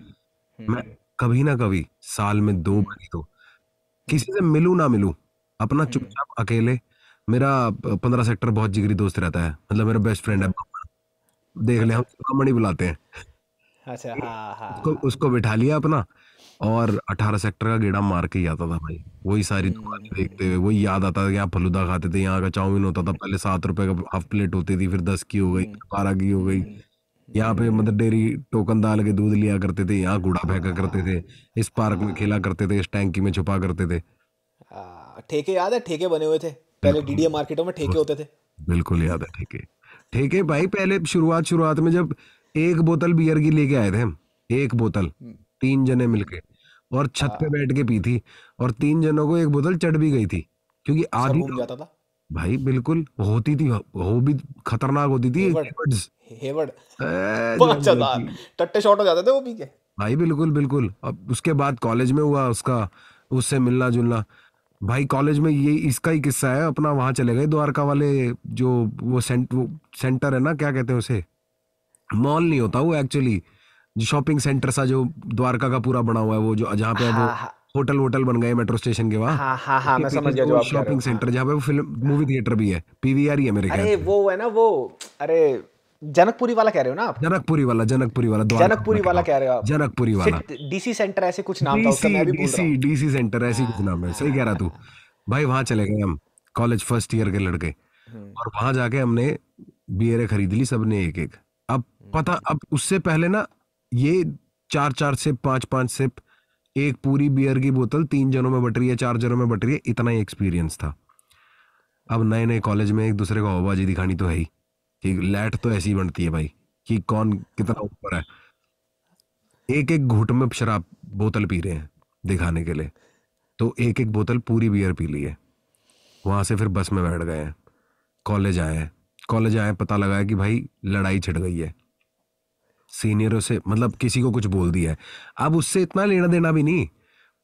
मैं कभी ना कभी साल में दो हम्म। बार तो किसी से मिलू ना मिलू अपना हम्म। चुपचाप अकेले मेरा पंद्रह सेक्टर बहुत जिगरी दोस्त रहता है मतलब मेरा बेस्ट फ्रेंड है हाँ। देख ले हम ब्राह्मण अच्छा। बुलाते हैं अच्छा हाँ हाँ, हाँ उसको, हाँ। उसको बिठा लिया अपना और अठारह सेक्टर का गेड़ा मार के ही आता था भाई वही सारी दुकान हम्म। देखते हुए वही याद आता था कि आप फलूदा खाते थे यहाँ का चाउमीन होता था पहले सात रुपए का हाफ प्लेट होती थी फिर दस की हो गई बारह की हो गई यहाँ पे मतलब डेयरी टोकन डाल के दूध लिया करते थे यहाँ कूड़ा फेंका करते थे इस पार्क में खेला करते थे इस टैंकी में छुपा करते थे हाँ, ठेके याद है ठेके बने हुए थे पहले डीडीए मार्केटों में ठेके होते थे बिल्कुल याद है ठेके ठेके भाई पहले शुरुआत शुरुआत में जब एक बोतल बियर की लेके आए थे हम एक बोतल हम्म। तीन जने मिलके और छत पे हाँ। बैठ के पी थी और तीन जनों को एक बोतल चढ़ भी गई थी क्योंकि आधी तो जाता था भाई बिल्कुल होती थी हो भी खतरनाक होती थी अच्छा टट्टे शॉट हो जाते थे वो पी के भाई बिल्कुल बिल्कुल अब उसके बाद कॉलेज में हुआ उसका उससे मिलना जुलना भाई कॉलेज में ये इसका ही किस्सा है अपना वहां चले गए द्वारका वाले जो वो, सेंट, वो सेंटर है ना क्या कहते हैं उसे मॉल नहीं होता वो एक्चुअली शॉपिंग सेंटर सा जो द्वारका का पूरा बना हुआ है वो जो जहाँ पे हाँ, वो हाँ, हाँ। होटल वोटल बन गए मेट्रो स्टेशन के वहाँ हाँ, हाँ, हाँ, तो समझ गया शॉपिंग सेंटर जहाँ पे फिल्म मूवी थिएटर भी है पीवीआर ही है मेरे अरे वो है ना वो अरे जनकपुरी वाला कह रहे हो ना आप जनकपुरी वाला जनकपुरी वाला जनकपुरी वाला कह रहे हो आप जनकपुरी वाला डीसी सेंटर ऐसे कुछ नाम था उसका मैं भी डीसी डीसी सेंटर ऐसे कुछ नाम है सही कह रहा तू भाई वहां चले गए हम कॉलेज फर्स्ट ईयर के लड़के हम्म। और वहां जाके हमने बियरें खरीद ली सबने एक एक अब हम्म। पता अब उससे पहले ना ये चार चार सिप पांच पांच सिप एक पूरी बियर की बोतल तीन जनों में बट रही है चार जनों में बट रही है इतना ही एक्सपीरियंस था अब नए नए कॉलेज में एक दूसरे को हवाबाजी दिखानी तो है ही कि लैट तो ऐसी बनती है भाई कि कौन कितना ऊपर है एक एक घुट में शराब बोतल पी रहे हैं दिखाने के लिए तो एक एक बोतल पूरी बियर पी ली है वहां से फिर बस में बैठ गए हैं कॉलेज आए हैं कॉलेज आए पता लगा है कि भाई लड़ाई छिड़ गई है सीनियरों से मतलब किसी को कुछ बोल दिया है अब उससे इतना लेना देना भी नहीं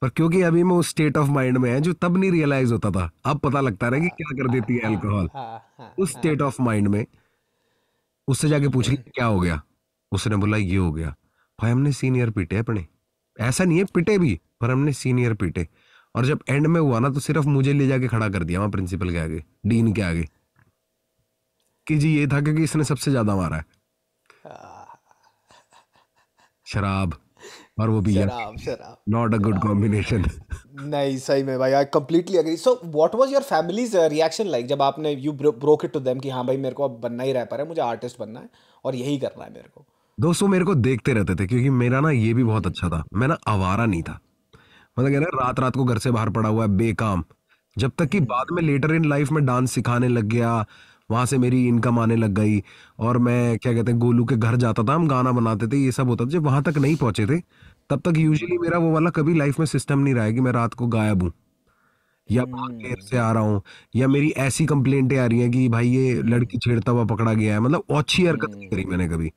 पर क्योंकि अभी मैं उस स्टेट ऑफ माइंड में है जो तब नहीं रियलाइज होता था अब पता लगता रहा कि क्या कर देती है अल्कोहल हाँ, हाँ, हाँ, उस स्टेट ऑफ माइंड में उससे जाके पूछ ली क्या हो गया उसने बोला ये हो गया भाई हमने सीनियर पीटे अपने ऐसा नहीं है पिटे भी पर हमने सीनियर पीटे और जब एंड में हुआ ना तो सिर्फ मुझे ले जाके खड़ा कर दिया वहां प्रिंसिपल के आगे डीन के आगे कि जी ये था क्योंकि इसने सबसे ज्यादा मारा है शराब और वो भी नॉट अ गुड कॉम्बिनेशन नहीं सही में भाई I completely agree so what was your family's reaction like जब आपने you broke it to them कि हाँ भाई मेरे को अब बनना ही रैपर है मुझे आर्टिस्ट बनना है और यही करना है मेरे को दोस्तों मेरे को देखते रहते थे क्योंकि मेरा ना ये भी बहुत अच्छा था मैं ना आवारा नहीं था मतलब कहना रात रात को घर से बाहर पड़ा हुआ है बेकाम जब तक कि हम्म। बाद में लेटर इन लाइफ में डांस सिखाने लग गया वहाँ से मेरी इनकम आने लग गई और मैं क्या कहते हैं गोलू के घर जाता था हम गाना बनाते थे ये सब होता था जब वहाँ तक नहीं पहुँचे थे तब तक यूजली हम्म। मेरा वो वाला कभी लाइफ में सिस्टम नहीं रहा है कि मैं रात को गायब हूँ या बहुत देर हम्म। से आ रहा हूँ या मेरी ऐसी कंप्लेंटें आ रही हैं कि भाई ये हम्म। लड़की छेड़ता हुआ पकड़ा गया है मतलब अच्छी हरकत नहीं करी मैंने कभी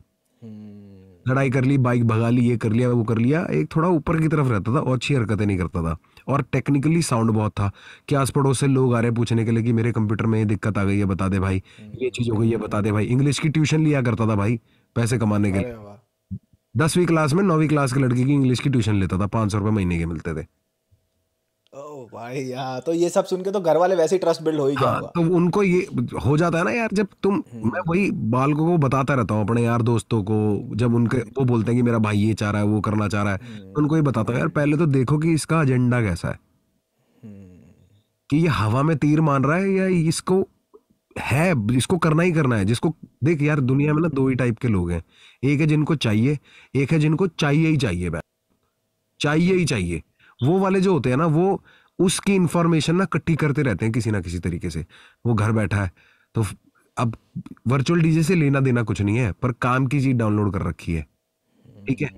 लड़ाई कर ली बाइक भगा ली ये कर लिया वो कर लिया एक थोड़ा ऊपर की तरफ रहता था अच्छी हरकतें नहीं करता था और टेक्निकली साउंड बहुत था कि आस पड़ोस से लोग आ रहे पूछने के लिए कि मेरे कंप्यूटर में ये दिक्कत आ गई है बता दे भाई ये चीज़ हो गई है बता दे भाई इंग्लिश की ट्यूशन लिया करता था भाई पैसे कमाने के लिए दसवीं क्लास में नौवीं क्लास की लड़की की इंग्लिश की ट्यूशन लेता था पांच सौ रुपए महीने के मिलते थे भाई यार तो ये सब सुन के तो घर वाले वैसे ही ट्रस्ट बिल्ड हो ही हाँ, तो उनको ये हो जाता है ना यार जब तुम हम्म। मैं वही बालकों को बताता रहता हूँ अपने यार दोस्तों को जब उनके हम्म। वो बोलते हैं कि मेरा भाई ये चाह रहा है वो करना चाह रहा है हम्म। उनको ये बताता हूँ यार पहले तो देखो कि इसका एजेंडा कैसा है कि ये हवा में तीर मान रहा है या इसको है इसको करना ही करना है जिसको देख यार दुनिया में ना दो ही टाइप के लोग हैं एक है जिनको चाहिए एक है जिनको चाहिए ही चाहिए चाहिए ही चाहिए वो वाले जो होते हैं ना वो उसकी इन्फॉर्मेशन ना इकट्ठी करते रहते हैं किसी ना किसी तरीके से वो घर बैठा है तो अब वर्चुअल डीजे से लेना देना कुछ नहीं है पर काम की चीज डाउनलोड कर रखी है ठीक है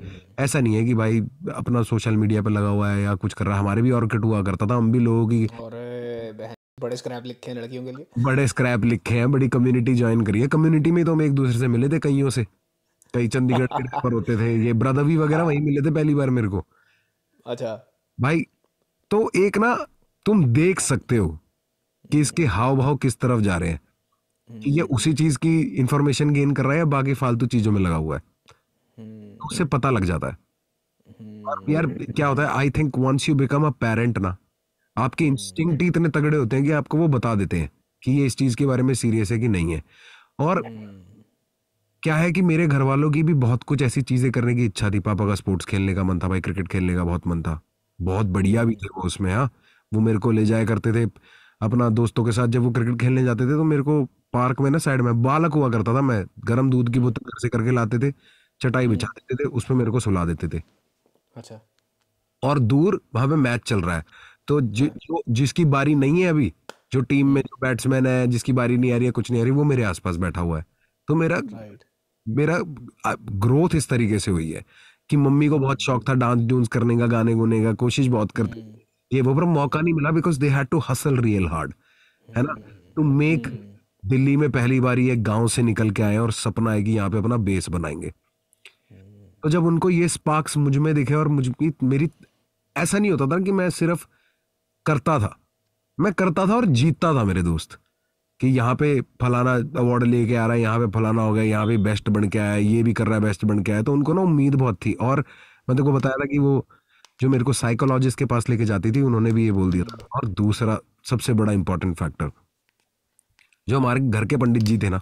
ऐसा नहीं है कि भाई अपना सोशल मीडिया पर लगा हुआ है या कुछ कर रहा है हमारे भी ऑर्किड हुआ करता था हम भी लोगों की बड़े स्क्रैप लिखे हैं लड़कियों के लिए बड़े स्क्रैप लिखे हैं बड़ी कम्युनिटी ज्वाइन करी है कम्युनिटी में तो हम एक दूसरे से मिले थे कईयों से कई चंडीगढ़ पर होते थे ये ब्रदर भी वगैरह वहीं मिले थे पहली बार मेरे को अच्छा भाई तो एक ना तुम देख सकते हो कि हम्म। इसके हाव भाव किस तरफ जा रहे हैं कि ये हम्म। उसी चीज की इंफॉर्मेशन गेन कर रहा है या बाकी फालतू चीजों में लगा हुआ है तो उससे पता लग जाता है और यार क्या होता है I think once you become a parent ना आपके इंस्टिंग इतने तगड़े होते हैं कि आपको वो बता देते हैं कि ये इस चीज के बारे में सीरियस है कि नहीं है और क्या है कि मेरे घर वालों की भी बहुत कुछ ऐसी चीजें करने की इच्छा थी पापा का स्पोर्ट्स खेलने का मन था भाई क्रिकेट खेलने का बहुत मन था बहुत बढ़िया भी थे वो उसमें हाँ वो मेरे को ले जाया करते थे अपना दोस्तों के साथ जब वो क्रिकेट खेलने जाते थे तो मेरे को पार्क में ना साइड में बालक हुआ करता था मैं गर्म दूध की बोतल से करके लाते थे चटाई हम्म। बिछा देते थे उसमें मेरे को सुला देते थे अच्छा और दूर वहां पे मैच चल रहा है तो जि, हाँ। जो जिसकी बारी नहीं है अभी जो टीम में जो बैट्समैन है जिसकी बारी नहीं आ रही है कुछ नहीं आ रही वो मेरे आसपास बैठा हुआ है तो मेरा मेरा ग्रोथ इस तरीके से हुई है कि मम्मी को बहुत शौक था डांस डूंस करने का गाने गुने का कोशिश बहुत करते हम्म। ये वो पर मौका नहीं मिला because they had to hustle real hard है ना to hmm. Make hmm. Delhi में पहली बार ये गांव से निकल के आए और सपना है कि यहाँ पे अपना बेस बनाएंगे तो जब उनको ये स्पार्क्स मुझ में दिखे और मुझ मेरी ऐसा नहीं होता था कि मैं सिर्फ करता था मैं करता था और जीतता था मेरे दोस्त कि यहाँ पे फलाना अवार्ड लेके आ रहा है यहाँ पे फलाना हो गया यहाँ पे बेस्ट बन के आया ये भी कर रहा है बेस्ट बन के आया तो उनको ना उम्मीद बहुत थी और मैं तेको तो बताया था कि वो जो मेरे को साइकोलॉजिस्ट के पास लेके जाती थी उन्होंने भी ये बोल दिया था और दूसरा सबसे बड़ा इंपॉर्टेंट फैक्टर जो हमारे घर के पंडित जी थे ना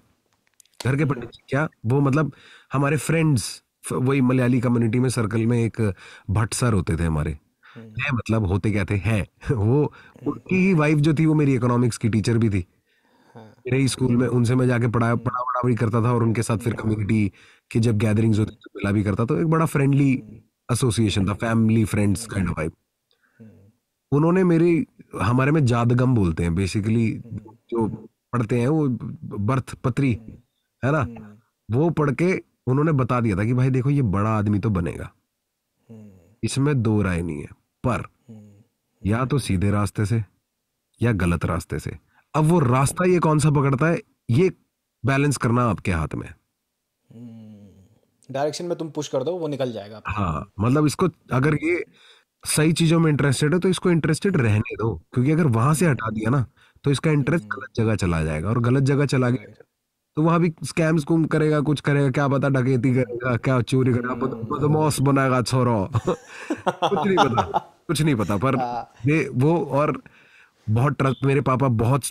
घर के पंडित जी क्या वो मतलब हमारे फ्रेंड्स वही मलयाली कम्युनिटी में सर्कल में एक भट्ट सर होते थे हमारे हम्म। है मतलब होते क्या थे हैं वो उनकी ही वाइफ जो थी वो मेरी इकोनॉमिक्स की टीचर भी थी मेरे ही स्कूल में उनसे मैं जाके पढ़ा पढ़ा पढ़ा भी करता था और उनके साथ फिर कम्युनिटी के जब गैदरिंग्स होती तो मिला भी करता तो एक बड़ा फ्रेंडली एसोसिएशन था family friends kind of vibe उन्होंने मेरी हमारे में जादगम बोलते हैं बेसिकली हम्म। जो पढ़ते हैं वो बर्थ पत्री है ना हम्म। वो पढ़ के उन्होंने बता दिया था कि भाई देखो ये बड़ा आदमी तो बनेगा हम्म। इसमें दो राय नहीं है पर या तो सीधे रास्ते से या गलत रास्ते से अब वो रास्ता ये कौन सा पकड़ता है ये बैलेंस करना आपके हाथ में डायरेक्शन हम्म, में तुम पुश कर दो वो निकल जाएगा हाँ मतलब इसको अगर ये सही चीजों में इंटरेस्टेड है तो इसको इंटरेस्टेड रहने दो क्योंकि अगर वहां से हटा दिया ना तो इसका इंटरेस्ट हम्म। गलत जगह चला जाएगा और गलत जगह चला गया तो वहां भी स्कैम्स कुम करेगा कुछ करेगा क्या पता डकैती करेगा क्या चोरी करेगा हम्म। बदमाश बनाएगा छोरो कुछ नहीं पता कुछ नहीं पता पर हाँ। वो और बहुत ट्रस्ट मेरे पापा बहुत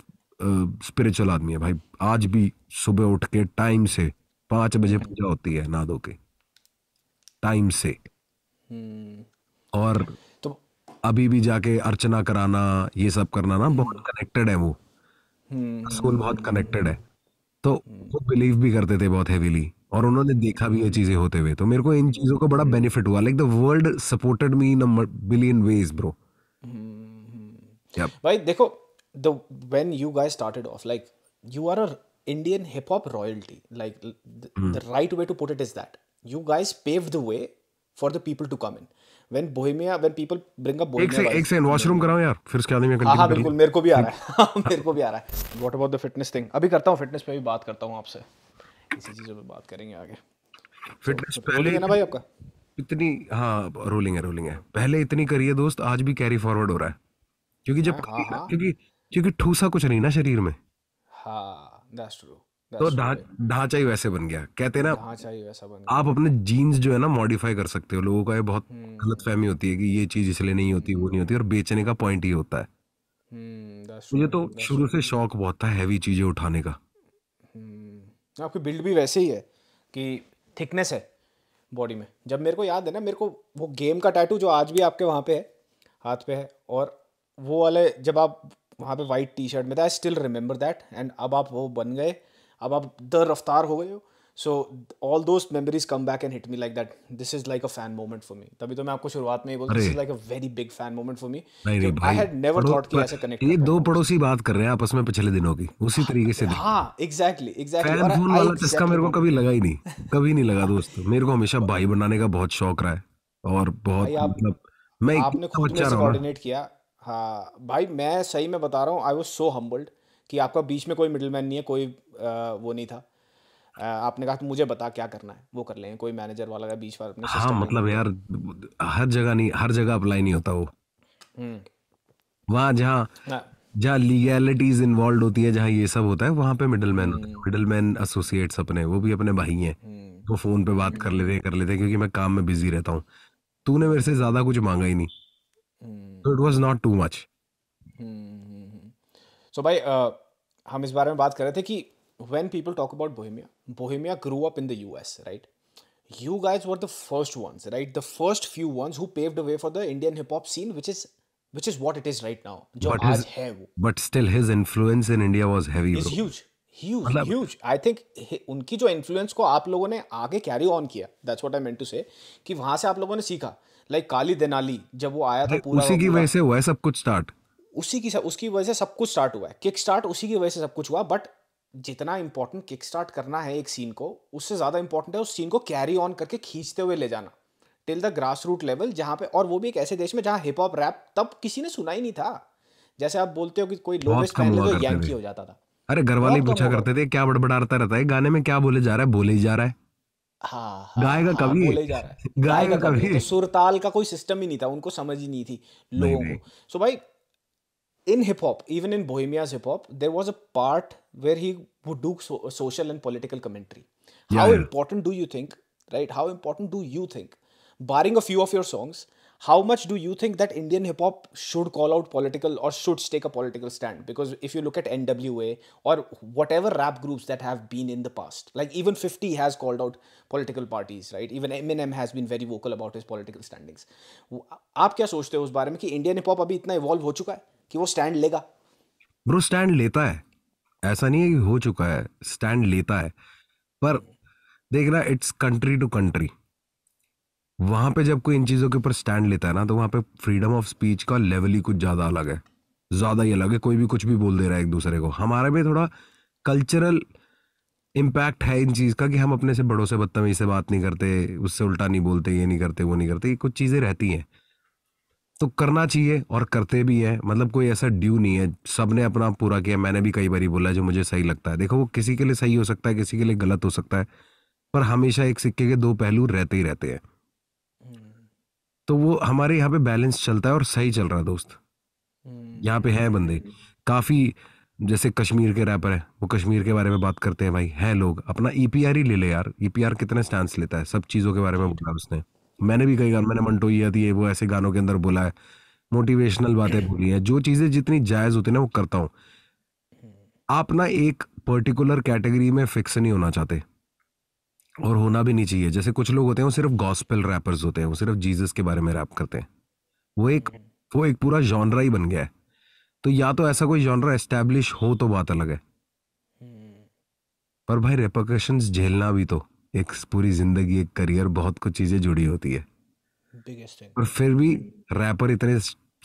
स्पिरिचुअल आदमी है भाई आज भी सुबह उठ के टाइम से पांच बजे पूजा होती है नादो के टाइम से हम्म। और तो अभी भी जाके अर्चना कराना ये सब करना ना बहुत कनेक्टेड हम्म। है वो स्कूल हम्म। बहुत कनेक्टेड है तो वो बिलीव भी करते थे बहुत हैवीली और उन्होंने देखा भी ये चीजें होते हुए तो मेरे को इन चीजों का बड़ा बेनिफिट हुआ like the world supported me in billion ways bro yep. भाई देखो the when you guys started off like you are a Indian hip hop royalty like the right way to put it is that you guys pave the way for the people to come in when bohemia when people bring up bohemia एक सेकंड एक सेकंड वॉशरूम कराओ यार फिर उसके बाद में कंटिन्यू हाँ, हां बिल्कुल मेरे को भी आ रहा है हाँ, मेरे को भी आ रहा है what about the fitness thing अभी करता हूं फिटनेस पे भी बात करता हूं आपसे इसी चीजों पे बात करेंगे आगे फिटनेस पहले ना भाई आपका इतनी हाँ रोलिंग है रोलिंग है पहले इतनी करिए दोस्त आज भी कैरी फॉरवर्ड हो रहा है क्योंकि जब हाँ, हाँ, हाँ, क्योंकि क्योंकि ठूसा कुछ नहीं ना शरीर में हाँ दैट्स ट्रू तो ढांचा ही वैसे बन गया कहते हैं ना वैसा बन गया। आप अपने जीन्स जो है ना मॉडिफाई कर सकते हो लोगों का ये बहुत हम्म। गलत फहमी होती है कि ये चीज इसलिए नहीं होती वो नहीं होती और बेचने का पॉइंट ही होता है मुझे हम्म, तो, तो शुरू से शौक बहुत था हैवी चीजें उठाने का हम्म, आपकी बिल्ड भी वैसे ही है कि थिकनेस है बॉडी में जब मेरे को याद है ना मेरे को वो गेम का टैटू जो आज भी आपके वहाँ पे है हाथ पे है और वो वाले जब आप वहाँ पे वाइट टी शर्ट में था I still remember that and अब आप वो बन गए अब आप द रफ्तार हो गए हो so all those memories come back and hit me like that this is like a fan moment for me तभी तो मैं आपको शुरुआत में ही बोल this is like a very big fan moment for me I had never thought कि ऐसे कनेक्ट ये दो पड़ोसी बात कर रहे हैं आपस में पिछले दिनों की उसी तरीके से हाँ एग्जैक्टली एग्जैक्टली फैन वाला चस्का मेरे को कभी लगा ही नहीं कभी नहीं लगा दोस्त मेरे को हमेशा भाई बनाने का बहुत शौक रहा है और बहुत मतलब मैं आपने खुद में कोऑर्डिनेट किया हाँ भाई मैं सही में बता रहा हूँ आई वॉज सो हम्बल्ड कि आपका बीच में कोई मिडिल मैन नहीं है कोई आ, वो नहीं था आ, आपने कहा कि मुझे बता क्या करना है वो कर लेंगे कोई मैनेजर वाला का बीच वाला हाँ मतलब यार हर जगह नहीं हर जगह अप्लाई नहीं होता वो हम्म। वहाँ जहाँ जहाँ लीगैलिटीज इन्वॉल्व होती है जहाँ ये सब होता है वहाँ पे मिडिल मैन होता है मिडिल मैन एसोसिएट्स अपने वो भी अपने भाई हैं हम्म। वो फ़ोन पे बात कर हम्म। लेते हैं कर लेते हैं क्योंकि मैं काम में बिजी रहता हूँ तूने मेरे से ज़्यादा कुछ मांगा ही नहीं तो it was not too much so भाई हम इस बारे में बात कर रहे थे कि when people talk about Bohemia Bohemia grow up in the US right you guys were the first ones right the first few ones who paved the way for the indian hip hop scene which is which is what it is right now jo but, his, hai wo. but still his influence in india was heavy is huge huge Matlab, huge i think उनकी जो इन्फ्लुएंस को आप लोगों ने आगे कैरी ऑन किया that's what I meant to say कि वहां से आप लोगों ने सीखा लाइक काली देनाली जब वो आया था पूरा उसी की वजह से हुआ है सब कुछ स्टार्ट उसी की उसकी वजह से सब कुछ स्टार्ट हुआ है किक स्टार्ट उसी की वजह से सब कुछ हुआ बट जितना इंपॉर्टेंट किक स्टार्ट करना है एक सीन को उससे ज़्यादा इंपॉर्टेंट है उस सीन को कैरी ऑन करके खींचते हुए ले जाना till the grass root level जहाँ पे और वो भी एक ऐसे देश में जहाँ हिप हॉप रैप तब किसी ने सुना ही नहीं था जैसे आप बोलते हो कि कोई लोवेस्ट पहन तो यंकी हो जाता था अरे घर वाले पूछा करते थे क्या बड़बड़ाता रहता है गाने में क्या बोले जा रहा है बोले ही जा रहा है हाँ, हाँ, गाय का हाँ, कवि बोले जा रहा है गाय का कवि तो सुरताल का कोई सिस्टम ही नहीं था उनको समझ ही नहीं थी लोगों को सो भाई in hip hop even in Bohemia's hip hop there was a part where he would do social and political commentary how important do you think right how important do you think barring a few of your songs how much do you think that Indian hip hop should call out political or should take a political stand? Because if you look at NWA or whatever rap groups that have been in the past, like even 50 has called out political parties, right? Even Eminem has been very vocal about his political standings. आप क्या सोचते हो उस बारे में कि इंडियन हिप हॉप अभी इतना इवॉल्व हो चुका है कि वो स्टैंड लेगा ब्रो स्टैंड लेता है ऐसा नहीं है कि हो चुका है स्टैंड लेता है पर देखना इट्स कंट्री टू कंट्री वहाँ पे जब कोई इन चीज़ों के ऊपर स्टैंड लेता है ना तो वहाँ पे फ्रीडम ऑफ स्पीच का लेवल ही कुछ ज़्यादा अलग है ज़्यादा ही अलग है कोई भी कुछ भी बोल दे रहा है एक दूसरे को हमारे में थोड़ा कल्चरल इम्पैक्ट है इन चीज़ का कि हम अपने से बड़ों से बदतमीज से बात नहीं करते उससे उल्टा नहीं बोलते ये नहीं करते वो नहीं करते ये कुछ चीज़ें रहती हैं तो करना चाहिए और करते भी हैं मतलब कोई ऐसा ड्यू नहीं है सब ने अपना पूरा किया मैंने भी कई बार बोला जो मुझे सही लगता है देखो वो किसी के लिए सही हो सकता है किसी के लिए गलत हो सकता है पर हमेशा एक सिक्के के दो पहलू रहते ही रहते हैं तो वो हमारे यहाँ पे बैलेंस चलता है और सही चल रहा है दोस्त हम्म। यहाँ पे है बंदे काफ़ी जैसे कश्मीर के रैपर है वो कश्मीर के बारे में बात करते हैं भाई हैं लोग अपना ई e ही ले ले यार ई कितना स्टैंड लेता है सब चीज़ों के बारे में बोला उसने मैंने भी कई गान मैंने मंटो ये दिए वो ऐसे गानों के अंदर बोला है मोटिवेशनल बातें बोली हैं जो चीज़ें जितनी जायज़ होती है ना वो करता हूँ हम्म। आप ना एक पर्टिकुलर कैटेगरी में फिक्स नहीं होना चाहते और होना भी नहीं चाहिए जैसे कुछ लोग होते हैं वो सिर्फ गॉस्पेल रैपर्स होते हैं वो सिर्फ जीसस के बारे में रैप करते हैं वो एक वो एक पूरा जॉनरा ही बन गया है तो या तो ऐसा कोई जॉनरा एस्टेब्लिश हो तो बात अलग है पर भाई रेपोकेशन झेलना भी तो एक पूरी जिंदगी एक करियर बहुत कुछ चीज़ें जुड़ी होती है और फिर भी रैपर इतने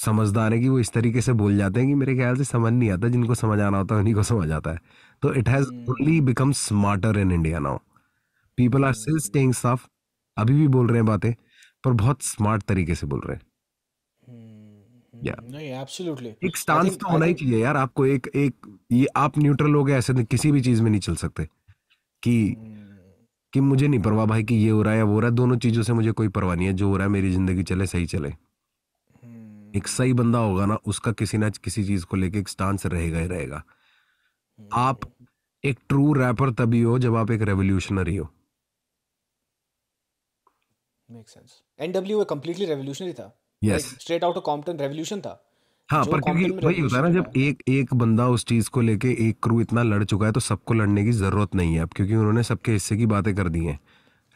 समझदार है कि वो इस तरीके से बोल जाते हैं कि मेरे ख्याल से समझ नहीं आता जिनको समझ आना होता है उन्हीं को समझ आता है तो it has only become smarter in India now people are still staying साफ अभी भी बोल रहे हैं बातें पर बहुत स्मार्ट तरीके से बोल रहे हैं या hmm. hmm. नहीं एब्सोल्युटली एक स्टांस तो होना ही चाहिए यार आपको एक एक ये आप न्यूट्रल हो गए ऐसे किसी भी चीज में नहीं चल सकते कि hmm. कि मुझे नहीं परवाह भाई कि ये हो रहा है या वो हो रहा है दोनों चीजों से मुझे कोई परवाह नहीं है जो हो रहा है मेरी जिंदगी चले सही चले एक सही बंदा होगा ना उसका किसी ना किसी चीज को लेके एक स्टांस रहेगा ही रहेगा आप एक ट्रू रैपर तभी हो जब आप एक रेवोल्यूशनरी हो make sense NWA completely revolutionary था yes straight out of Compton revolution था हाँ पर क्योंकि वही होता है ना जब एक एक बंदा उस चीज को लेके एक क्रू इतना लड़ चुका है तो सबको लड़ने की जरूरत नहीं है अब क्योंकि उन्होंने सबके हिस्से की बातें कर दी हैं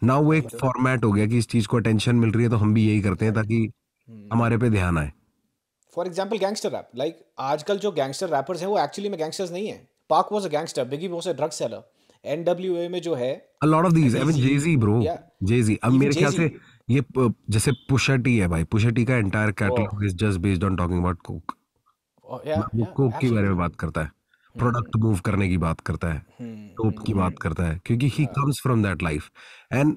नाउ वो एक फॉर्मेट हो गया कि इस चीज को अटेंशन मिल रही है तो हम भी यही करते हैं ताकि हम्म। हमारे पे ध्यान आए for example gangster rap like आजकल जो गैंगस्टर रैपर्स है वो एक्चुअली में गैंगस्टर्स नहीं है Pac was a gangster Biggie was a drug seller NWA में जो है a lot of these even Jay-Z bro Jay-Z अब मेरे ख्याल से ये जैसे पुशटी है भाई पुशटी का entire catalog is just based on talking about coke वो कोक के बारे में बात करता है प्रोडक्ट hmm. मूव करने की बात करता है टोप hmm. की बात hmm. करता है क्योंकि he comes from that life and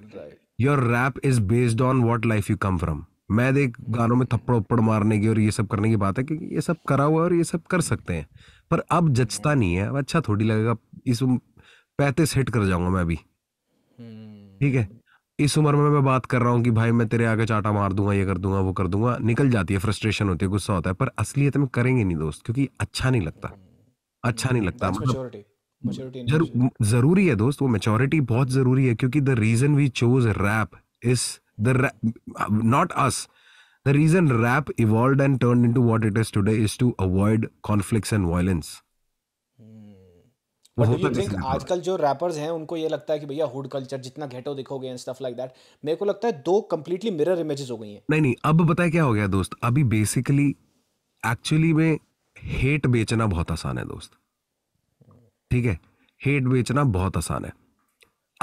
your rap is based on what life you come from मैं देख गानों में थप्पड़ उप्पड़ मारने की और ये सब करने की बात है क्योंकि ये सब करा हुआ है और ये सब कर सकते हैं पर अब जचता नहीं है अब अच्छा थोड़ी लगेगा इस पैंतीस हिट कर जाऊंगा मैं अभी हम्म। ठीक है इस उम्र में मैं बात कर रहा हूँ कि भाई मैं तेरे आगे चाटा मार दूंगा ये कर दूंगा वो कर दूंगा निकल जाती है फ्रस्ट्रेशन होती है गुस्सा होता है पर असलियत में करेंगे नहीं दोस्त क्योंकि अच्छा नहीं लगता अच्छा नहीं लगता मतलब जरूरी है दोस्त वो मेचोरिटी बहुत जरूरी है क्योंकि the reason we chose rap is the not us the reason rap evolve and turn into what it is today is to avoid conflicts and violence आजकल जो रैपर्स हैं उनको ये लगता है कि भैया हुड कल्चर जितना घेटो दिखोगे एंड स्टफ लाइक दैट मेरे को लगता है दो कम्प्लीटली मिरर इमेजेस हो गई हैं नहीं नहीं अब बताए क्या हो गया दोस्त अभी बेसिकली एक्चुअली में हेट बेचना बहुत आसान है दोस्त ठीक है हेट बेचना बहुत आसान है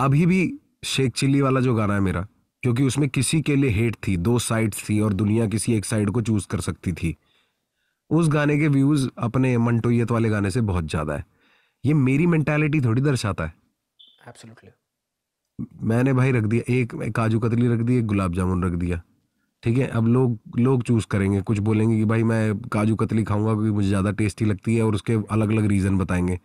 अभी भी शेख चिल्ली वाला जो गाना है मेरा क्योंकि उसमें किसी के लिए हेट थी दो साइड थी और दुनिया किसी एक साइड को चूज कर सकती थी उस गाने के व्यूज अपने मंटोयत वाले गाने से बहुत ज्यादा है ये मेरी मेंटालिटी थोड़ी दर्शाता है Absolutely. मैंने भाई रख दिया एक काजू कतली रख दी एक गुलाब जामुन रख दिया ठीक है अब लोग लोग चूज़ करेंगे कुछ बोलेंगे कि भाई मैं काजू कतली खाऊंगा क्योंकि मुझे ज़्यादा टेस्टी लगती है और उसके अलग अलग रीज़न बताएंगे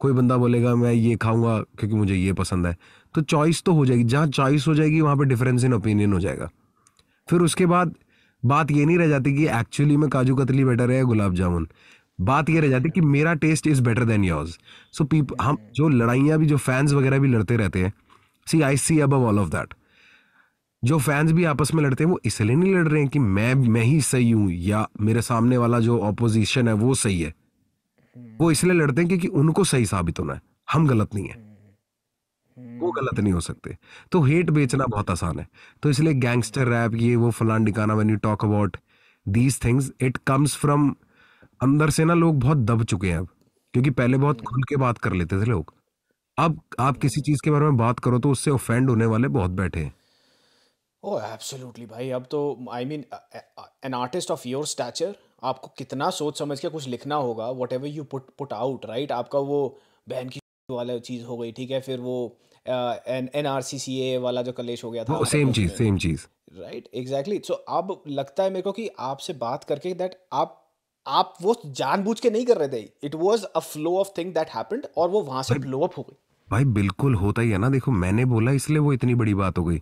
कोई बंदा बोलेगा मैं ये खाऊंगा क्योंकि मुझे ये पसंद है तो चॉइस तो हो जाएगी जहाँ चॉइस हो जाएगी वहाँ पर डिफरेंस इन ओपिनियन हो जाएगा फिर उसके बाद बात ये नहीं रह जाती कि एक्चुअली में काजू कतली बेटर है या गुलाब जामुन बात ये रह जाती कि मेरा test is better than yours so पीप हम जो लड़ाइयाँ भी जो फैंस वगैरह भी लड़ते रहते हैं सी आई सी अब ऑल ऑफ दैट जो फैंस भी आपस में लड़ते हैं वो इसलिए नहीं लड़ रहे हैं कि मैं मैं ही सही हूँ या मेरे सामने वाला जो ऑपोजिशन है वो सही है वो इसलिए लड़ते हैं क्योंकि उनको सही साबित होना है हम गलत नहीं है वो गलत नहीं हो सकते तो हेट बेचना बहुत आसान है तो इसलिए गैंगस्टर रैप ये वो फलान डिकाना when you talk about these things it comes from अंदर से ना लोग बहुत दब चुके हैं अब क्योंकि पहले बहुत खुल के बात कर लेते थे लोग अब आप किसी चीज के बारे में बात करो तो उससे ऑफेंड होने वाले बहुत बैठे हैं ओह oh, एब्सोल्युटली भाई अब तो I mean an artist of your stature आपको कितना सोच समझ के कुछ लिखना होगा whatever you put put out right आपका वो बहन की वाला चीज़ हो गई ठीक है फिर वो N N R C C A वाला जो कलेश हो गया था सेम चीज़ सेम चीज़ राइट एग्जैक्टली सो अब लगता है मेरे को कि आपसे बात करके दैट आप आप वो जानबूझ के नहीं कर रहे थे it was a flow of thing that happened और वो वहां से फ्लो अप हो गई भाई बिल्कुल होता ही है ना देखो मैंने बोला इसलिए वो इतनी बड़ी बात हो गई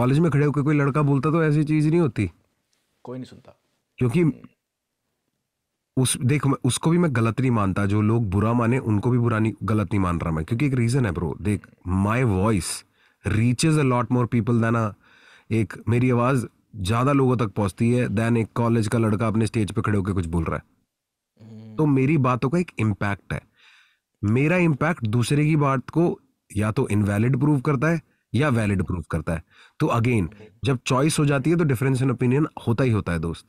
कॉलेज में खड़े होकर कोई लड़का बोलता तो ऐसी चीज नहीं होती कोई नहीं सुनता क्योंकि उस देख उसको भी मैं गलत नहीं मानता जो लोग बुरा माने उनको भी बुरा नहीं गलत नहीं मान रहा मैं क्योंकि एक रीज़न है ब्रो देख my voice reaches a lot more people than एक मेरी आवाज़ ज़्यादा लोगों तक पहुंचती है देन एक कॉलेज का लड़का अपने स्टेज पे खड़े होकर कुछ बोल रहा है तो hmm. मेरी बातों का एक इम्पैक्ट है मेरा इम्पैक्ट दूसरे की बात को या तो इनवैलिड प्रूव करता है या वैलिड प्रूव करता है तो अगेन जब चॉइस हो जाती है तो डिफरेंस इन ओपिनियन होता ही होता है दोस्त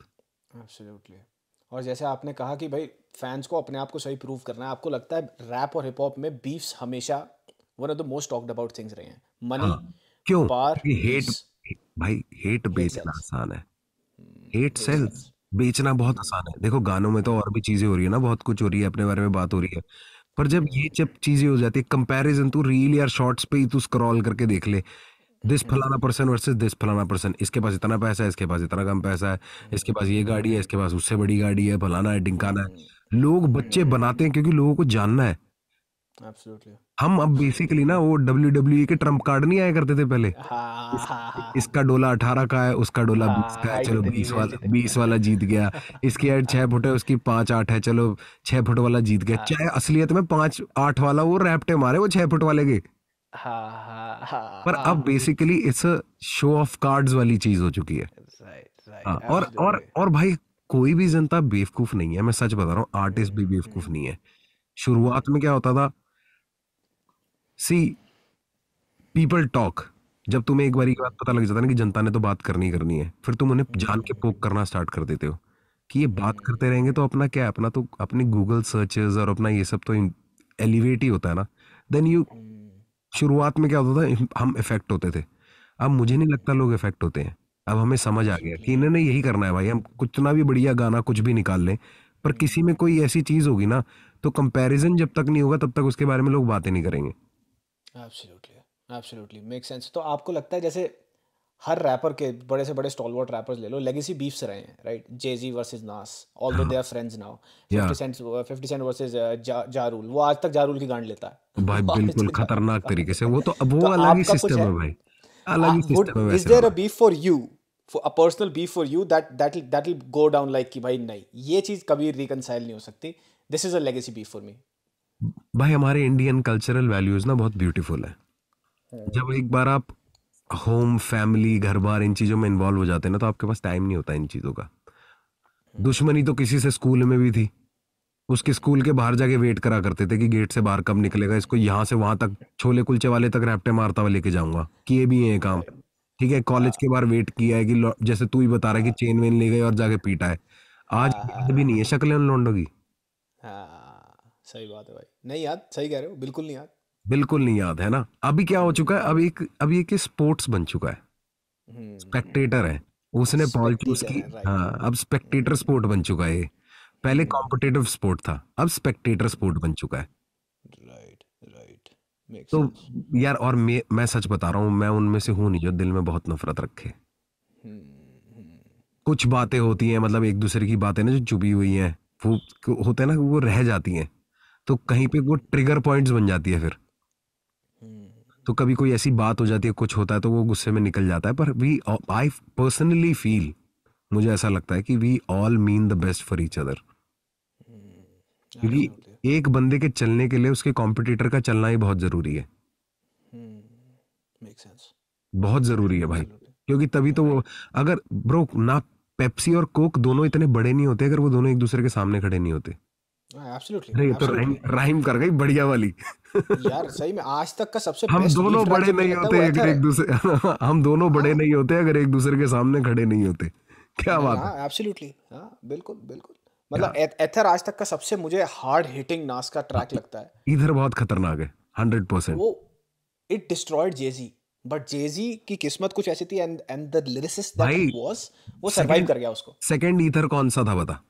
और जैसे आपने कहा कि भाई फैंस को अपने आप को सही प्रूव करना है आपको लगता है रैप और हिप हॉप में बीफ्स हमेशा one of the most talked about things रहे हैं मनी हाँ, क्यों पार हेट भाई हेट बेचना आसान है हेट hmm, सेल्स बेचना बहुत आसान है देखो गानों में तो और भी चीजें हो रही है ना बहुत कुछ हो रही है अपने बारे में बात हो रही है पर जब hmm. ये जब चीजें हो जाती है कंपेरिजन तू रील या शॉर्ट्स पे तू स्क्रॉल करके देख ले दिस hmm. फलाना पर्सन वर्सेस दिस फलाना पर्सन इसके पास इतना पैसा है इसके पास इतना कम पैसा है इसके पास ये गाड़ी है इसके पास उससे बड़ी गाड़ी है फलाना है डिंकाना है लोग बच्चे बनाते हैं क्योंकि लोगों को जानना है हम अब बेसिकली ना वो डब्ल्यू डब्ल्यू e के ट्रम्प कार्ड नहीं आया करते थे पहले हाँ, इस, हाँ, इसका डोला अठारह का है उसका डोला हाँ, बीस का है चलो बीस वाला बीस वाला जीत गया इसकी एड छह फुट है उसकी पांच आठ है चलो छह फुट वाला जीत गया हाँ। चाहे असलियत में पांच आठ वाला वो रैपटे मारे वो छह फुट वाले के हाँ, हाँ, पर अब बेसिकली इस शो ऑफ कार्ड्स वाली चीज हो चुकी है और और और भाई कोई भी जनता बेवकूफ नहीं है मैं सच बता रहा हूँ आर्टिस्ट भी हम्म, बेवकूफ हम्म। नहीं है शुरुआत में क्या होता था सी पीपल टॉक जब तुम्हें एक बार की बात पता लग जाता है ना कि जनता ने तो बात करनी ही करनी है फिर तुम उन्हें जान के पोक करना स्टार्ट कर देते हो कि ये बात करते रहेंगे तो अपना क्या है अपना तो अपने गूगल सर्चेज और अपना ये सब तो एलिवेट ही होता है ना देन यू शुरुआत में क्या होता था हम इफेक्ट होते थे अब मुझे नहीं लगता लोग इफेक्ट होते हैं अब हमें समझ आ गया कि इन्होंने यही करना है भाई हम ना भी बढ़िया गाना कुछ भी निकाल लें पर किसी में कोई ऐसी चीज़ होगी ना तो कंपैरिजन जब तक नहीं होगा तब तक उसके बारे में लोग बातें नहीं करेंगे एब्सोल्युटली एब्सोल्युटली मेक सेंस तो आपको लगता है जैसे हर रैपर के बड़े से बड़े स्टॉलवर्ट रैपर्स ले लो लेगेसी बीफ्स रहे हैं right Jay-Z versus Nas all they are friends now 50 cent 50 cent versus Ja Rule वो आज तक जारूल की गांड लेता है भाई बिल्कुल खतरनाक तरीके से वो तो अब वो तो अलग ही सिस्टम है भाई अलग ही सिस्टम है is there a beef for you for a personal beef for you that that will that will go down like कि भाई नहीं ये चीज कभी रिकंसाइल नहीं हो सकती this is a legacy beef for me भाई हमारे इंडियन कल्चरल वैल्यूज ना बहुत ब्यूटीफुल है जब एक बार आप होम फैमिली घर बार इन चीज़ों में इन्वॉल्व हो जाते हैं ना तो आपके पास टाइम नहीं होता इन चीज़ों का दुश्मनी तो किसी से स्कूल में भी थी उसके स्कूल के बाहर जाके वेट करा करते थे कि गेट से बाहर कब निकलेगा इसको यहाँ से वहां तक छोले कुलचे वाले तक रैपटे मारता हुआ लेके जाऊंगा किए भी हैं काम ठीक है कॉलेज के बाहर वेट किया है कि जैसे तू ही बता रहा है कि चेन वेन ले गए और जाके पीटा है आज हाँ। भी नहीं है शक्ल उन लोंडो की हाँ। सही बात है भाई नहीं याद सही कह रहे हो बिल्कुल नहीं याद बिल्कुल नहीं याद है ना अभी क्या हो चुका है अब एक अभी एक स्पोर्ट्स बन चुका है स्पेक्टेटर हम्म, हम्म, है हम्म। उसने पॉल चूज की हाँ अब स्पेक्टेटर स्पोर्ट बन चुका है पहले कॉम्पिटेटिव स्पोर्ट था अब स्पेक्टेटर स्पोर्ट बन चुका है राइट राइट तो यार और मैं मैं सच बता रहा हूँ मैं उनमें से हूँ नहीं जो दिल में बहुत नफरत रखे कुछ बातें होती हैं मतलब एक दूसरे की बातें ना जो चुपी हुई हैं वो होते हैं ना वो रह जाती हैं तो कहीं पे वो ट्रिगर पॉइंट्स बन जाती है फिर हम्म। तो कभी कोई ऐसी बात हो जाती है कुछ होता है तो वो गुस्से में निकल जाता है पर वी आई पर्सनली फील मुझे ऐसा लगता है कि we all mean the best for each other क्योंकि एक बंदे के चलने के लिए उसके कॉम्पिटिटर का चलना ही बहुत जरूरी है हम्म। बहुत जरूरी है भाई क्योंकि तभी तो वो अगर ब्रो ना पेप्सी और कोक दोनों इतने बड़े नहीं होते अगर वो दोनों एक दूसरे के सामने खड़े नहीं होते एब्सोल्युटली हाँ, नहीं तो राइम राइम कर गई बढ़िया वाली यार सही में आज तक का सबसे हम दोनों बड़े नहीं होते एक दूसरे हम दोनों हाँ। बड़े नहीं होते अगर एक दूसरे के सामने खड़े नहीं होते क्या हाँ, बात है एब्सोल्युटली बिल्कुल बिल्कुल मतलब एथर आज तक का सबसे मुझे हार्ड हिटिंग नास का ट्रैक लगता है इधर बहुत खतरनाक है वो it destroyed Jay-Z but Jay-Z की किस्मत कुछ ऐसी थी and and the lyricist that was वो सरवाइव कर गया उसको सेकंड ईथर कौन सा था बता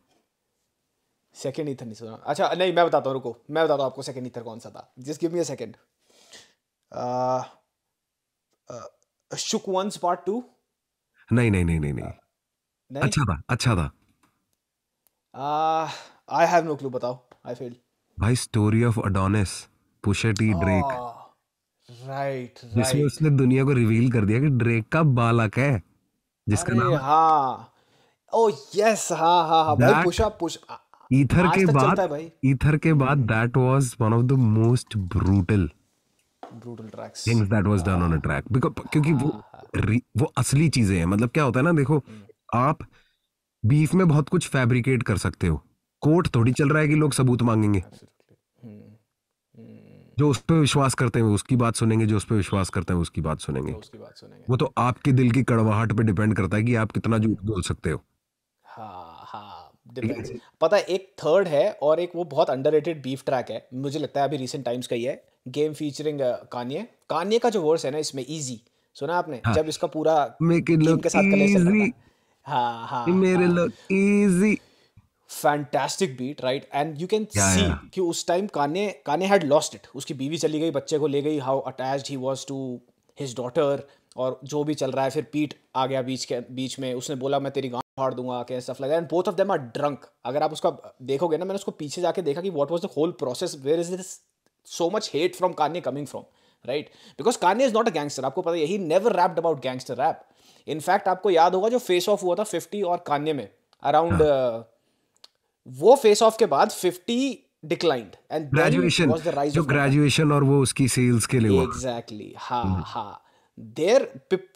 सेकेंड ईथर नहीं सुना अच्छा नहीं मैं बताता हूँ रुको मैं बताता हूँ आपको सेकेंड ईथर कौन सा था जिस give me a second shook ones part two नहीं नहीं नहीं नहीं नहीं अच्छा था अच्छा था आई हैव नो क्लू बताओ आई फील भाई story of Adonis Pusha T Drake right जिसमें उसने दुनिया को रिवील कर दिया कि ड्रेक का बालक है जिसका नाम हाँ ओ oh, यस हाँ हाँ हाँ भाई पुशा पुशा ईथर के बाद ईथर के बाद that was one of the most brutal brutal tracks things that was done on a track because क्योंकि वो हाँ। वो असली चीजें हैं मतलब क्या होता है ना देखो हम्म। आप बीफ में बहुत कुछ फैब्रिकेट कर सकते हो कोर्ट थोड़ी चल रहा है कि लोग सबूत मांगेंगे हम्म। हम्म। जो उस पर विश्वास करते हैं उसकी बात सुनेंगे जो उस पर विश्वास करते हैं उसकी बात सुनेंगे उसकी बात सुनेंगे वो तो आपके दिल की कड़वाहट पे डिपेंड करता है कि आप कितना झूठ बोल सकते हो हाँ डिफेंस हम्म। पता है एक थर्ड है और एक वो बहुत अंडर बीफ ट्रैक है मुझे लगता है अभी रिसेंट टाइम्स का ही है गेम फीचरिंग कानिए कानिए का जो वर्स है ना इसमें ईजी सुना आपने हाँ. जब इसका पूरा के साथ हाँ हाँ मेरे लोग easy fantastic beat right and you can see कि उस टाइम काने काने हैड लॉस्ट इट उसकी बीवी चली गई बच्चे को ले गई how attach he was to his daughter और जो भी चल रहा है फिर पीट आ गया बीच के बीच में उसने बोला मैं तेरी फाड़ दूंगा कैसे सफ लगा and both of them are drunk अगर आप उसका देखोगे ना मैंने उसको पीछे जाके देखा कि what was the whole process where is this so much hate from Kanye coming from right because Kanye is not a gangster आपको पता यही never rapped about gangster rap in fact आपको याद होगा जो फेस ऑफ हुआ था फिफ्टी और कान्य में अराउंड हाँ। uh, वो फेस ऑफ के बाद फिफ्टी डिक्लाइंड एंड ग्रेजुएशन जो ग्रेजुएशन और वो उसकी सेल्स के लिए एग्जैक्टली हाँ हाँ there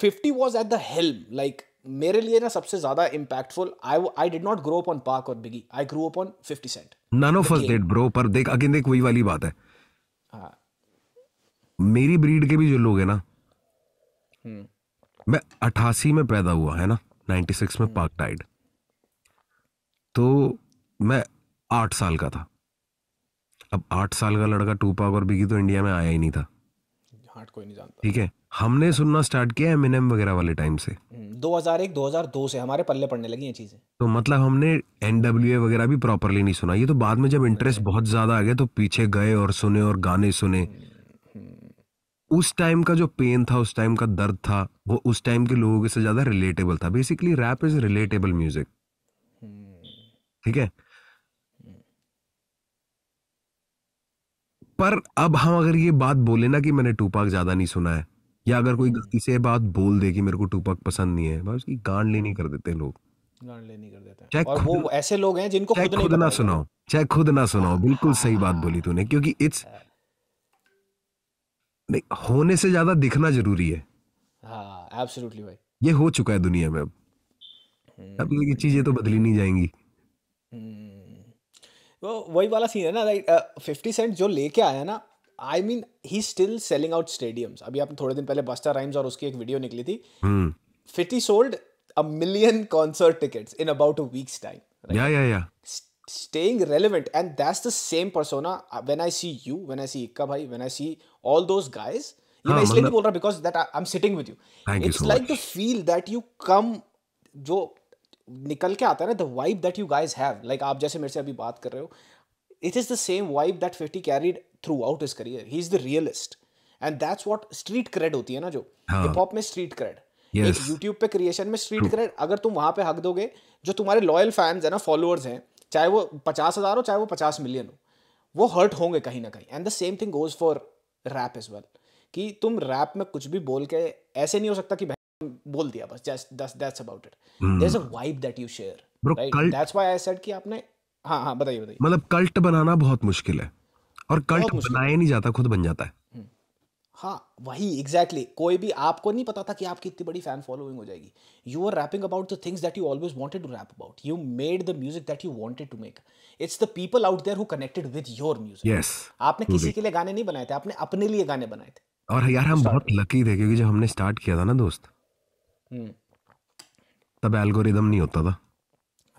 fifty was at the help like मेरे लिए ना सबसे ज्यादा impactful I I did not grow up on Pac और Biggie I grow up on 50 cent none of us did bro पर देख अगेन देख वही वाली बात है हाँ। मेरी ब्रीड के भी जो लोग हैं ना हम्म। मैं अठासी में पैदा हुआ है ना 96 में पार्क हम्म। टाइड तो मैं आठ साल का था अब आठ साल का लड़का टूपाक और बिगी तो इंडिया में आया ही नहीं था हार्ट कोई नहीं जानता ठीक है हमने सुनना स्टार्ट किया एमिनेम वगैरह वाले टाइम से 2001 हम्म, 2002 से हमारे पल्ले पड़ने लगी ये चीजें तो मतलब हमने एनडब्ल्यू वगैरह भी प्रॉपरली नहीं सुना ये तो बाद में जब इंटरेस्ट बहुत ज्यादा आ गया तो पीछे गए और सुने और गाने सुने हम्म, हम्म। उस टाइम का जो पेन था उस टाइम का दर्द था वो उस टाइम के लोगों के से ज्यादा रिलेटेबल था basically rap is relatable music ठीक है पर अब हम अगर ये बात बोले ना कि मैंने टूपाक ज्यादा नहीं सुना है या अगर कोई गलती से बात बोल दे कि मेरे को टूपाक पसंद नहीं है भाई उसकी गांड लेनी कर देते हैं लोग लेनी कर देते हैं और वो ऐसे लोग हैं जिनको खुद खुद ना सुनाओ चाहे खुद ना सुनाओ बिल्कुल सही बात बोली तूने क्योंकि इट्स हाँ। नहीं होने से ज्यादा दिखना जरूरी है हाँ एब्सोल्युटली भाई ये हो चुका है दुनिया में अब हम्म। अब ये चीजें तो बदली नहीं जाएंगी हम्म। तो वही वाला सीन है ना लाइक फिफ्टी सेंट जो लेके आया ना I mean he still selling out stadiums अभी आपने थोड़े दिन पहले बस्टर राइम्स और उसकी एक वीडियो निकली थी fifty sold a million concert tickets in about a weeks time या या या staying relevant and that's the same persona uh, when i see you when i see ikka bhai when i see all those guys ये मैं हाँ, इसलिए नहीं मतलब बोल रहा because that I am sitting with you it's like the feel that you come जो निकल के आता है ना the vibe that you guys have like आप जैसे मेरे से अभी बात कर रहे हो it is the same vibe that fifty carried throughout is career he is the realist and that's what street cred होती है ना जो हिप हाँ। हॉप में स्ट्रीट क्रेड yes. एक यूट्यूब पे क्रिएशन में स्ट्रीट क्रेड अगर तुम वहां पे हक दोगे जो तुम्हारे लॉयल फैंस है ना फॉलोअर्स हैं चाहे वो पचास हज़ार हो चाहे वो पचास मिलियन हो वो हर्ट होंगे कहीं ना कहीं and the same thing goes for rap is well कि तुम रैप में कुछ भी बोल के ऐसे नहीं हो सकता कि बोल दिया बस just that's about it there is a vibe that you share right that's why I said कि आपने हां हां बताइए बताइए मतलब कल्ट बनाना बहुत मुश्किल है और कल्ट बनाया नहीं जाता खुद बन जाता है hmm. हाँ वही एग्जैक्टली exactly. कोई भी आपको नहीं पता था कि आपकी इतनी बड़ी फैन फॉलोइंग हो जाएगी you are rapping about the things that you always wanted to rap about you made the music that you wanted to make it's the people out there who connected with your music yes आपने किसी के लिए गाने नहीं बनाए थे आपने अपने लिए गाने बनाए थे और यार हम बहुत लकी थे क्योंकि जब हमने स्टार्ट किया था ना दोस्त तब एल्गोरिदम नहीं होता था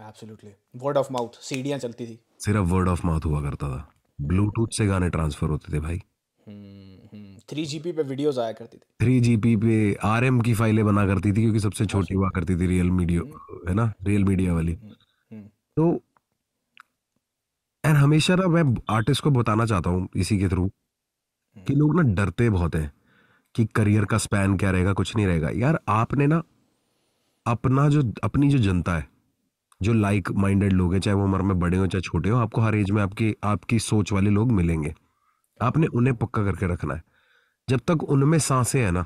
एब्सोल्युटली वर्ड ऑफ माउथ सीढ़ियाँ चलती थी सिर्फ वर्ड ऑफ माउथ हुआ करता था ब्लूटूथ से गाने ट्रांसफर होते थे भाई थ्री हम्म, जी हम्म, पे वीडियोज आया करती थी थ्री जी पे आर की फाइलें बना करती थी क्योंकि सबसे छोटी हुआ करती थी रियल मीडिया है ना रियल मीडिया वाली हम्म, तो एंड हमेशा ना मैं आर्टिस्ट को बताना चाहता हूँ इसी के थ्रू कि लोग ना डरते बहुत हैं कि करियर का स्पैन क्या रहेगा कुछ नहीं रहेगा यार आपने ना अपना जो अपनी जो जनता है जो लाइक माइंडेड लोग हैं चाहे वो उम्र में बड़े हो चाहे छोटे हो आपको हर एज में आपकी आपकी सोच वाले लोग मिलेंगे आपने उन्हें पक्का करके रखना है जब तक उनमें सांसें हैं ना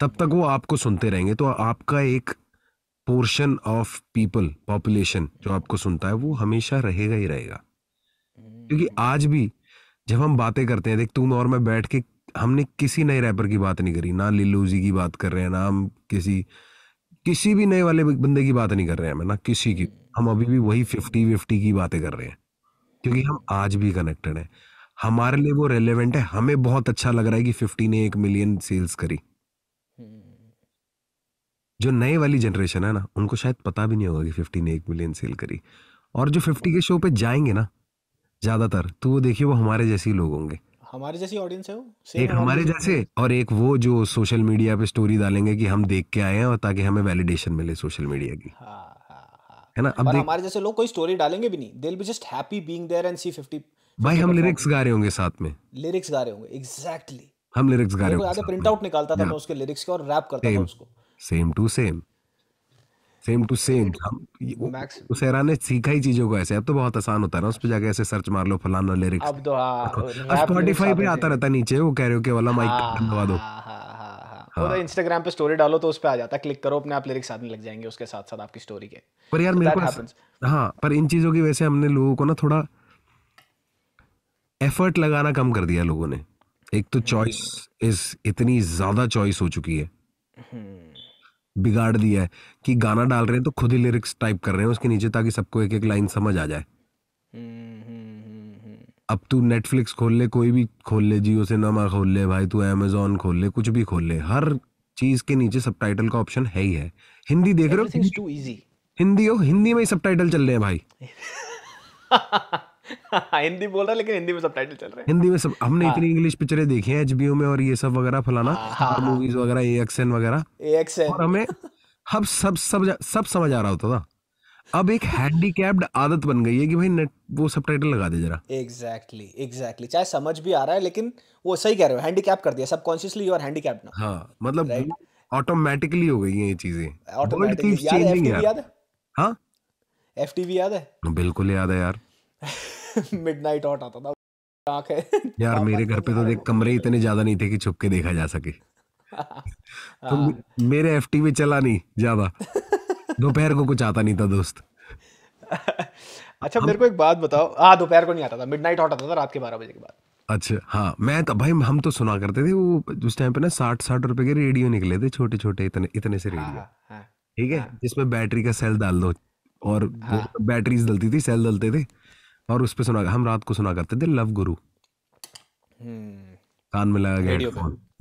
तब तक वो आपको सुनते रहेंगे तो आपका एक पोर्शन ऑफ पीपल पॉपुलेशन जो आपको सुनता है वो हमेशा रहेगा ही रहेगा क्योंकि आज भी जब हम बातें करते हैं देख तुम और मैं बैठ के हमने किसी नए रैपर की बात नहीं करी ना लिल्लू जी की बात कर रहे हैं ना हम किसी किसी भी नए वाले बंदे की बात नहीं कर रहे हैं ना किसी की हम अभी भी वही फिफ्टी फिफ्टी की बातें कर रहे हैं क्योंकि हम आज भी कनेक्टेड हैं हमारे लिए वो रेलेवेंट है हमें बहुत अच्छा लग रहा है कि फिफ्टी ने एक मिलियन सेल्स करी जो नए वाली जनरेशन है ना उनको शायद पता भी नहीं होगा कि फिफ्टी ने एक मिलियन सेल करी और जो फिफ्टी के शो पे जाएंगे ना ज़्यादातर तो वो देखिए वो हमारे जैसे ही लोग होंगे हमारे जैसी ऑडियंस है वो एक हमारे जैसे और एक वो जो सोशल मीडिया पे स्टोरी डालेंगे कि हम देख के आए हैं और ताकि हमें वैलिडेशन मिले सोशल मीडिया की हाँ, हाँ, हाँ. है ना अब हमारे जैसे लोग कोई स्टोरी डालेंगे भी नहीं they be just happy being there and see 50 भाई हम लिरिक्स गा रहे होंगे साथ में लिरिक्स गा रहे होंगे एग्जैक्टली exactly. हम लिरिक्स गा रहे होंगे प्रिंट आउट निकालता था मैं उसके लिरिक्स के और रैप करता था उसको same to same same to same हम उस हैरान ने सीखा ही चीजों को ऐसे अब तो बहुत आसान होता है ना उस पे जाके ऐसे सर्च मार लो फलाना लिरिक्स अब तो हां स्पॉटिफाई पे आता रहता नीचे वो कैरियोके वाला माइक हाँ, दबा दो हाँ, हाँ, वो तो इंस्टाग्राम पे स्टोरी डालो तो उस पे आ जाता क्लिक करो अपने आप लिरिक्स आने लग जाएंगे उसके साथ साथ आपकी स्टोरी के पर यार मेरे पास हाँ पर इन चीजों की वजह से हमने लोगों को ना थोड़ा एफर्ट लगाना कम कर दिया लोगों ने एक तो चॉइस हम्म। इज इतनी ज्यादा चॉइस हो चुकी है हम्म। बिगाड़ दिया है कि गाना डाल रहे हैं तो खुद ही लिरिक्स टाइप कर रहे हैं उसके नीचे ताकि सबको एक एक लाइन समझ आ जाए हम्म, हम्म, हम्म, अब तू नेटफ्लिक्स खोल ले कोई भी खोल ले जियो सिनेमा खोल ले भाई तू अमेजोन खोल ले कुछ भी खोल ले हर चीज के नीचे सब का ऑप्शन है ही है हिंदी देख रहे हो हिंदी हो हिंदी में ही सब चल रहे हैं भाई हिंदी बोल रहा है लेकिन हिंदी में सब टाइटल चल रहे हैं हिंदी में सब हमने हाँ। इतनी इंग्लिश पिक्चरें देखी हैं एचबीओ में और ये सब वगैरह फलाना मूवीज हाँ, हाँ, हाँ। वगैरह एएक्सएन वगैरह एएक्सएन और हमें हम सब सब सब समझ आ रहा होता था अब एक हैंडीकैप्ड आदत बन गई है कि भाई नेट वो सब लगा दे जरा एग्जैक्टली एग्जैक्टली चाहे समझ भी आ रहा है लेकिन वो सही कह रहे हो हैंडीकैप कर दिया सबकॉन्शियसली यू आर हैंडीकैप्ड ना हां मतलब ऑटोमेटिकली हो गई है ये चीजें ऑटोमेटिकली याद है हां एफटीवी याद है बिल्कुल याद है यार मिड नाइट आउट आता था आँख है यार मेरे घर पे तो देख कमरे इतने ज्यादा नहीं थे कि छुप के देखा जा सके तो हाँ। मेरे एफ में चला नहीं ज्यादा दोपहर को कुछ आता नहीं था दोस्त अच्छा मेरे को एक बात बताओ हाँ दोपहर को नहीं आता था मिड नाइट आउट आता था रात के बारह बजे के बाद अच्छा हाँ मैं तो भाई हम तो सुना करते थे वो उस टाइम पे ना साठ साठ रुपए के रेडियो निकले थे छोटे छोटे इतने इतने से रेडियो हाँ, हाँ, ठीक है जिसमें बैटरी का सेल डाल दो और बैटरीज डलती थी सेल डलते थे और उस पर सुना हम रात को सुना करते थे लव गुरु हम्म। कान में लगा गया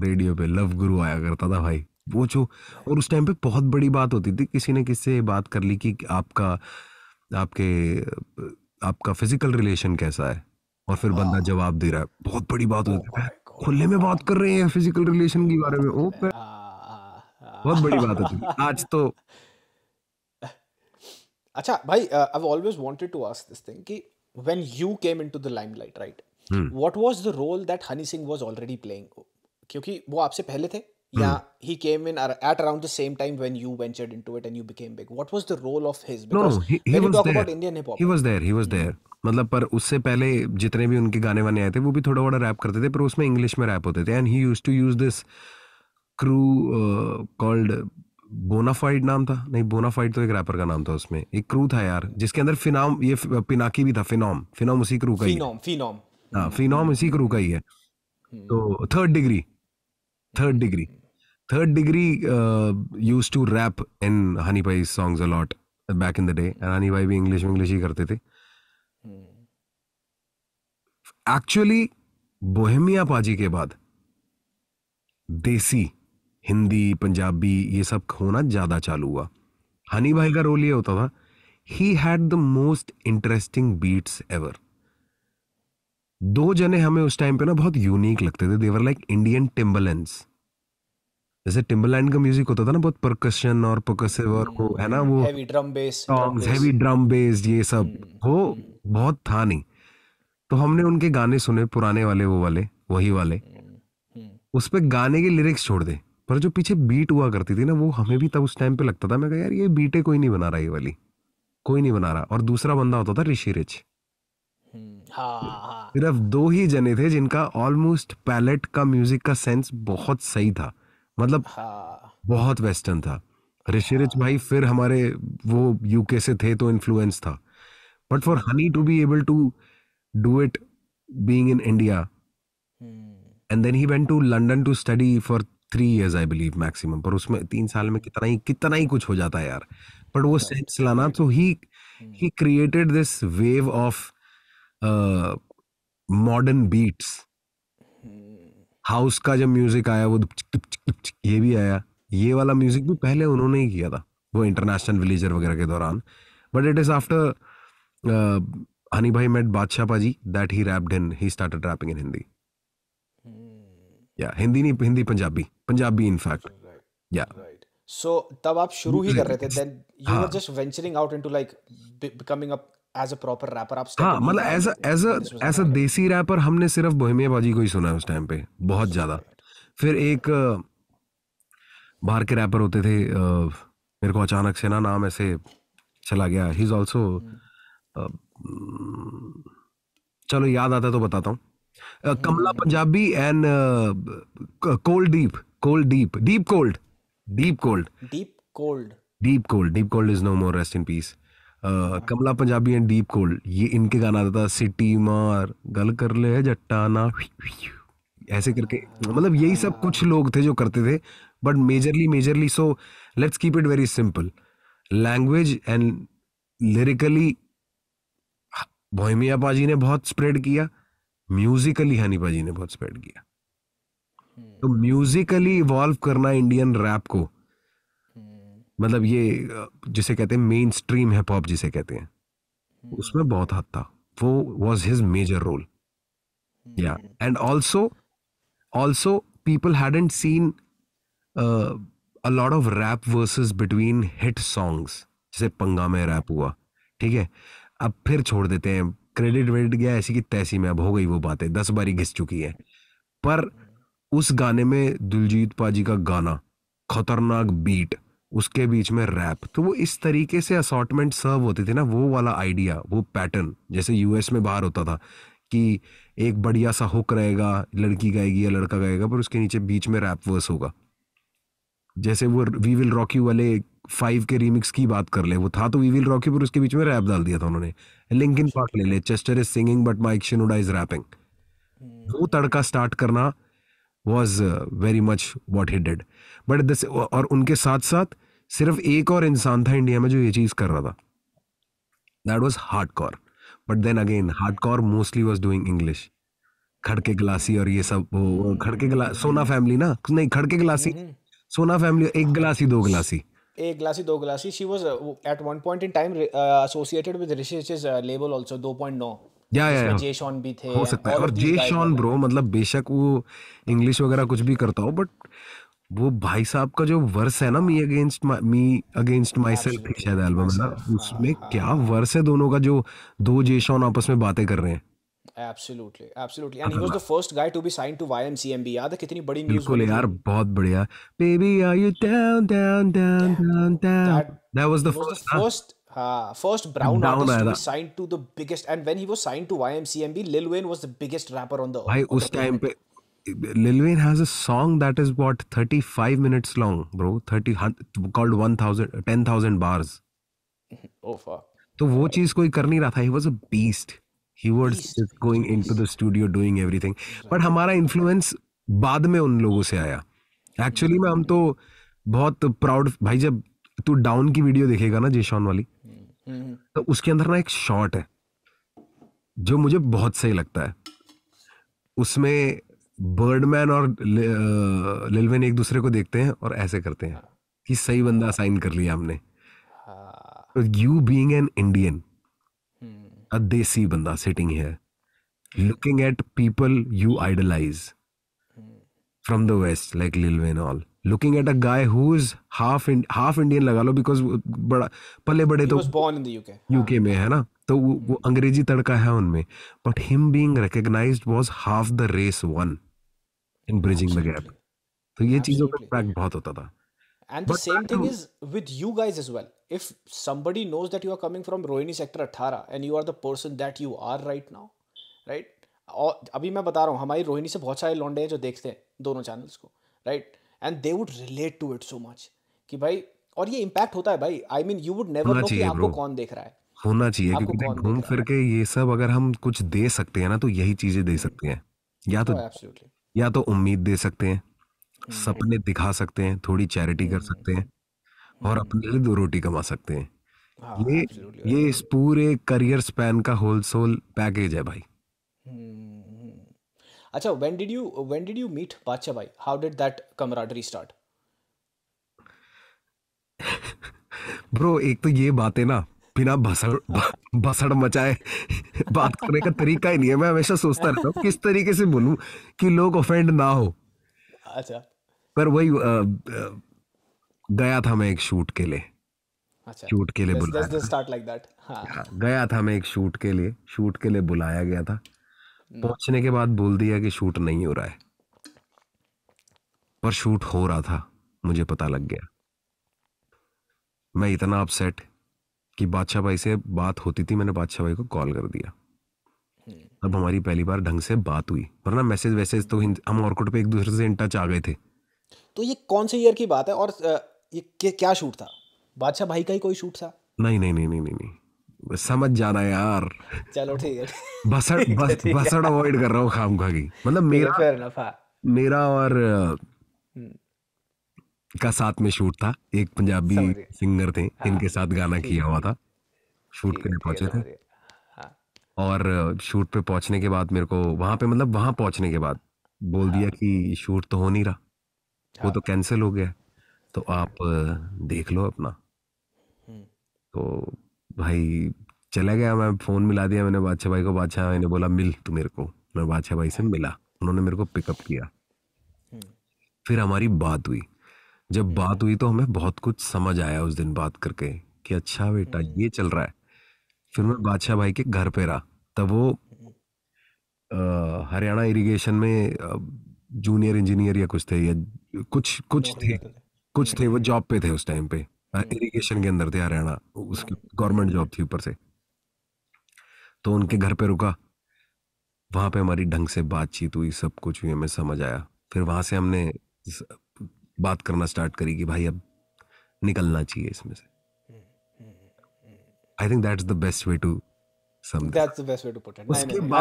रेडियो पे लव गुरु आया करता था भाई वो जो और उस टाइम पे बहुत बड़ी बात होती थी किसी ने किससे बात कर ली कि आपका आपके आपका फिजिकल रिलेशन कैसा है और फिर बंदा जवाब दे रहा है बहुत बड़ी बात oh होती है खुले में बात कर रहे हैं फिजिकल रिलेशन के बारे में ओ oh पे बहुत बड़ी बात होती है आज तो अच्छा भाई I always wanted to ask this thing कि when you came into the limelight right Hmm. what was the role that Honey Singh was already playing क्योंकि वो आपसे पहले थे या he came in at around the same time when you ventured into it and you became big what was the role of his because no, he, he when you talk there. about Indian hip hop he was there he was there मतलब पर उससे पहले जितने भी उनके गाने वाने आए थे वो भी थोड़ा बड़ा रैप करते थे पर उसमें इंग्लिश में रैप होते थे and he used to use this crew called bonafide नाम था नहीं बोनाफाइड तो एक रैपर का नाम था उसमें एक क्रू था यार जिसके अंदर फिनाम ये पिनाकी भी था फिनोम फिनोम उसी क्रू का फिनोम, ही फिनोम फिनोम इसी क्रू का ही है हाँ, हम्म। तो third degree third degree third degree used to rap in Honey भाई songs a lot back in the day Honey भाई भी इंग्लिश इंग्लिश ही करते थे एक्चुअली बोहेमिया पाजी के बाद देसी हिंदी पंजाबी ये सब होना ज़्यादा चालू हुआ हनी भाई का रोल ये होता था he had the most interesting beats ever दो जने हमें उस टाइम पे ना बहुत यूनिक लगते थे देवर लाइक इंडियन टिम्बलेंस जैसे टिम्बलैंड का म्यूजिक होता था ना बहुत परकशन और परकसिव और वो है ना वो heavy drum bass heavy drum bass ये सब hmm, वो hmm। बहुत था नहीं तो हमने उनके गाने सुने पुराने वाले वो वाले वही वाले hmm, उस पर गाने के लिरिक्स छोड़ दे पर जो पीछे बीट हुआ करती थी ना वो हमें भी तब उस टाइम पे लगता था मैं कहा यार ये बीटे कोई नहीं बना रहा ये वाली कोई नहीं बना रहा और दूसरा बंदा होता था ऋषि रिच हम्म, हाँ, हाँ। सिर्फ दो ही जने थे जिनका ऑलमोस्ट पैलेट का म्यूजिक का सेंस बहुत सही था मतलब हाँ। बहुत वेस्टर्न था ऋषि रिच भाई फिर हमारे वो यूके से थे तो इन्फ्लुएंस था but for Honey to be able to do it being in India and then he went to London to study for three years I believe maximum पर उसमें तीन साल में कितना ही कितना ही कुछ हो जाता है यार बट वो सेंस लाना तो ही he created this wave of modern beats house का जब म्यूजिक आया वो ये भी आया ये वाला म्यूजिक भी पहले उन्होंने ही किया था वो इंटरनेशनल विलेजर वगैरह के दौरान but it is after Honey भाई मेट बादशाह पाजी that he rapped in he started rapping in Hindi या हिंदी नहीं हिंदी पंजाबी पंजाबी इनफैक्ट या सो तब आप शुरू ही कर रहे थे then you were just venturing out into like becoming a as a proper rapper आप हां मतलब as a as a as a desi rapper हमने सिर्फ बोहेमिया बाजी को ही सुना उस टाइम पे बहुत ज्यादा फिर एक बाहर के रैपर होते थे मेरे को अचानक से ना नाम ऐसे चला गया ही इज आल्सो चलो याद आता तो बताता हूँ hmm. Kamla Punjabi and cold deep cold deep deep cold deep cold deep cold deep cold deep cold is no more rest in peace Kamla Punjabi and deep cold ये इनके गाना आता था सिटी मार गल कर ले जट्टाना ऐसे करके मतलब यही सब हाँ। कुछ लोग थे जो करते थे but majorly majorly so let's keep it very simple language and lyrically Bhomiya पाजी ने बहुत स्प्रेड किया म्यूजिकली हनी पाजी ने बहुत स्प्रेड किया हम्म। तो म्यूजिकली इवॉल्व करना इंडियन रैप को हम्म। मतलब ये जिसे कहते हैं मेन स्ट्रीम हिप हॉप जिसे कहते हैं हम्म। उसमें बहुत हद था वो वॉज हिज मेजर रोल या and also also people hadn't seen a lot of rap verses between hit songs जैसे पंगा में रैप हुआ ठीक है अब फिर छोड़ देते हैं क्रेडिट वेडिट गया ऐसी की तैसी में अब हो गई वो बातें दस बारी घिस चुकी है पर उस गाने में दिलजीत पाजी का गाना खतरनाक बीट उसके बीच में रैप तो वो इस तरीके से असॉटमेंट सर्व होते थे ना वो वाला आइडिया वो पैटर्न जैसे यूएस में बाहर होता था कि एक बढ़िया सा हुक रहेगा लड़की गाएगी या लड़का गाएगा पर उसके नीचे बीच में रैप वर्स होगा जैसे वो वी विल रॉक यू वाले फाइव के रीमिक्स की बात कर ले वो था तो वी विल रॉक यू पर उसके बीच में रैप डाल दिया था उन्होंने लिंकिन पार्क ले ले Chester is singing but Mike Shinoda is rapping वो तड़का स्टार्ट करना was very much what he did but this और उनके साथ साथ सिर्फ एक और इंसान था इंडिया में जो ये चीज़ कर रहा था that was hardcore but then again hardcore mostly was doing English Khadke Glassy और ये सब वो खड़के गला सोना फैमिली ना नहीं खड़के गलासी हम्म, हम्म। सोना फैमिली एक गलासी दो गलासी एक ग्लासी दो glassy she was at one point in time associated with रिशेज लेबल आल्सो 2.9 या या जे शॉन भी थे हो सकता है और जे शॉन ब्रो मतलब बेशक वो इंग्लिश वगैरह कुछ भी करता हो बट वो भाई साहब का जो वर्स है ना me against me against myself शायद एल्बम है ना उसमें हाँ, हाँ। क्या वर्स है दोनों का जो दो जे शॉन आपस में बातें कर रहे हैं Absolutely, absolutely. And he was the first guy to be signed to YMCMB. याद है कितनी बड़ी news. बिल्कुल यार बहुत बढ़िया. Baby, are you down, down, down, down, down? That was the first. हाँ। first हाँ first brown artist to signed to the biggest and when he was signed to YMCMB Lil Wayne was the biggest rapper on the भाई उस टाइम पे Lil Wayne has a song that is what 35 minutes long, bro. 30 called 1000 10,000 bars. Oh fuck. तो वो चीज कोई कर नहीं रहा था he was a beast he was going in the studio doing everything but हमारा इन्फ्लुएंस बाद में उन लोगों से आया एक्चुअली में हम तो बहुत प्राउड भाई जब तू डाउन की वीडियो देखेगा ना जेशॉन वाली तो उसके अंदर ना एक शॉट है जो मुझे बहुत सही लगता है उसमें बर्डमैन और लिलवेन एक दूसरे को देखते हैं और ऐसे करते हैं कि सही बंदा साइन कर लिया हमने you being an Indian a desi बंदा sitting here looking at people you idolize from the west like Lil Wayne all looking at a guy who's half in, half Indian लगा लो because बड़ा पले बड़े He तो was born in the UK UK हाँ. में है ना तो वो, वो अंग्रेजी तड़का है उनमें but him being recognized was half the race won in bridging Absolutely. the gap तो ये चीजों का ट्रैक बहुत होता था and the but same thing is with you guys as well if somebody knows that you are coming from Rohini sector 18 and you are the person that you are right now right और अभी मैं बता रहा हूँ हमारी रोहिणी से बहुत सारे लौंडे हैं जो देखते हैं दोनों चैनल्स को right right? And they would relate to it so much कि भाई और ये इम्पैक्ट होता है भाई I mean you would never know कि आपको कौन देख रहा है होना चाहिए क्योंकि घूम फिर के ये सब अगर हम कुछ दे सकते हैं ना तो यही चीजें दे सकते हैं या तो oh, या तो उम्मीद दे सकते हैं हम्म, सपने दिखा सकते हैं थोड़ी चैरिटी कर हम्म, सकते हैं हम्म, और अपने लिए दो रोटी कमा सकते हैं हाँ, ये ये इस पूरे करियर स्पैन का होल सोल पैकेज है भाई अच्छा when did you when did you meet Badshah भाई how did that camaraderie start bro एक तो ये बात है ना बिना भसड़ भसड़ मचाए बात करने का तरीका ही नहीं है मैं हमेशा सोचता रहता हूँ किस तरीके से बोलूं कि लोग ऑफेंड ना हो अच्छा पर वही गया था मैं एक शूट के लिए अच्छा शूट के लिए बुलाया स्टार्ट लाइक दैट गया था मैं एक शूट के लिए शूट के लिए बुलाया गया था पहुंचने के बाद बोल दिया कि शूट नहीं हो रहा है पर शूट हो रहा था मुझे पता लग गया मैं इतना अपसेट कि बादशाह भाई से बात होती थी मैंने बादशाह भाई को कॉल कर दिया हम्म। अब हमारी पहली बार ढंग से बात हुई वरना मैसेज वैसेज तो हम ऑर्कुट पे एक दूसरे से इन टच आ गए थे तो ये कौन से ईयर की बात है और ये क्या शूट था बादशाह भाई का ही कोई शूट था नहीं नहीं नहीं नहीं नहीं समझ जाना यार चलो ठीक है बसड़ बस, अवॉइड कर रहा हूँ खाम खा की मतलब मेरा हाँ। मेरा और हम्म। का साथ में शूट था एक पंजाबी सिंगर थे हाँ, इनके साथ गाना किया हुआ था शूट करने पहुंचे थे हाँ। और शूट पे पहुंचने के बाद मेरे को वहां पे मतलब वहां पहुंचने के बाद बोल हाँ, दिया कि शूट तो हो नहीं रहा हाँ, वो तो कैंसिल हो गया तो आप देख लो अपना हम्म। तो भाई चला गया मैं फ़ोन मिला दिया मैंने बादशाह भाई को बादशाह भाई ने बोला मिल तू मेरे को मैं बादशाह भाई से मिला उन्होंने मेरे को पिकअप किया हम्म। फिर हमारी बात हुई जब हम्म। बात हुई तो हमें बहुत कुछ समझ आया उस दिन बात करके कि अच्छा बेटा हम्म। ये चल रहा है फिर मैं बादशाह भाई के घर पे रहा तब वो हरियाणा इरिगेशन में जूनियर इंजीनियर या कुछ थे या कुछ कुछ थे कुछ थे वो जॉब पे थे उस टाइम पे इरिगेशन के अंदर थे हरियाणा उसकी गवर्नमेंट जॉब थी ऊपर से तो उनके घर पे रुका वहां पे हमारी ढंग से बातचीत हुई सब कुछ हुई हमें समझ आया फिर वहां से हमने बात करना स्टार्ट करी कि भाई अब निकलना चाहिए इसमें से I think that's the best way to उसके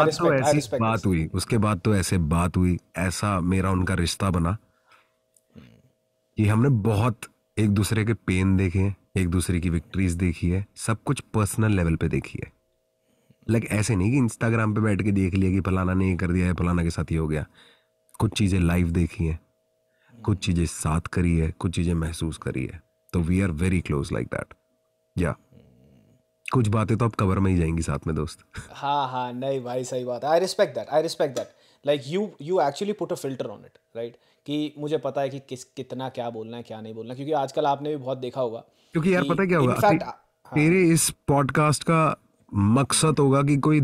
बाद तो ऐसी बात हुई उसके बाद तो ऐसे बात हुई ऐसा मेरा उनका रिश्ता बना कि हमने बहुत एक दूसरे के पेन देखे हैं एक दूसरे की विक्ट्रीज देखी है सब कुछ पर्सनल लेवल पे देखी है लाइक ऐसे नहीं कि इंस्टाग्राम पे बैठ के देख लिया कि फलाना ने ये कर दिया है फलाना के साथ ये हो गया कुछ चीज़ें लाइव देखी हैं कुछ चीज़ें साथ करी है कुछ चीज़ें महसूस करी है तो we are very close like that या कुछ बातें तो अब कवर में ही जाएंगी साथ में दोस्त हाँ हाँ नहीं भाई सही बात है I respect that I respect that like you you actually put a filter on it right कि मुझे पता है कि किस कितना क्या बोलना है क्या नहीं बोलना क्योंकि आजकल आपने भी बहुत देखा होगा क्योंकि यार पता क्या होगा हाँ। तेरे इस पॉडकास्ट का मकसद होगा कि कोई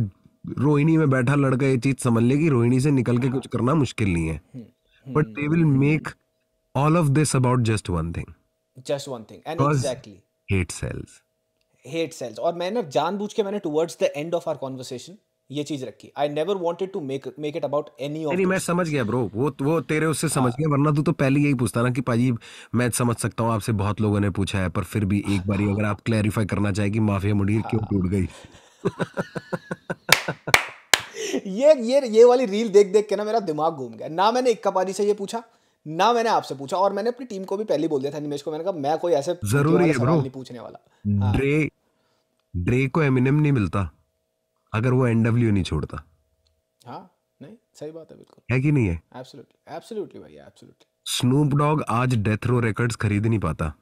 रोहिणी में बैठा लड़का ये चीज समझ ले कि रोहिणी से निकल के कुछ करना मुश्किल नहीं है but they will make all of this about just one thing just one thing and exactly hate sells hate sells और मैंने जानबूझ के मैंने towards the end of our conversation ये चीज रखी I never wanted to make make it about any of मैं समझ गया ब्रो वो वो तेरे उससे समझ हाँ। गया वरना तू तो पहले यही पूछता ना कि पाजी मैं समझ सकता हूँ आपसे बहुत लोगों ने पूछा है पर फिर भी एक बारी हाँ। अगर आप क्लैरिफाई करना चाहे कि माफिया मुडीर क्यों हाँ। टूट गई ये ये ये वाली रील देख देख के ना मेरा दिमाग घूम गया ना मैंने इक्का पाजी से ये पूछा ना मैंने आपसे पूछा और मैंने अपनी टीम को भी पहले बोल दिया था निमेश को मैंने कहा मैं कोई ऐसे जरूरी है ब्रो नहीं पूछने वाला ड्रे ड्रे को एमिनम नहीं मिलता अगर वो एनडब्ल्यू नहीं छोड़ता हाँ नहीं सही बात है बिल्कुल है कि नहीं है एब्सोल्युटली एब्सोल्युटली भाई एब्सोल्युटली स्नूप डॉग आज डेथ रो रिकॉर्ड्स खरीद नहीं पाता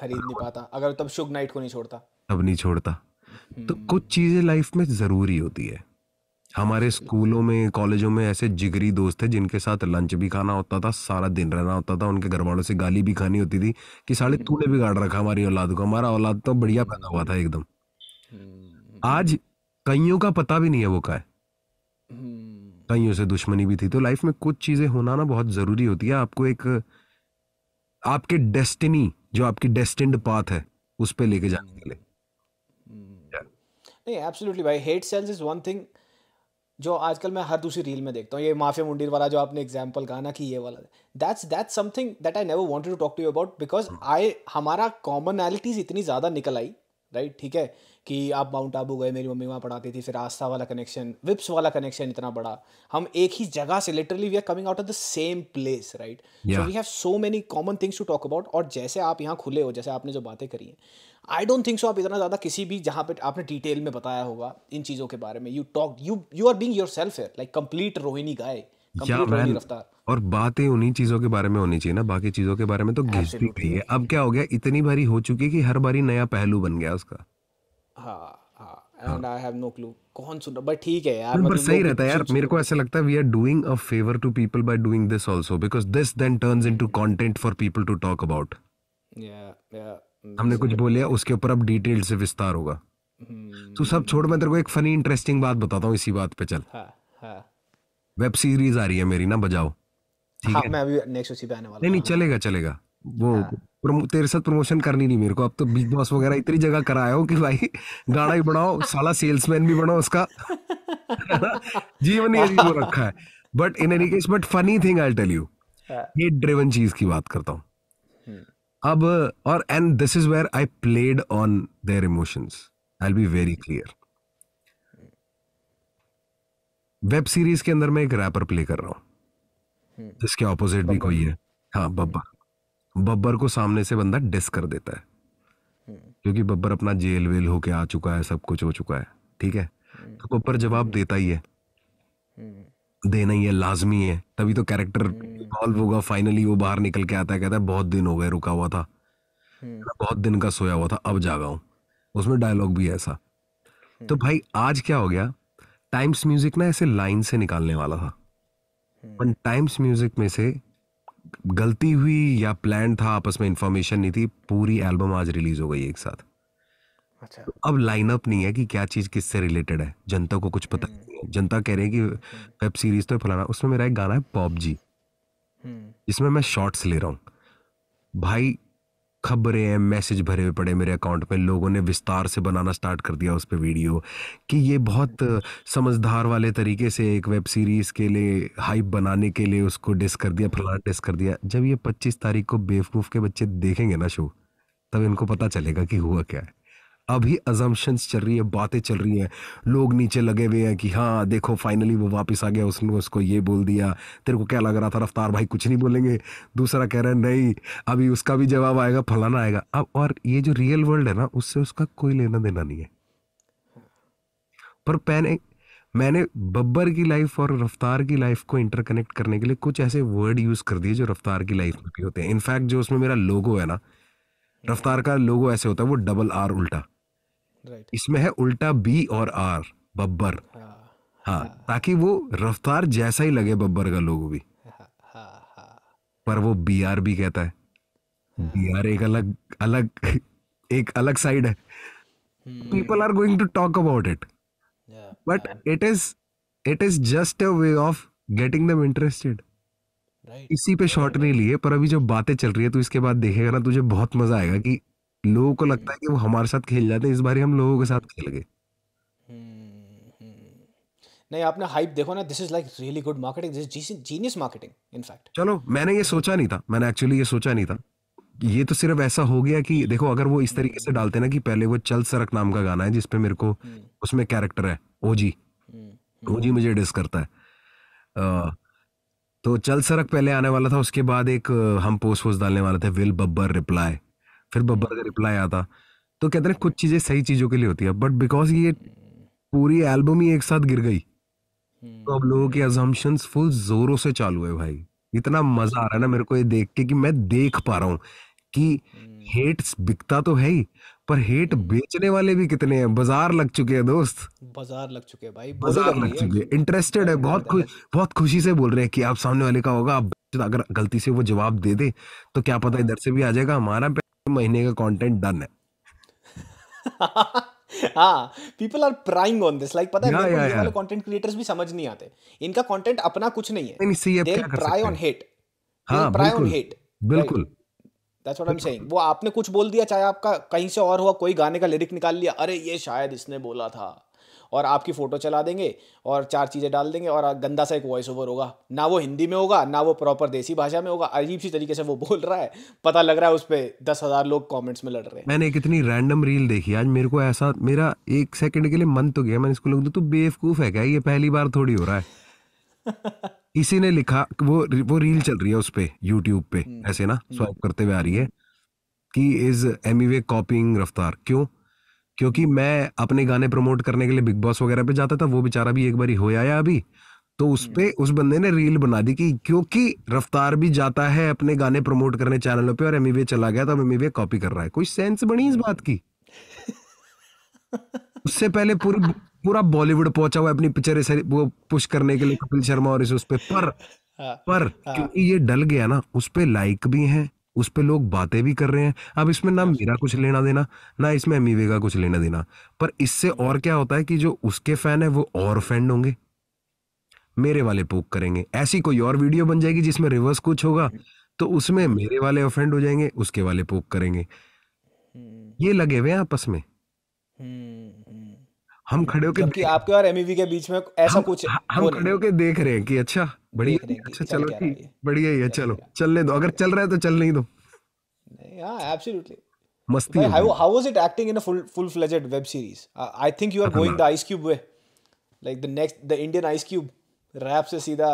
खरीद नहीं पाता अगर तब शुग नाइट को नहीं छोड़ता तब नहीं छोड़ता हम्म। तो कुछ चीजें लाइफ में जरूरी होती है हमारे स्कूलों में कॉलेजों में ऐसे जिगरी दोस्त थे जिनके साथ लंच भी खाना होता था सारा दिन रहना होता था उनके घर वालों से गाली भी खानी होती थी कि साले तूने बिगाड़ रखा हमारी औलाद को हमारा औलाद तो बढ़िया पैदा हुआ था एकदम हम्म। आज कईयों का पता भी नहीं है वो का है हम्म। कईयों से दुश्मनी भी थी तो लाइफ में कुछ चीजें होना ना बहुत जरूरी होती है आपको एक आपके डेस्टिनी जो आपकी डेस्टिंड पाथ है उस पर लेके जाने के लिए हम्म। नहीं एब्सोल्युटली भाई hate sells is one thing जो आजकल मैं हर दूसरी रील में देखता हूँ ये माफिया मुंडीर वाला जो आपने एग्जाम्पल कहा ना कि ये वाला that's that's something that I never wanted to talk to you about because I हमारा कॉमनैलिटीज इतनी ज़्यादा निकल आई राइट ठीक है कि आप माउंट आबू गए मेरी मम्मी वहाँ पढ़ाती थी फिर आस्था वाला कनेक्शन विप्स वाला कनेक्शन इतना बड़ा हम एक ही जगह से literally we are coming out of the same place right so we have so many common things to talk about और जैसे आप यहाँ खुले हो जैसे आपने जो बातें करी हैं आई डोंट थिंक सो आप इतना ज़्यादा किसी भी जहाँ पर आपने डिटेल में बताया होगा इन चीज़ों के बारे में you talk you you are being yourself है लाइक कंप्लीट रोहिणी गाय और बातें उन्हीं चीजों के बारे में होनी चाहिए ना बाकी चीजों के बारे में तो घिसती थी अब क्या हो गया इतनी भारी हो चुकी है कि हर बारी नया पहलू बन गया उसका हाँ and I have no clue कौन सुन रहा बट ठीक है यार हाँ, मतलब सही रहता है यार मेरे को ऐसा लगता है we are doing a favour to people by doing this also because this then turns into content for people to talk about या या हमने कुछ बोल लिया उसके ऊपर अब डिटेल से विस्तार होगा हम्म। तो सब छोड़ मैं तेरे को एक फनी इंटरेस्टिंग बात बताता हूँ इसी बात पे चल वेब हाँ, सीरीज हाँ। आ रही है मेरी ना बजाओ ठीक है मैं अभी नेक्स्ट उसी पे आने वाला नहीं नहीं चलेगा चलेगा वो तेरे साथ प्रमोशन करनी नहीं मेरे को अब तो बिग बॉस वगैरह इतनी जगह कराया हो कि भाई गाड़ा ही बनाओ साला सेल्समैन भी बनाओ उसका जीवन ही रखा है but in any case but funny thing I tell you hate driven चीज की बात करता हूँ हम्म। अब और and this is where I played on their emotions I be very clear web series के अंदर मैं एक रैपर प्ले कर रहा हूँ हम्म। जिसके ऑपोजिट भी कोई है हाँ बब्बा बब्बर को सामने से बंदा डिस कर देता है हम्म। क्योंकि बब्बर अपना जेल वेल होके आ चुका है सब कुछ हो चुका है ठीक है हम्म। तो बब्बर जवाब देता ही है हम्म। देना ही है लाजमी है तभी तो कैरेक्टर इवॉल्व होगा फाइनली वो बाहर निकल के आता है कहता है बहुत दिन हो गए रुका हुआ था बहुत दिन का सोया हुआ था अब जागा हूँ उसमें डायलॉग भी ऐसा तो भाई आज क्या हो गया टाइम्स म्यूजिक ना ऐसे लाइन से निकालने वाला था पर टाइम्स म्यूजिक में से गलती हुई या प्लान था आपस में इंफॉर्मेशन नहीं थी पूरी एल्बम आज रिलीज हो गई एक साथ अच्छा अब लाइनअप नहीं है कि क्या चीज किससे रिलेटेड है जनता को कुछ पता हम्म। नहीं है जनता कह रही है कि वेब सीरीज तो फलाना उसमें मेरा एक गाना है पॉप जी हम्म। जिसमें मैं शॉर्ट्स ले रहा हूँ भाई खबरें हैं मैसेज भरे हुए पड़े मेरे अकाउंट में लोगों ने विस्तार से बनाना स्टार्ट कर दिया उस पर वीडियो कि ये बहुत समझदार वाले तरीके से एक वेब सीरीज़ के लिए हाइप बनाने के लिए उसको डिस कर दिया फलाना डिस कर दिया जब ये पच्चीस तारीख को बेवकूफ़ के बच्चे देखेंगे ना शो तब इनको पता चलेगा कि हुआ क्या है अभी अजम्पन्स चल रही है बातें चल रही हैं लोग नीचे लगे हुए हैं कि हाँ देखो फाइनली वो वापस आ गया उसने उसको ये बोल दिया तेरे को क्या लग रहा था रफ्तार भाई कुछ नहीं बोलेंगे दूसरा कह रहा है नहीं अभी उसका भी जवाब आएगा फलाना आएगा अब और ये जो रियल वर्ल्ड है ना उससे उसका कोई लेना देना नहीं है पर मैंने मैंने बब्बर की लाइफ और रफ्तार की लाइफ को इंटरकनेक्ट करने के लिए कुछ ऐसे वर्ड यूज़ कर दिए जो रफ्तार की लाइफ में भी होते हैं इनफैक्ट जो उसमें मेरा लोगो है ना रफ्तार का लोगो ऐसे होता है वो डबल आर उल्टा right. इसमें है उल्टा बी और आर बब्बर हाँ, हाँ, हाँ ताकि वो रफ्तार जैसा ही लगे बब्बर का लोगो भी हाँ, हाँ, हाँ। पर वो बी आर भी कहता है बी हाँ। आर एक अलग अलग एक अलग साइड है people are going to talk about it but it is it is just a way of getting them interested इसी पे शॉर्ट नहीं लिए पर अभी जब बातें चल रही है तो इसके बाद देखेगा ना तुझे बहुत मजा आएगा कि लोगों को लगता है कि वो हमारे साथ खेल जाते हैं इस बार हम लोगों के साथ खेल गए हम्म, हम्म। नहीं आपने हाइप देखो ना this is like really good marketing this is genius marketing in fact चलो मैंने ये सोचा नहीं था मैंने एक्चुअली ये सोचा नहीं था ये तो सिर्फ ऐसा हो गया कि देखो अगर वो इस तरीके से डालते ना कि पहले वो चल सरक नाम का गाना है जिसपे मेरे को हम्म। उसमें कैरेक्टर है ओजी ओजी मुझे डिस करता है आ, तो चल सरक पहले आने वाला था उसके बाद एक हम पोस्ट पोस्ट डालने वाले थे विल बब्बर रिप्लाई फिर बब्बर का रिप्लाई आता तो कहते हैं कुछ चीज़ें सही चीज़ों के लिए होती है बट बिकॉज ये पूरी एल्बम ही एक साथ गिर गई हम्म। तो अब लोगों के एजम्पन्स फुल जोरों से चालू है भाई इतना मजा आ रहा है ना मेरे को ये देख के कि मैं देख पा रहा हूँ कि हेट हम्म। बिकता तो है ही पर हेट हम्म। बेचने वाले भी कितने हैं बाजार लग चुके हैं दोस्त बाजार लग चुके हैं भाई बाजार लग चुके हैं इंटरेस्टेड है बहुत खुश बहुत खुशी से बोल रहे हैं कि आप सामने वाले का होगा आप अगर गलती से वो जवाब दे दे तो क्या पता इधर से भी आ जाएगा हमारा महीने का कंटेंट डन है हाँ people are prying on this like पता है मेरे वाले कंटेंट क्रिएटर्स भी समझ नहीं आते इनका कंटेंट अपना कुछ नहीं है नहीं सी दे प्राई ऑन हेट हाँ प्राई ऑन हेट बिल्कुल that's what I am saying वो आपने कुछ बोल दिया चाहे आपका कहीं से और हुआ कोई गाने का लिरिक निकाल लिया अरे ये शायद इसने बोला था और आपकी फ़ोटो चला देंगे और चार चीज़ें डाल देंगे और गंदा सा एक वॉइस ओवर होगा ना वो हिंदी में होगा ना वो प्रॉपर देसी भाषा में होगा अजीब सी तरीके से वो बोल रहा है पता लग रहा है उस पर दस हज़ार लोग कॉमेंट्स में लड़ रहे हैं मैंने एक इतनी रैंडम रील देखी आज मेरे को ऐसा मेरा एक सेकंड के लिए मन तो गया मैंने इसको लोग तू बेवकूफ़ है क्या ये पहली बार थोड़ी हो रहा है इसी ने लिखा वो वो रील चल रही है उस पर यूट्यूब पे हम्म, ऐसे ना स्वाइप हम्म। करते हुए आ रही है कि इज एम वे कॉपिंग रफ्तार क्यों क्योंकि मैं अपने गाने प्रमोट करने के लिए बिग बॉस वगैरह पे जाता था वो बेचारा भी एक बार हो आया अभी तो उस हम्म। पे उस बंदे ने रील बना दी कि क्योंकि रफ्तार भी जाता है अपने गाने प्रमोट करने चैनलों पे और एमईवे e चला गया तो एमईवे कॉपी कर रहा है कोई सेंस बनी इस बात की उससे पहले पूरी पूरा बॉलीवुड पहुंचा हुआ अपनी पिक्चर वो पुश करने के लिए कपिल शर्मा और इस उस पे पर हाँ, पर हाँ। क्योंकि ये डल गया ना उस पे लाइक भी हैं उस पर लोग बातें भी कर रहे हैं अब इसमें ना हाँ। मेरा कुछ लेना देना ना इसमें अमीवे का कुछ लेना देना पर इससे और क्या होता है कि जो उसके फैन है वो और फैंड होंगे मेरे वाले पोक करेंगे ऐसी कोई और वीडियो बन जाएगी जिसमें रिवर्स कुछ होगा हम्म। तो उसमें मेरे वाले ऑफेंड हो जाएंगे उसके वाले पोक करेंगे हम्म। ये लगे हुए हैं आपस में हम्म। हम खड़े होकर कि आपके और एमईवी e के बीच में ऐसा कुछ हम खड़े होकर देख रहे हैं कि अच्छा बढ़िया अच्छा चलो बढ़िया ही है चलो चलने दो अगर चल रहा है तो चल नहीं दो एब्सोल्युटली हाँ, मस्ती how how was it acting in a full full fledged web series I think you are going the Ice Cube way like the next the Indian Ice Cube rap से सीधा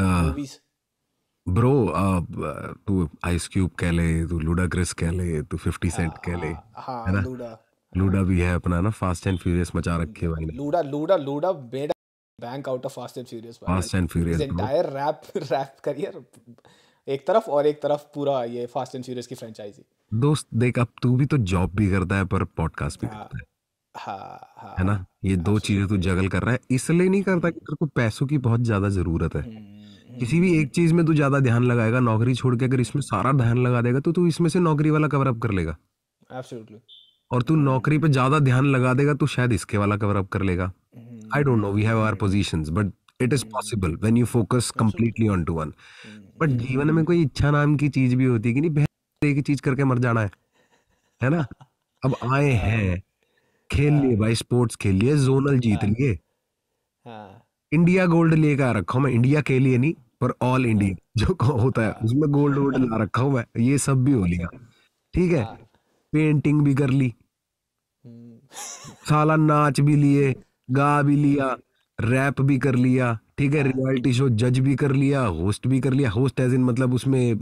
मूवीज हाँ। ब्रो तू आइस क्यूब कह ले तू लूडा ग्रिस कह ले तू 50 सेंट हाँ, कह ले हां लूडा लूडा भी है अपना ना फास्ट एंड फ्यूरियस मचा रखे है भाई Luda Luda Luda made bank out of Fast and Furious Fast and Furious entire rap rap career एक तरफ और एक तरफ पूरा ये फास्ट एंड फ्यूरियस की फ्रेंचाइजी दोस्त देख अब तू भी तो जॉब भी करता है पर पॉडकास्ट भी हाँ। करता है हाँ, हाँ। है ना ये दो चीजें तू जगल कर रहा है इसलिए नहीं करता कि तेरे को पैसों की बहुत ज्यादा जरूरत है हम्म, किसी भी हम्म। एक चीज में तू ज्यादा ध्यान लगाएगा नौकरी छोड़ के अगर इसमें सारा ध्यान लगा देगा तो तू इसमें से नौकरी वाला कवर अप कर लेगा एब्सोल्युटली और तू नौकरी पे ज्यादा ध्यान लगा देगा तो शायद इसके वाला कवर अप कर लेगा I don't know we have our positions but it is possible when you focus completely on to one but जीवन में कोई इच्छा नाम की चीज भी होती है कि नहीं बहन एक चीज करके मर जाना है है ना अब आए हाँ। हैं खेल हाँ। लिए भाई स्पोर्ट्स खेल लिए जोनल हाँ। जीत लिए इंडिया गोल्ड लेके आ रखा हूं मैं इंडिया के लिए नहीं पर ऑल इंडिया जो होता है उसमें गोल्ड वोल्ड ला रखा हूं मैं ये सब भी हो लिया ठीक है पेंटिंग भी कर ली साला नाच भी लिए गा भी लिया रैप भी कर लिया ठीक है रियलिटी शो जज भी कर लिया होस्ट भी कर लिया होस्ट एज इन मतलब उसमें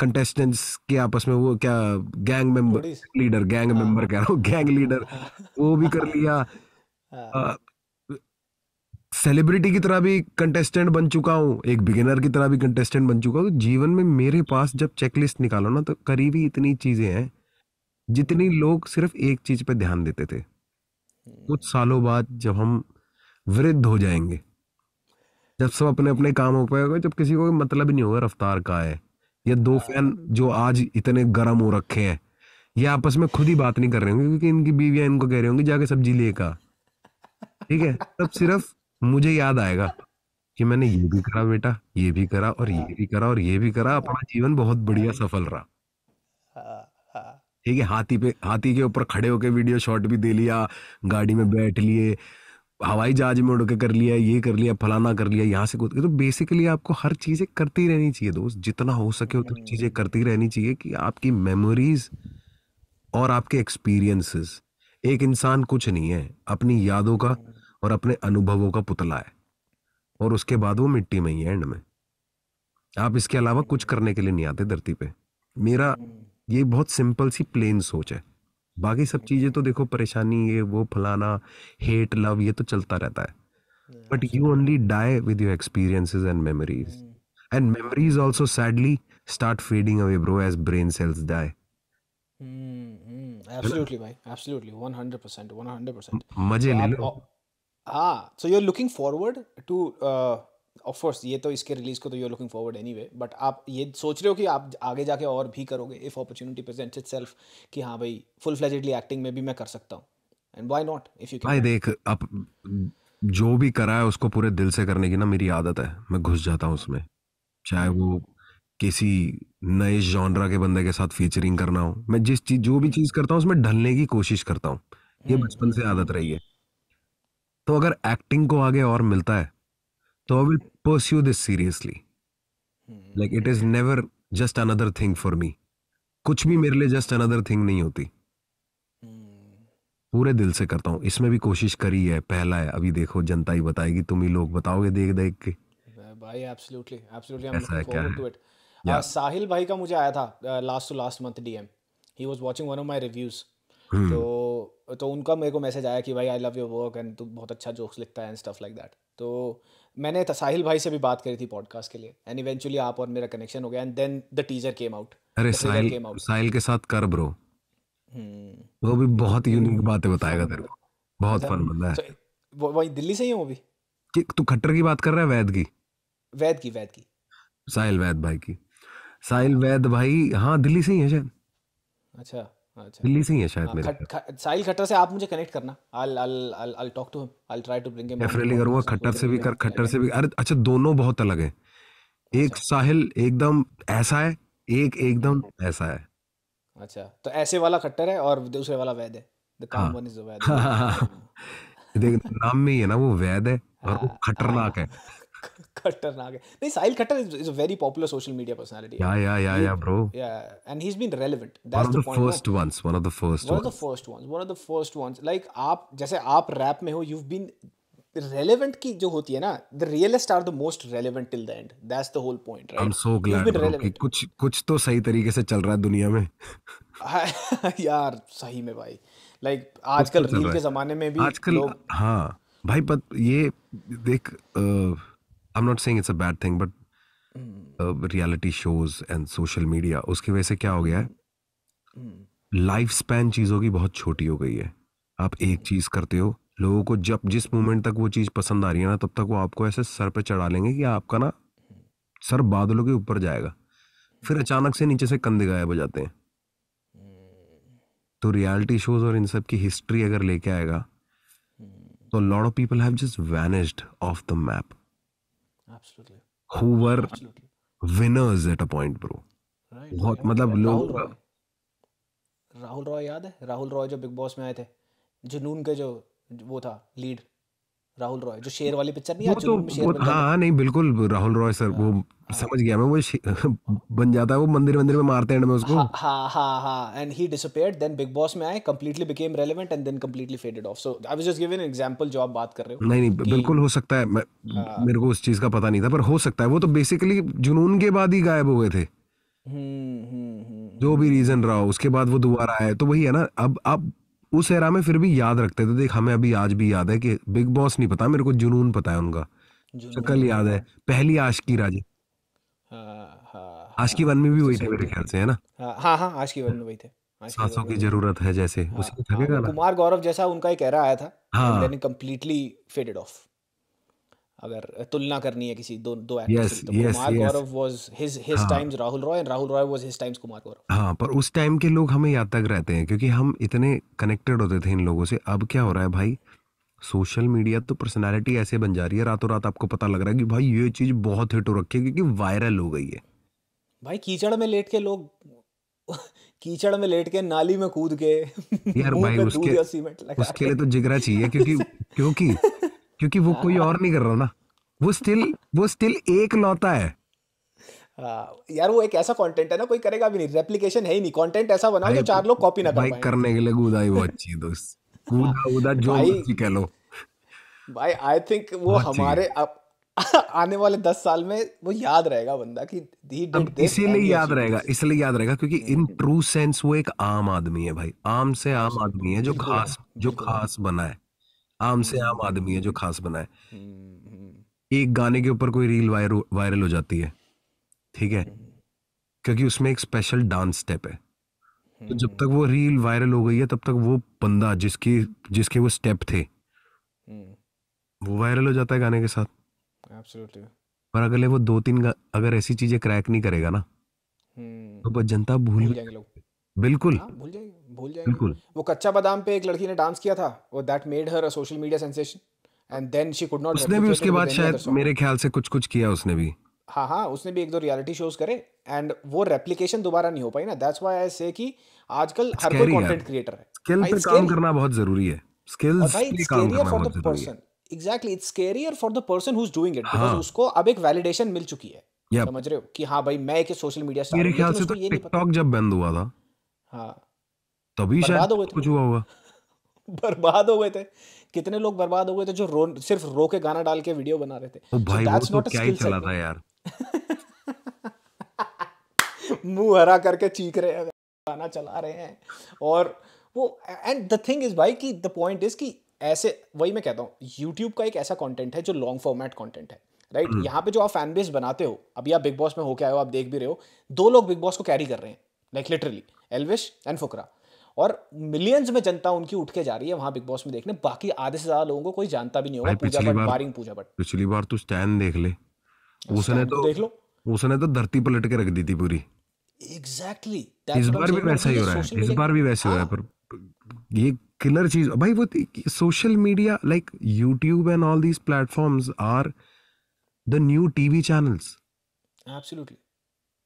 कंटेस्टेंट्स के आपस में वो क्या gang member leader gang member कह रहा हूँ गैंग लीडर वो भी कर लिया सेलिब्रिटी हाँ। की तरह भी कंटेस्टेंट बन चुका हूँ एक बिगिनर की तरह भी कंटेस्टेंट बन चुका हूँ तो जीवन में मेरे पास जब चेकलिस्ट निकालो ना तो करीबी इतनी चीज़ें हैं जितनी लोग सिर्फ एक चीज पर ध्यान देते थे कुछ हम्म। सालों बाद जब हम वृद्ध हो जाएंगे जब सब अपने अपने काम हो होगा जब किसी को मतलब ही नहीं होगा रफ्तार का है या दो हाँ। फैन जो आज इतने गर्म हो रखे हैं ये आपस में खुद ही बात नहीं कर रहे होंगे क्योंकि इनकी बीवी इनको कह रही होंगी जाके सब्जी ले का ठीक है तब सिर्फ मुझे याद आएगा कि मैंने ये भी करा बेटा ये भी करा और ये हाँ। भी करा और ये भी करा अपना जीवन बहुत बढ़िया सफल रहा ठीक है हाथी पे हाथी के ऊपर खड़े होकर वीडियो शॉट भी दे लिया गाड़ी में बैठ लिए हवाई जहाज में उड़ के कर लिया ये कर लिया फलाना कर लिया यहाँ से कूद के तो बेसिकली आपको हर चीज़ें करती रहनी चाहिए दोस्त जितना हो सके उतनी तो हम्म। चीज़ें करती रहनी चाहिए कि आपकी मेमोरीज और आपके एक्सपीरियंसेस एक इंसान कुछ नहीं है अपनी यादों का हम्म। और अपने अनुभवों का पुतला है और उसके बाद वो मिट्टी में ही एंड में आप इसके अलावा कुछ करने के लिए नहीं आते धरती पे मेरा हम्म। ये बहुत सिंपल सी प्लेन सोच है बाकी सब चीज़ें तो देखो परेशानी ये वो फलाना हेट लव ये तो चलता रहता है but you only die with your experiences and memories and memories also sadly start fading away bro as brain cells die absolutely भाई एब्सोल्युटली 100% 100% मजे ले लो हां so you are looking forward to of course ये तो इसके रिलीज को तो you looking forward anyway but आप ये सोच रहे हो कि आप आगे जाके और भी करोगे if opportunity present itself कि हाँ भाई फुल फ्लेजेडली एक्टिंग में भी मैं कर सकता हूँ and why not if you भाई देख आप जो भी करा है उसको पूरे दिल से करने की ना मेरी आदत है मैं घुस जाता हूँ उसमें चाहे वो किसी नए जॉनरा के बंदे के साथ फीचरिंग करना हो मैं जिस चीज जो भी चीज़ करता हूँ उसमें ढलने की कोशिश करता हूँ ये हम्म। बचपन से आदत रही है तो अगर एक्टिंग को आगे और मिलता है तो I will pursue this seriously like it is never just another thing for me कुछ भी मेरे लिए जस्ट अनदर थिंग नहीं होती hmm. पूरे दिल से करता हूँ इसमें भी कोशिश करी है पहला है अभी देखो जनता ही बताएगी तुम ही लोग बताओगे देख देख के भाई absolutely absolutely I am looking forward to it Sahil भाई का मुझे आया था last to last month DM he was watching one of my reviews तो तो उनका मेरे को मैसेज आया कि भाई I love your work and तू बहुत अच्छा जोक्स लिखता है एंड स्टफ लाइक दैट तो मैंने साहिल भाई से भी बात करी थी पॉडकास्ट के लिए एंड इवेंचुअली आप और मेरा कनेक्शन हो गया and then the teaser came out अरे साहिल साहिल के साथ कर ब्रो हम्म वो भी बहुत यूनिक बातें बताएगा तेरे को बहुत फन बंदा है वो वही दिल्ली से ही है वो भी कि तू खट्टर की बात कर रहा है वैद की वैद की वैद की साहिल वैद भाई की साहिल वैद भाई हाँ दिल्ली से ही है शायद अच्छा अच्छा। दिल्ली से ही है शायद हाँ, मेरे साहिल खट्टर से आप मुझे कनेक्ट करना I I I talk to him I try to bring him definitely करूंगा खट्टर से भी कर खट्टर से भी अरे अच्छा दोनों बहुत अलग है एक अच्छा। साहिल एकदम ऐसा है एक एकदम ऐसा है अच्छा तो ऐसे वाला खट्टर है और दूसरे वाला वैद है द काम वन इज द वैद देख नाम में ही है ना वो वैद है और वो हाँ, खतरनाक हाँ। है Khattarnak. No, Sahil Khattar is, is, a very popular social media personality. Yeah, yeah, yeah, he, yeah, bro. Yeah, and he's been relevant. That's one of the, the first no? ones. One of the first. One ones. of the first ones. One of the first ones. Like आप जैसे आप रैप में हो, you've been relevant की जो होती है ना, the realest are the most relevant till the end. That's the whole point, right? I'm so glad bro, कि कुछ कुछ तो सही तरीके से चल रहा है दुनिया में. यार सही में भाई. Like आजकल रील के जमाने में भी आजकल हाँ भाई बट ये देख uh, I am not saying it's a bad thing but reality shows and social media उसकी वजह से क्या हो गया है लाइफ स्पैन चीज़ों की बहुत छोटी हो गई है आप एक hmm. चीज़ करते हो लोगों को जब जिस मोमेंट तक वो चीज़ पसंद आ रही है ना तब तक वो आपको ऐसे सर पे चढ़ा लेंगे कि आपका ना hmm. सर बादलों के ऊपर जाएगा फिर hmm. अचानक से नीचे से कंधे गायब हो जाते हैं तो रियलिटी शोज और इन सब की हिस्ट्री अगर लेके आएगा तो lot of people have just vanished off the map Absolutely. Who were Absolutely. winners at a point, bro. बहुत मतलब लोग राहुल रॉय याद है राहुल रॉय जो बिग बॉस में आए थे जुनून के जो वो था लीड राहुल रॉय जो शेर वाली पिक्चर नहीं वो तो, शेर वो, हाँ नहीं बिल्कुल राहुल रॉय सर वो हाँ। समझ गया मैं वो बन जाता है वो मंदिर मंदिर में मारते हैं उसको हाँ हाँ हाँ and he disappeared then Bigg boss में आए completely became relevant and then completely faded off so I was just giving an example जो आप बात कर रहे हो नहीं नहीं बिल्कुल हो सकता है मैं हाँ. मेरे को उस चीज का पता नहीं था पर हो सकता है वो तो बेसिकली जुनून के बाद ही गायब हो गए थे हम्म, हम्म, हम्म, जो भी रीजन रहा उसके बाद वो दोबारा आए तो वही है ना अब आप उस एरा में फिर भी याद रखते थे देख हमें अभी आज भी याद है कि बिग बॉस नहीं पता मेरे को जुनून पता है उनका शक्ल याद है पहली आश की राजी हाँ, आज की हाँ, वन में भी वही थे मेरे ख्याल से है ना हाँ, हाँ हाँ आज की वन में वही थे सांसों की जरूरत है जैसे उसी हाँ, हाँ, कुमार गौरव जैसा उनका एक एरा आया था हाँ, कंप्लीटली फेडेड ऑफ अगर तुलना करनी है किसी दो दो एक्टर्स yes, तो yes, Kumar yes. Gaurav was his his times Rahul Roy and Rahul Roy was his times Kumar Gaurav हाँ पर उस टाइम के लोग हमें याद तक रहते हैं क्योंकि हम इतने कनेक्टेड होते थे इन लोगों से अब क्या हो रहा है भाई सोशल मीडिया तो पर्सनैलिटी ऐसे बन जा रही है रातों रात आपको पता लग रहा है कि भाई ये चीज़ बहुत हिट हो रखी है क्योंकि वायरल हो गई है भाई कीचड़ में लेट के लोग कीचड़ में लेट के नाली में कूद के यार भाई उसके उसके लिए तो जिगरा चाहिए क्योंकि क्योंकि क्योंकि वो कोई और नहीं कर रहा ना वो स्टिल वो स्टिल एक लौता है आ, हाँ, यार वो एक ऐसा कंटेंट है ना कोई करेगा भी नहीं रेप्लिकेशन है ही नहीं कंटेंट ऐसा बना जो चार लोग कॉपी ना कर पाए करने के लिए गुदाई बहुत अच्छी दोस्त हाँ। भाई आई थिंक वो हमारे आने वाले दस साल में वो याद रहेगा बंदा कि इसीलिए याद रहेगा इसलिए याद रहेगा क्योंकि हम्म, इन ट्रू हम्म। सेंस वो एक आम आदमी है भाई आम से आम आदमी है जो खास जो खास बना है आम से आम आदमी है जो खास बना है हम्म, एक गाने के ऊपर कोई रील वायरल हो जाती है ठीक है क्योंकि उसमें एक स्पेशल डांस स्टेप है तो जब तक वो रील वायरल हो गई है तब तक वो बंदा जिसकी जिसके वो स्टेप थे हम्म। वो वायरल हो जाता है गाने के साथ Absolutely. पर अगले वो दो तीन अगर ऐसी चीजें क्रैक नहीं करेगा ना हम्म। तो बस जनता भूल जाएंगे लोग बिल्कुल आ, हाँ, भूल जाएंगे भूल जाएंगे बिल्कुल वो कच्चा बादाम पे एक लड़की ने डांस किया था और that made her a social media sensation and then she could not उसने भी उसके बाद शायद मेरे ख्याल से कुछ कुछ किया उसने भी हाँ हाँ उसने भी एक दो रियलिटी शोज करे एंड वो रेप्लीकेशन दोबारा नहीं हो पाई ना दैट्स व्हाई आई से कि आजकल हर कोई कंटेंट क्रिएटर है स्किल पे काम करना बहुत जरूरी है स्किल्स पे काम करना बहुत जरूरी है exactly it's scarier for the person who is doing it because उसको अब एक वैलिडेशन मिल चुकी है yep. समझ रहे हो कि हाँ भाई मैं एक सोशल मीडिया स्टार मेरे ख्याल से तो टिकटॉक जब बंद हुआ था हाँ तभी शायद कुछ हुआ होगा बर्बाद हो गए थे कितने लोग बर्बाद हो गए थे जो रो सिर्फ रो के गाना डाल के वीडियो बना रहे थे ओ भाई so वो तो क्या ही चला था यार मुंह हरा करके चीख रहे हैं गाना चला रहे हैं और वो एंड द थिंग इज़ भाई कि द पॉइंट इज़ कि ऐसे वही मैं कहता हूँ यूट्यूब का एक ऐसा कॉन्टेंट है जो लॉन्ग फॉर्मेट कॉन्टेंट है राइट right? हम्म। यहाँ पे जो आप फैन बेस बनाते हो अभी आप बिग बॉस में हो क्या हो आप देख भी रहे हो दो लोग बिग बॉस को कैरी कर रहे हैं like literally Elvish and Fukra और मिलियंस में जनता उनकी उठ के जा रही है वहां बिग बॉस में देखने बाकी आधे से ज्यादा लोगों को कोई जानता भी नहीं होगा पूजा भट्ट पूजा भट्ट पिछली बार तू स्टैंड देख ले उसने तो देख लो उसने तो धरती पलट के रख दी थी पूरी एग्जैक्टली exactly. इस बार भी वैसा ही हो रहा है इस बार भी वैसे हो रहा है हाँ। पर ये किलर चीज भाई वो social media like YouTube and all these platforms are the new TV channels absolutely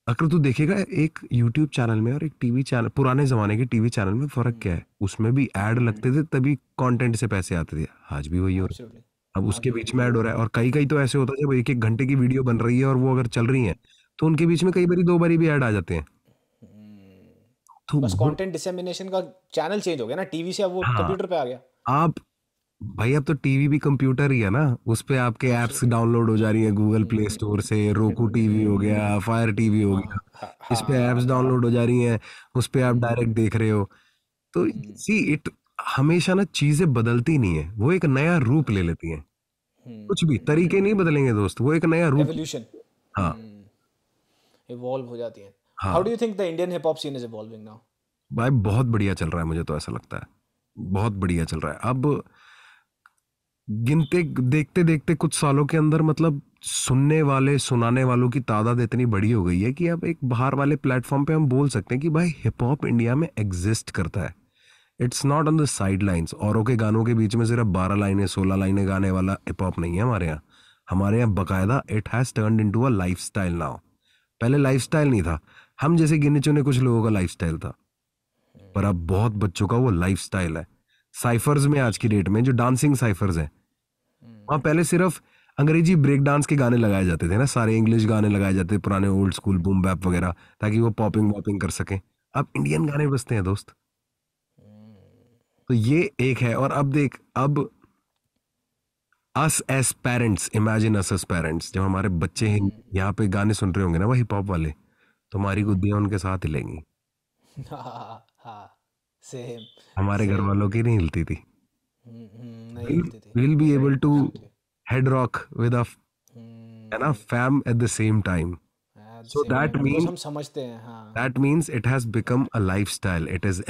अगर तू देखेगा एक यूट्यूब चैनल में और एक टीवी चैनल पुराने जमाने के टीवी चैनल में फर्क क्या है उसमें भी एड लगते थे तभी कंटेंट से पैसे आते थे आज भी वही हो रहा है अब हाँ। उसके बीच में ऐड हो रहा है और कई कई तो ऐसे होता है जब एक एक घंटे की वीडियो बन रही है और वो अगर चल रही है तो उनके बीच में कई बारी दो बारी भी ऐड आ जाते हैं हम्म। तो बस कंटेंट डिसेमिनेशन का चैनल चेंज हो गया ना टीवी से अब वो हाँ, कंप्यूटर पे आ गया आप भाई अब तो टीवी भी कंप्यूटर ही है ना उस पर आपके ऐप्स डाउनलोड हो जा रही है गूगल प्ले स्टोर से रोकू टीवी हो गया फायर हम्म। टीवी हो हाँ, गया हाँ, इस पे ऐप्स डाउनलोड हो जा रही है उस पर आप डायरेक्ट देख रहे हो तो सी हम्म। इट हमेशा ना चीजें बदलती नहीं है वो एक नया रूप ले लेती हैं हम्म। कुछ भी तरीके नहीं बदलेंगे दोस्त वो एक नया रूप एवोल्यूशन हाँ इवॉल्व हम्म। हो जाती है how do you think the Indian hip hop scene is evolving now भाई बहुत बढ़िया चल रहा है मुझे तो ऐसा लगता है बहुत बढ़िया चल रहा है अब गिनते देखते देखते कुछ सालों के अंदर मतलब सुनने वाले सुनाने वालों की तादाद इतनी बड़ी हो गई है कि अब एक बाहर वाले प्लेटफॉर्म पे हम बोल सकते हैं कि भाई हिप हॉप इंडिया में एग्जिस्ट करता है it's not on the side lines औरों के गानों के बीच में सिर्फ बारह लाइनें सोलह लाइनें गाने वाला हिप हॉप नहीं है हमारे यहाँ हमारे यहाँ बाकायदा it has turn into a lifestyle now पहले लाइफ स्टाइल नहीं था हम जैसे गिने चुने कुछ लोगों का लाइफ स्टाइल था पर अब बहुत बच्चों का वो लाइफ स्टाइल है साइफर्स में आज की डेट में जो डांसिंग साइफर्स हैं वहाँ पहले सिर्फ अंग्रेजी ब्रेक डांस के गाने लगाए जाते थे ना सारे इंग्लिश गाने लगाए जाते थे पुराने ओल्ड स्कूल बूम बैप वगैरह ताकि वो पॉपिंग वॉपिंग कर सकें अब इंडियन गाने बजते हैं दोस्त तो ये एक है और अब देख अब us as parents imagine us as parents जब हमारे बच्चे हम्म। यहाँ पे गाने सुन रहे होंगे ना वो हिप हॉप वाले तो हमारी गुद्दियाँ हम्म। उनके साथ हिलेंगी सेम हाँ, हमारे घर वालों की नहीं हिलती थी will be able to head rock with है ना fam at the same time so that means हम समझते हैं हाँ that means it has become a lifestyle it is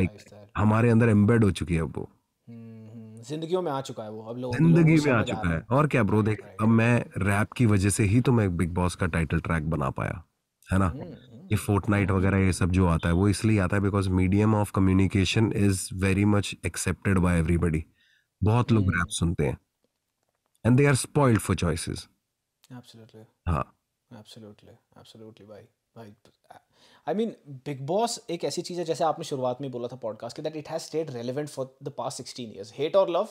like हमारे अंदर एम्बेड हो चुकी है वो हम्म, जिंदगियों में आ चुका है वो अब लोग जिंदगी में आ चुका है और क्या ब्रो देख अब मैं रैप की वजह से ही तो मैं बिग बॉस का टाइटल ट्रैक बना पाया है ना हम्म, हम्म, ये फोर्टनाइट वगैरह ये सब जो आता है वो इसलिए आता है because medium of communication is very much accepted by everybody बहुत लोग रैप सुनते हैं and they are spoiled for choices absolutely हां एब्सोल्युटली एब्सोल्युटली भाई भाई आई मीन बिग बॉस एक ऐसी चीज़ है जैसे आपने शुरुआत में बोला था पॉडकास्ट के that it has stayed relevant for the past sixteen years hate और love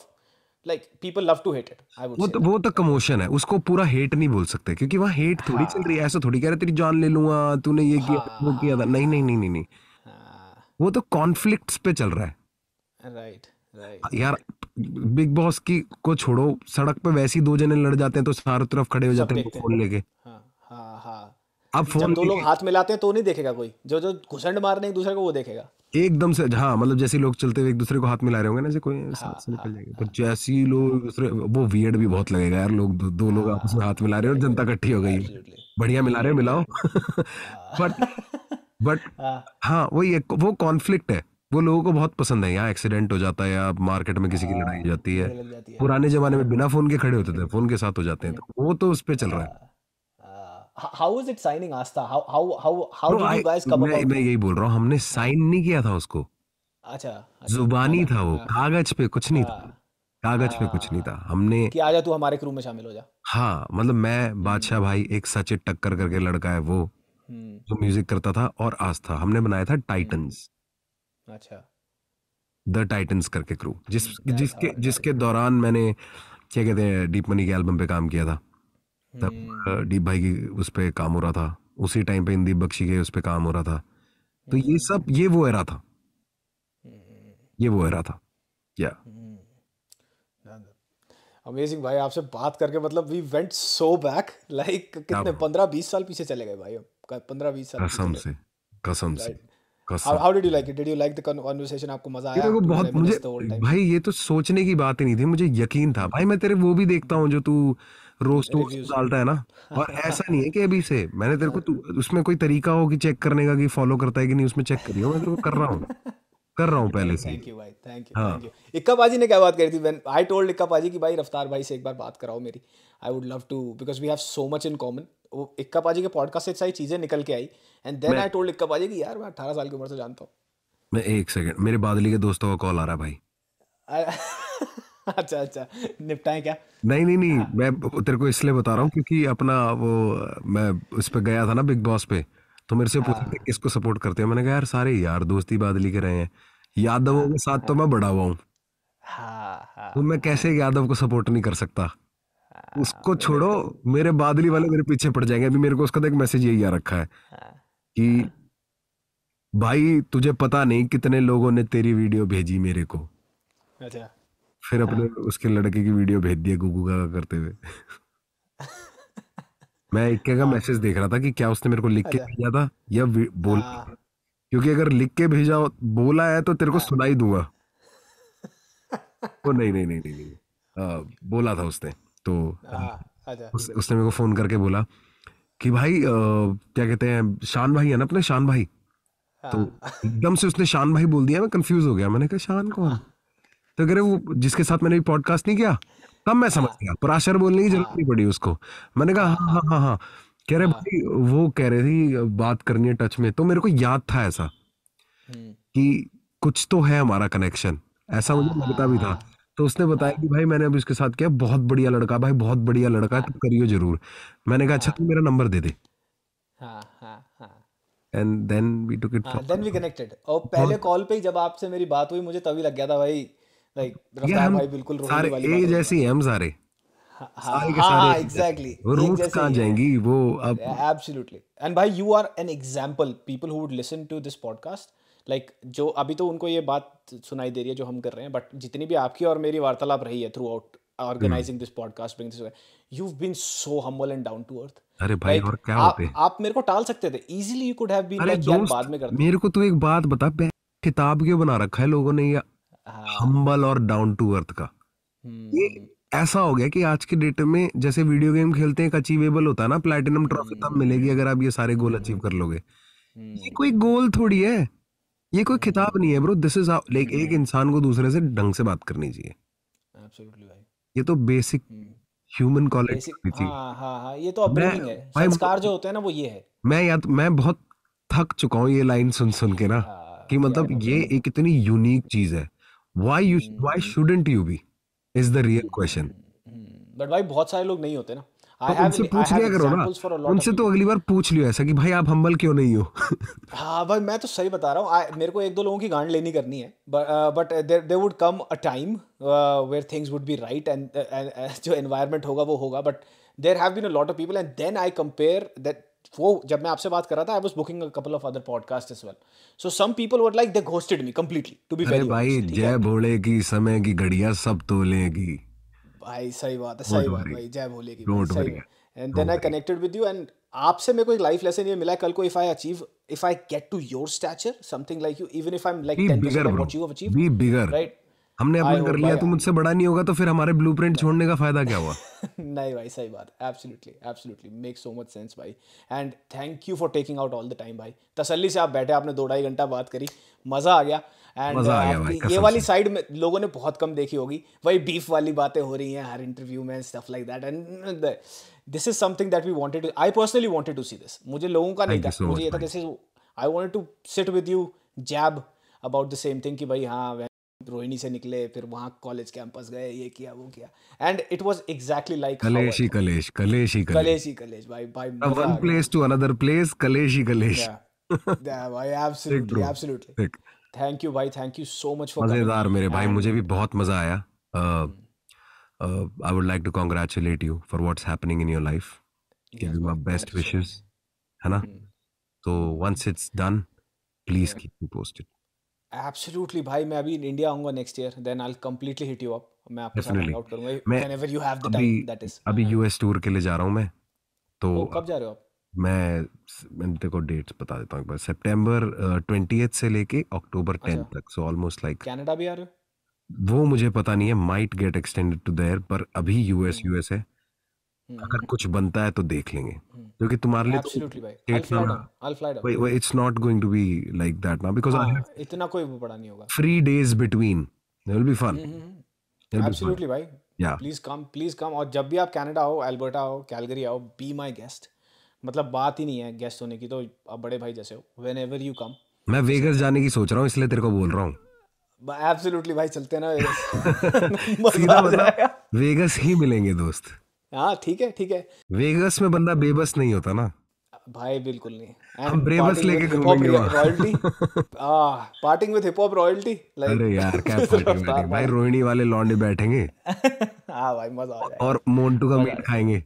like people love to hate it I वो तो, वो तो कमोशन है उसको पूरा हेट नहीं बोल सकते क्योंकि वहाँ हेट थोड़ी हाँ। चल रही है ऐसा थोड़ी कह रहे तेरी जान ले लूंगा तूने ये हाँ। किया वो किया था नहीं नहीं नहीं नहीं, नहीं। हाँ। वो तो कॉन्फ्लिक्ट पे चल रहा है राइट हाँ, राइट यार बिग बॉस की को छोड़ो सड़क पे वैसे ही दो जने लड़ जाते हैं तो चारों तरफ खड़े हो जाते हैं फोन लेके हाँ हाँ, हाँ। अब फोन दो लोग हाथ मिलाते हैं तो नहीं देखेगा कोई जो जो घुसंड मार रहे एक दूसरे को वो देखेगा एकदम से हाँ मतलब जैसे लोग चलते हुए एक दूसरे को हाथ मिला रहे होंगे ना जैसे कोई हाँ, साथ से निकल हाँ, जाएगा हाँ। तो जैसे ही लोग दूसरे वो वियर्ड भी बहुत लगेगा यार लोग दो, दो लोग आपस में हाथ मिला रहे हैं और जनता इकट्ठी हो गई बढ़िया मिला रहे हैं मिलाओ बट हाँ। बट हाँ वही एक वो कॉन्फ्लिक्ट है वो लोगों को बहुत पसंद है यहाँ एक्सीडेंट हो जाता है या मार्केट में किसी की लड़ाई हो जाती है पुराने जमाने में बिना फोन के खड़े होते थे फोन के साथ हो जाते हैं तो वो तो उस पर चल रहा है how is it signing Astha how how how how did you guys come मैं मैं यही बोल रहा हूं हमने साइन नहीं किया था उसको अच्छा, अच्छा जुबानी अच्छा, था वो हाँ। कागज पे कुछ नहीं था हाँ। कागज पे कुछ नहीं हाँ। था हमने कि आजा तू हमारे क्रू में शामिल हो जा हाँ मतलब मैं हम्म। बादशाह भाई एक सचे टक्कर करके लड़का है वो हम्म। जो म्यूजिक करता था और आस्था हमने बनाया था टाइटंस हम्म। अच्छा द टाइटंस करके क्रू जिस जिसके जिसके दौरान मैंने क्या कहते हैं डीप मनी के एल्बम पे काम किया था तब हम्म। डीप भाई की उस पर काम हो रहा था उसी टाइम पे इंदीप बख्शी के उस पर काम हो रहा था तो ये हम्म। सब ये वो एरा था हम्म। ये वो एरा था क्या अमेजिंग भाई आपसे बात करके मतलब we went so back like कितने पंद्रह बीस साल पीछे चले गए भाई पंद्रह बीस साल कसम से कसम से how did you like did you like the conversation आपको मजा आया देखो बहुत मुझे भाई ये तो सोचने की बात ही नहीं थी मुझे यकीन था भाई मैं तेरे वो भी देखता हूँ जो तू रोज तो डालता है ना हाँ, और हाँ, हाँ, ऐसा नहीं है कि अभी से मैंने तेरे को तू उसमें कोई तरीका हो कि चेक करने का कि फॉलो करता है कि नहीं उसमें चेक करियो मैं तेरे को कर रहा हूँ कर रहा हूँ पहले से थैंक यू भाई thank you thank you Ikka paaji ने क्या बात करी थी when I told Ikka paaji कि भाई रफ्तार भाई से एक बार बात कराओ मेरी I would love to because we have so much in common वो इक्का पाजी के पॉडकास्ट से सारी चीज़ें निकल के आई and then I told Ikka paaji कि यार मैं अठारह साल की उम्र से जानता हूँ मैं एक सेकंड मेरे बादली के दोस्तों का कॉल आ रहा है भाई अच्छा अच्छा निपटाएं क्या नहीं नहीं नहीं हाँ। मैं तेरे को इसलिए बता रहा हूँ क्योंकि अपना वो मैं उस पर गया था ना बिग बॉस पे तो मेरे से पूछा हाँ। किसको सपोर्ट करते हैं मैंने कहा यार सारे यार दोस्ती बादली के रहे हैं यादवों के साथ तो मैं बड़ा हुआ हूँ हाँ, हाँ। तो मैं कैसे यादव को सपोर्ट नहीं कर सकता उसको छोड़ो मेरे बादली वाले मेरे पीछे पड़ जाएंगे अभी मेरे को उसका तो एक मैसेज यही आ रखा है कि भाई तुझे पता नहीं कितने लोगों ने तेरी वीडियो भेजी मेरे को अच्छा फिर हाँ। अपने उसके लड़के की वीडियो भेज दिया गुगू का करते हुए मैं इक्के का हाँ। मैसेज देख रहा था कि क्या उसने मेरे को लिख के अच्छा। भेजा था या बोल हाँ। क्योंकि अगर लिख के भेजा बोला है तो तेरे को सुनाई दूंगा तो नहीं नहीं नहीं नहीं, बोला था उसने तो अच्छा। उस, उसने मेरे को फोन करके बोला कि भाई आ, क्या कहते हैं शान भाई है ना अपने शान भाई तो एकदम से उसने शान भाई बोल दिया मैं कंफ्यूज हो गया मैंने कहा शान कौन तो कह रहे वो जिसके साथ मैंने भी पॉडकास्ट नहीं किया तब मैं समझ गया पर आश्चर्य बोलने की जरूरत नहीं पड़ी उसको मैंने कहा हाँ हाँ हाँ हाँ कह रहे हाँ। भाई वो कह रहे थी बात करनी है टच में तो मेरे को याद था ऐसा हम्म। कि कुछ तो है हमारा कनेक्शन ऐसा मुझे हाँ। लगता भी था तो उसने बताया कि भाई मैंने अभी उसके साथ किया बहुत बढ़िया लड़का भाई बहुत बढ़िया लड़का है हाँ। तुम करियो जरूर मैंने कहा अच्छा तू मेरा नंबर दे दे and then we took it then we connected और पहले कॉल पे ही जब आपसे मेरी बात हुई मुझे तभी लग गया था भाई लाइक रफ्तार भाई बिल्कुल रोने वाली हाँ, हाँ, हाँ, जैसे हम सारे एग्जैक्टली वो जाएंगी वो अब एब्सोल्युटली एंड भाई you are an example people who would listen to this podcast like जो अभी तो उनको ये बात सुनाई दे रही है जो हम कर रहे हैं बट जितनी भी आपकी और मेरी वार्तालाप रही है throughout organising this podcast being you been so humble and down to earth अरे भाई like, और क्या आप, होते आप मेरे को टाल सकते थे easily you could have been like बाद में कर मेरे को तो एक बात बता किताब क्यों बना रखा है लोगों ने या हम्बल हाँ। और डाउन टू अर्थ का ये हम्म। ऐसा हो गया कि आज के डेट में जैसे वीडियो गेम खेलते हैं अचीवेबल होता है ना प्लेटिनम हम्म। ट्रॉफी तब मिलेगी अगर आप ये सारे गोल अचीव कर लोगे ये हम्म। कोई गोल थोड़ी है ये कोई खिताब नहीं है ब्रो दिस इज लाइक एक इंसान को दूसरे से ढंग से बात करनी चाहिए ये तो बेसिक ह्यूमन क्वालिटी ये तो अपब्रिंगिंग है संस्कार जो होते हैं ना वो ये है मैं या तो मैं बहुत थक चुका हूँ ये लाइन सुन सुन के ना हाँ, कि मतलब ये एक इतनी यूनिक चीज है why you hmm. why shouldn't you be is the real question hmm. but why बहुत सारे लोग नहीं होते ना तो उनसे पूछ लिया करो ना उनसे तो अगली बार पूछ लियो ऐसा कि भाई आप हम्बल क्यों नहीं हो हाँ भाई मैं तो सही बता रहा हूँ मेरे को एक दो लोगों की गांड लेनी करनी है but there would come a time where things would be right and जो एनवायरनमेंट होगा वो होगा but there have been a lot of people and then I compare that वो जब मैं आपसे बात कर रहा था I was booking a couple of other podcast as well so some people would like they ghosted me completely to be very भाई जय भोले की समय की घड़ियां सब तोलेगी भाई सही बात है सही बात भाई जय भोले की don't worry and then I connected with you and आपसे मेरे को एक लाइफ लेसन ये मिला कल को if I achieve if I get to your stature something like you even if I am like 10% what you have achieved be bigger right हमने अपन कर लिया तो मुझसे बड़ा नहीं होगा तो फिर हमारे ब्लूप्रिंट छोड़ने का फायदा क्या हुआ नहीं भाई सही बात absolutely absolutely make so much sense भाई and thank you for taking out all the time भाई तसल्ली से आप बैठे आपने दो ढाई घंटा बात करी मज़ा आ गया एंड ये वाली साइड में लोगों ने बहुत कम देखी होगी वही बीफ वाली बातें हो रही हैं हर इंटरव्यू में stuff like that and this is something that we wanted I personally wanted to see this मुझे लोगों का नहीं था मुझे ये था this is I wanted to sit with you जैब अबाउट द सेम थिंग कि भाई हाँ रोहिणी से निकले फिर वहाँ कॉलेज कैंपस गए ये किया वो किया and it was exactly like कलेश ही कलेश कलेश ही कलेश कलेश भाई भाई one place to another place कलेश ही कलेश भाई एब्सोल्युटली एब्सोल्युटली थैंक यू भाई thank you so much for मजेदार मेरे भाई मुझे भी बहुत मजा आया I would like to congratulate you for what's happening in your life give you my best wishes है ना तो once it's done please keep me posted absolutely भाई मैं अभी इंडिया आऊंगा next year then I completely hit you up मैं आपके साथ हैंग आउट करूंगा whenever you have the time that is अभी यूएस टूर के लिए जा रहा हूं मैं तो कब जा रहे हो आप मैं मैंने देखो डेट्स बता देता हूँ एक बार सितंबर ट्वेंटी uh, से लेके अक्टूबर अच्छा। टेंथ तक सो ऑलमोस्ट लाइक कनाडा भी आ रहे हो वो मुझे पता नहीं है might get extended to there पर अभी यूएस यूएस है हम्म, अगर हम्म। कुछ बनता है तो देख लेंगे क्योंकि हम्म। तुम्हारे लिए it's not going to be like that ना बिकॉज इतना कोई बड़ा नहीं होगा three days between will be fun absolutely भाई प्लीज कम प्लीज कम और जब भी आप कनाडा आओ अल्बर्टा आओ कैलगरी आओ बी माय गेस्ट मतलब बात ही नहीं है गेस्ट होने की तो आप बड़े भाई जैसे हो वेन एवर यू कम मैं वेगस जाने की सोच रहा हूँ इसलिए तेरे को बोल रहा हूँ एब्सोल्युटली भाई चलते हैं ना वेगस सीधा मतलब वेगस ही मिलेंगे दोस्त हाँ ठीक है ठीक है वेगस में बंदा बेबस नहीं होता ना भाई बिल्कुल नहीं हम ब्रेबस लेके घूमेंगे रॉयल्टी आ partying with hip hop royalty अरे यार क्या पार्टिंग भाई रोहिणी वाले लॉन्डे बैठेंगे हाँ भाई मजा आ जाएगा और मोंटू का मीट खाएंगे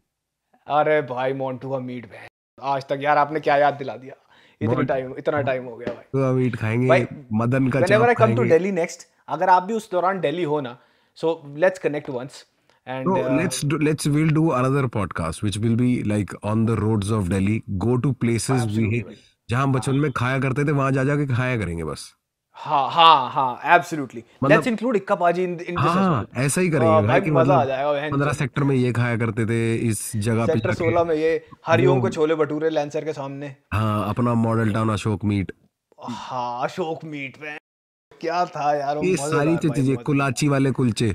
अरे भाई मोंटू का मीट भाई आज तक यार आपने क्या याद दिला दिया इतनी टाइम इतना टाइम हो गया भाई तो मीट खाएंगे मदन का whenever I come to Delhi next अगर आप भी उस दौरान दिल्ली हो ना so let's connect once and no, uh, let's do, let's we'll do another podcast which will be like on the roads of delhi go to places we जहाँ हम बचपन में खाया करते थे वहां जा जाके खाया करेंगे बस हाँ हाँ हाँ एब्सोल्युटली लेट्स इंक्लूड इक्का पाजी इन इन हाँ ऐसा ही करेंगे uh, भाई कि मजा आ जाएगा पंद्रह सेक्टर में ये खाया करते थे इस जगह पे सेक्टर सोलह में ये हरिओम को छोले भटूरे लैंसर के सामने हाँ अपना मॉडल टाउन अशोक मीट हाँ अशोक मीट में क्या था यार ये सारी चीजें कुलाची वाले कुलचे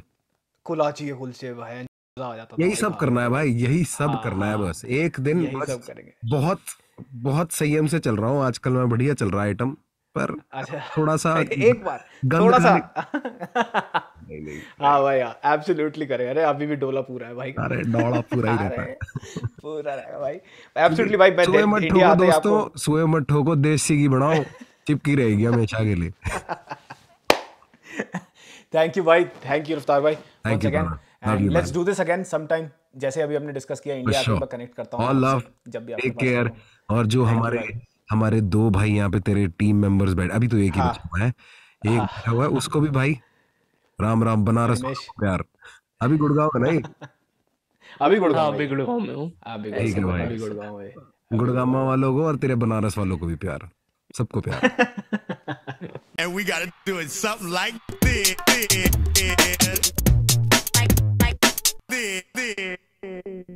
कोलाची के कुलचे भाई यही सब करना है भाई यही सब हाँ, करना है हाँ, बस एक दिन बस बहुत बहुत संयम से चल रहा हूँ आजकल मैं बढ़िया चल रहा है आइटम पर अच्छा, थोड़ा सा एक बार थोड़ा सा हाँ भाई हाँ एब्सोल्युटली करेगा अरे अभी भी डोला पूरा है भाई अरे डोला पूरा ही रहता है पूरा रहेगा भाई एब्सोल्युटली भाई मैं सोए मत ठोको दोस्तों सोए मत ठोको देसी की बनाओ चिपकी रहेगी हमेशा के लिए थैंक यू भाई थैंक यू रफ्तार भाई thank you and let's do this again some time जैसे अभी हमने डिस्कस किया इंडिया sure. पर कनेक्ट करता हूं ऑल लव जब भी टेक केयर और जो हमारे हमारे दो भाई यहाँ पे तेरे टीम मेंबर्स बैठे अभी तो एक ही हाँ। बचा हुआ है एक हाँ। हुआ है उसको भी भाई राम राम बनारस प्यार अभी गुड़गांव है ना ये अभी गुड़गांव हाँ, अभी गुड़गांव में हूँ अभी गुड़गांव में गुड़गांव वालों को और तेरे बनारस वालों को भी प्यार सबको प्यार And we gotta do it something like this. this, this, this.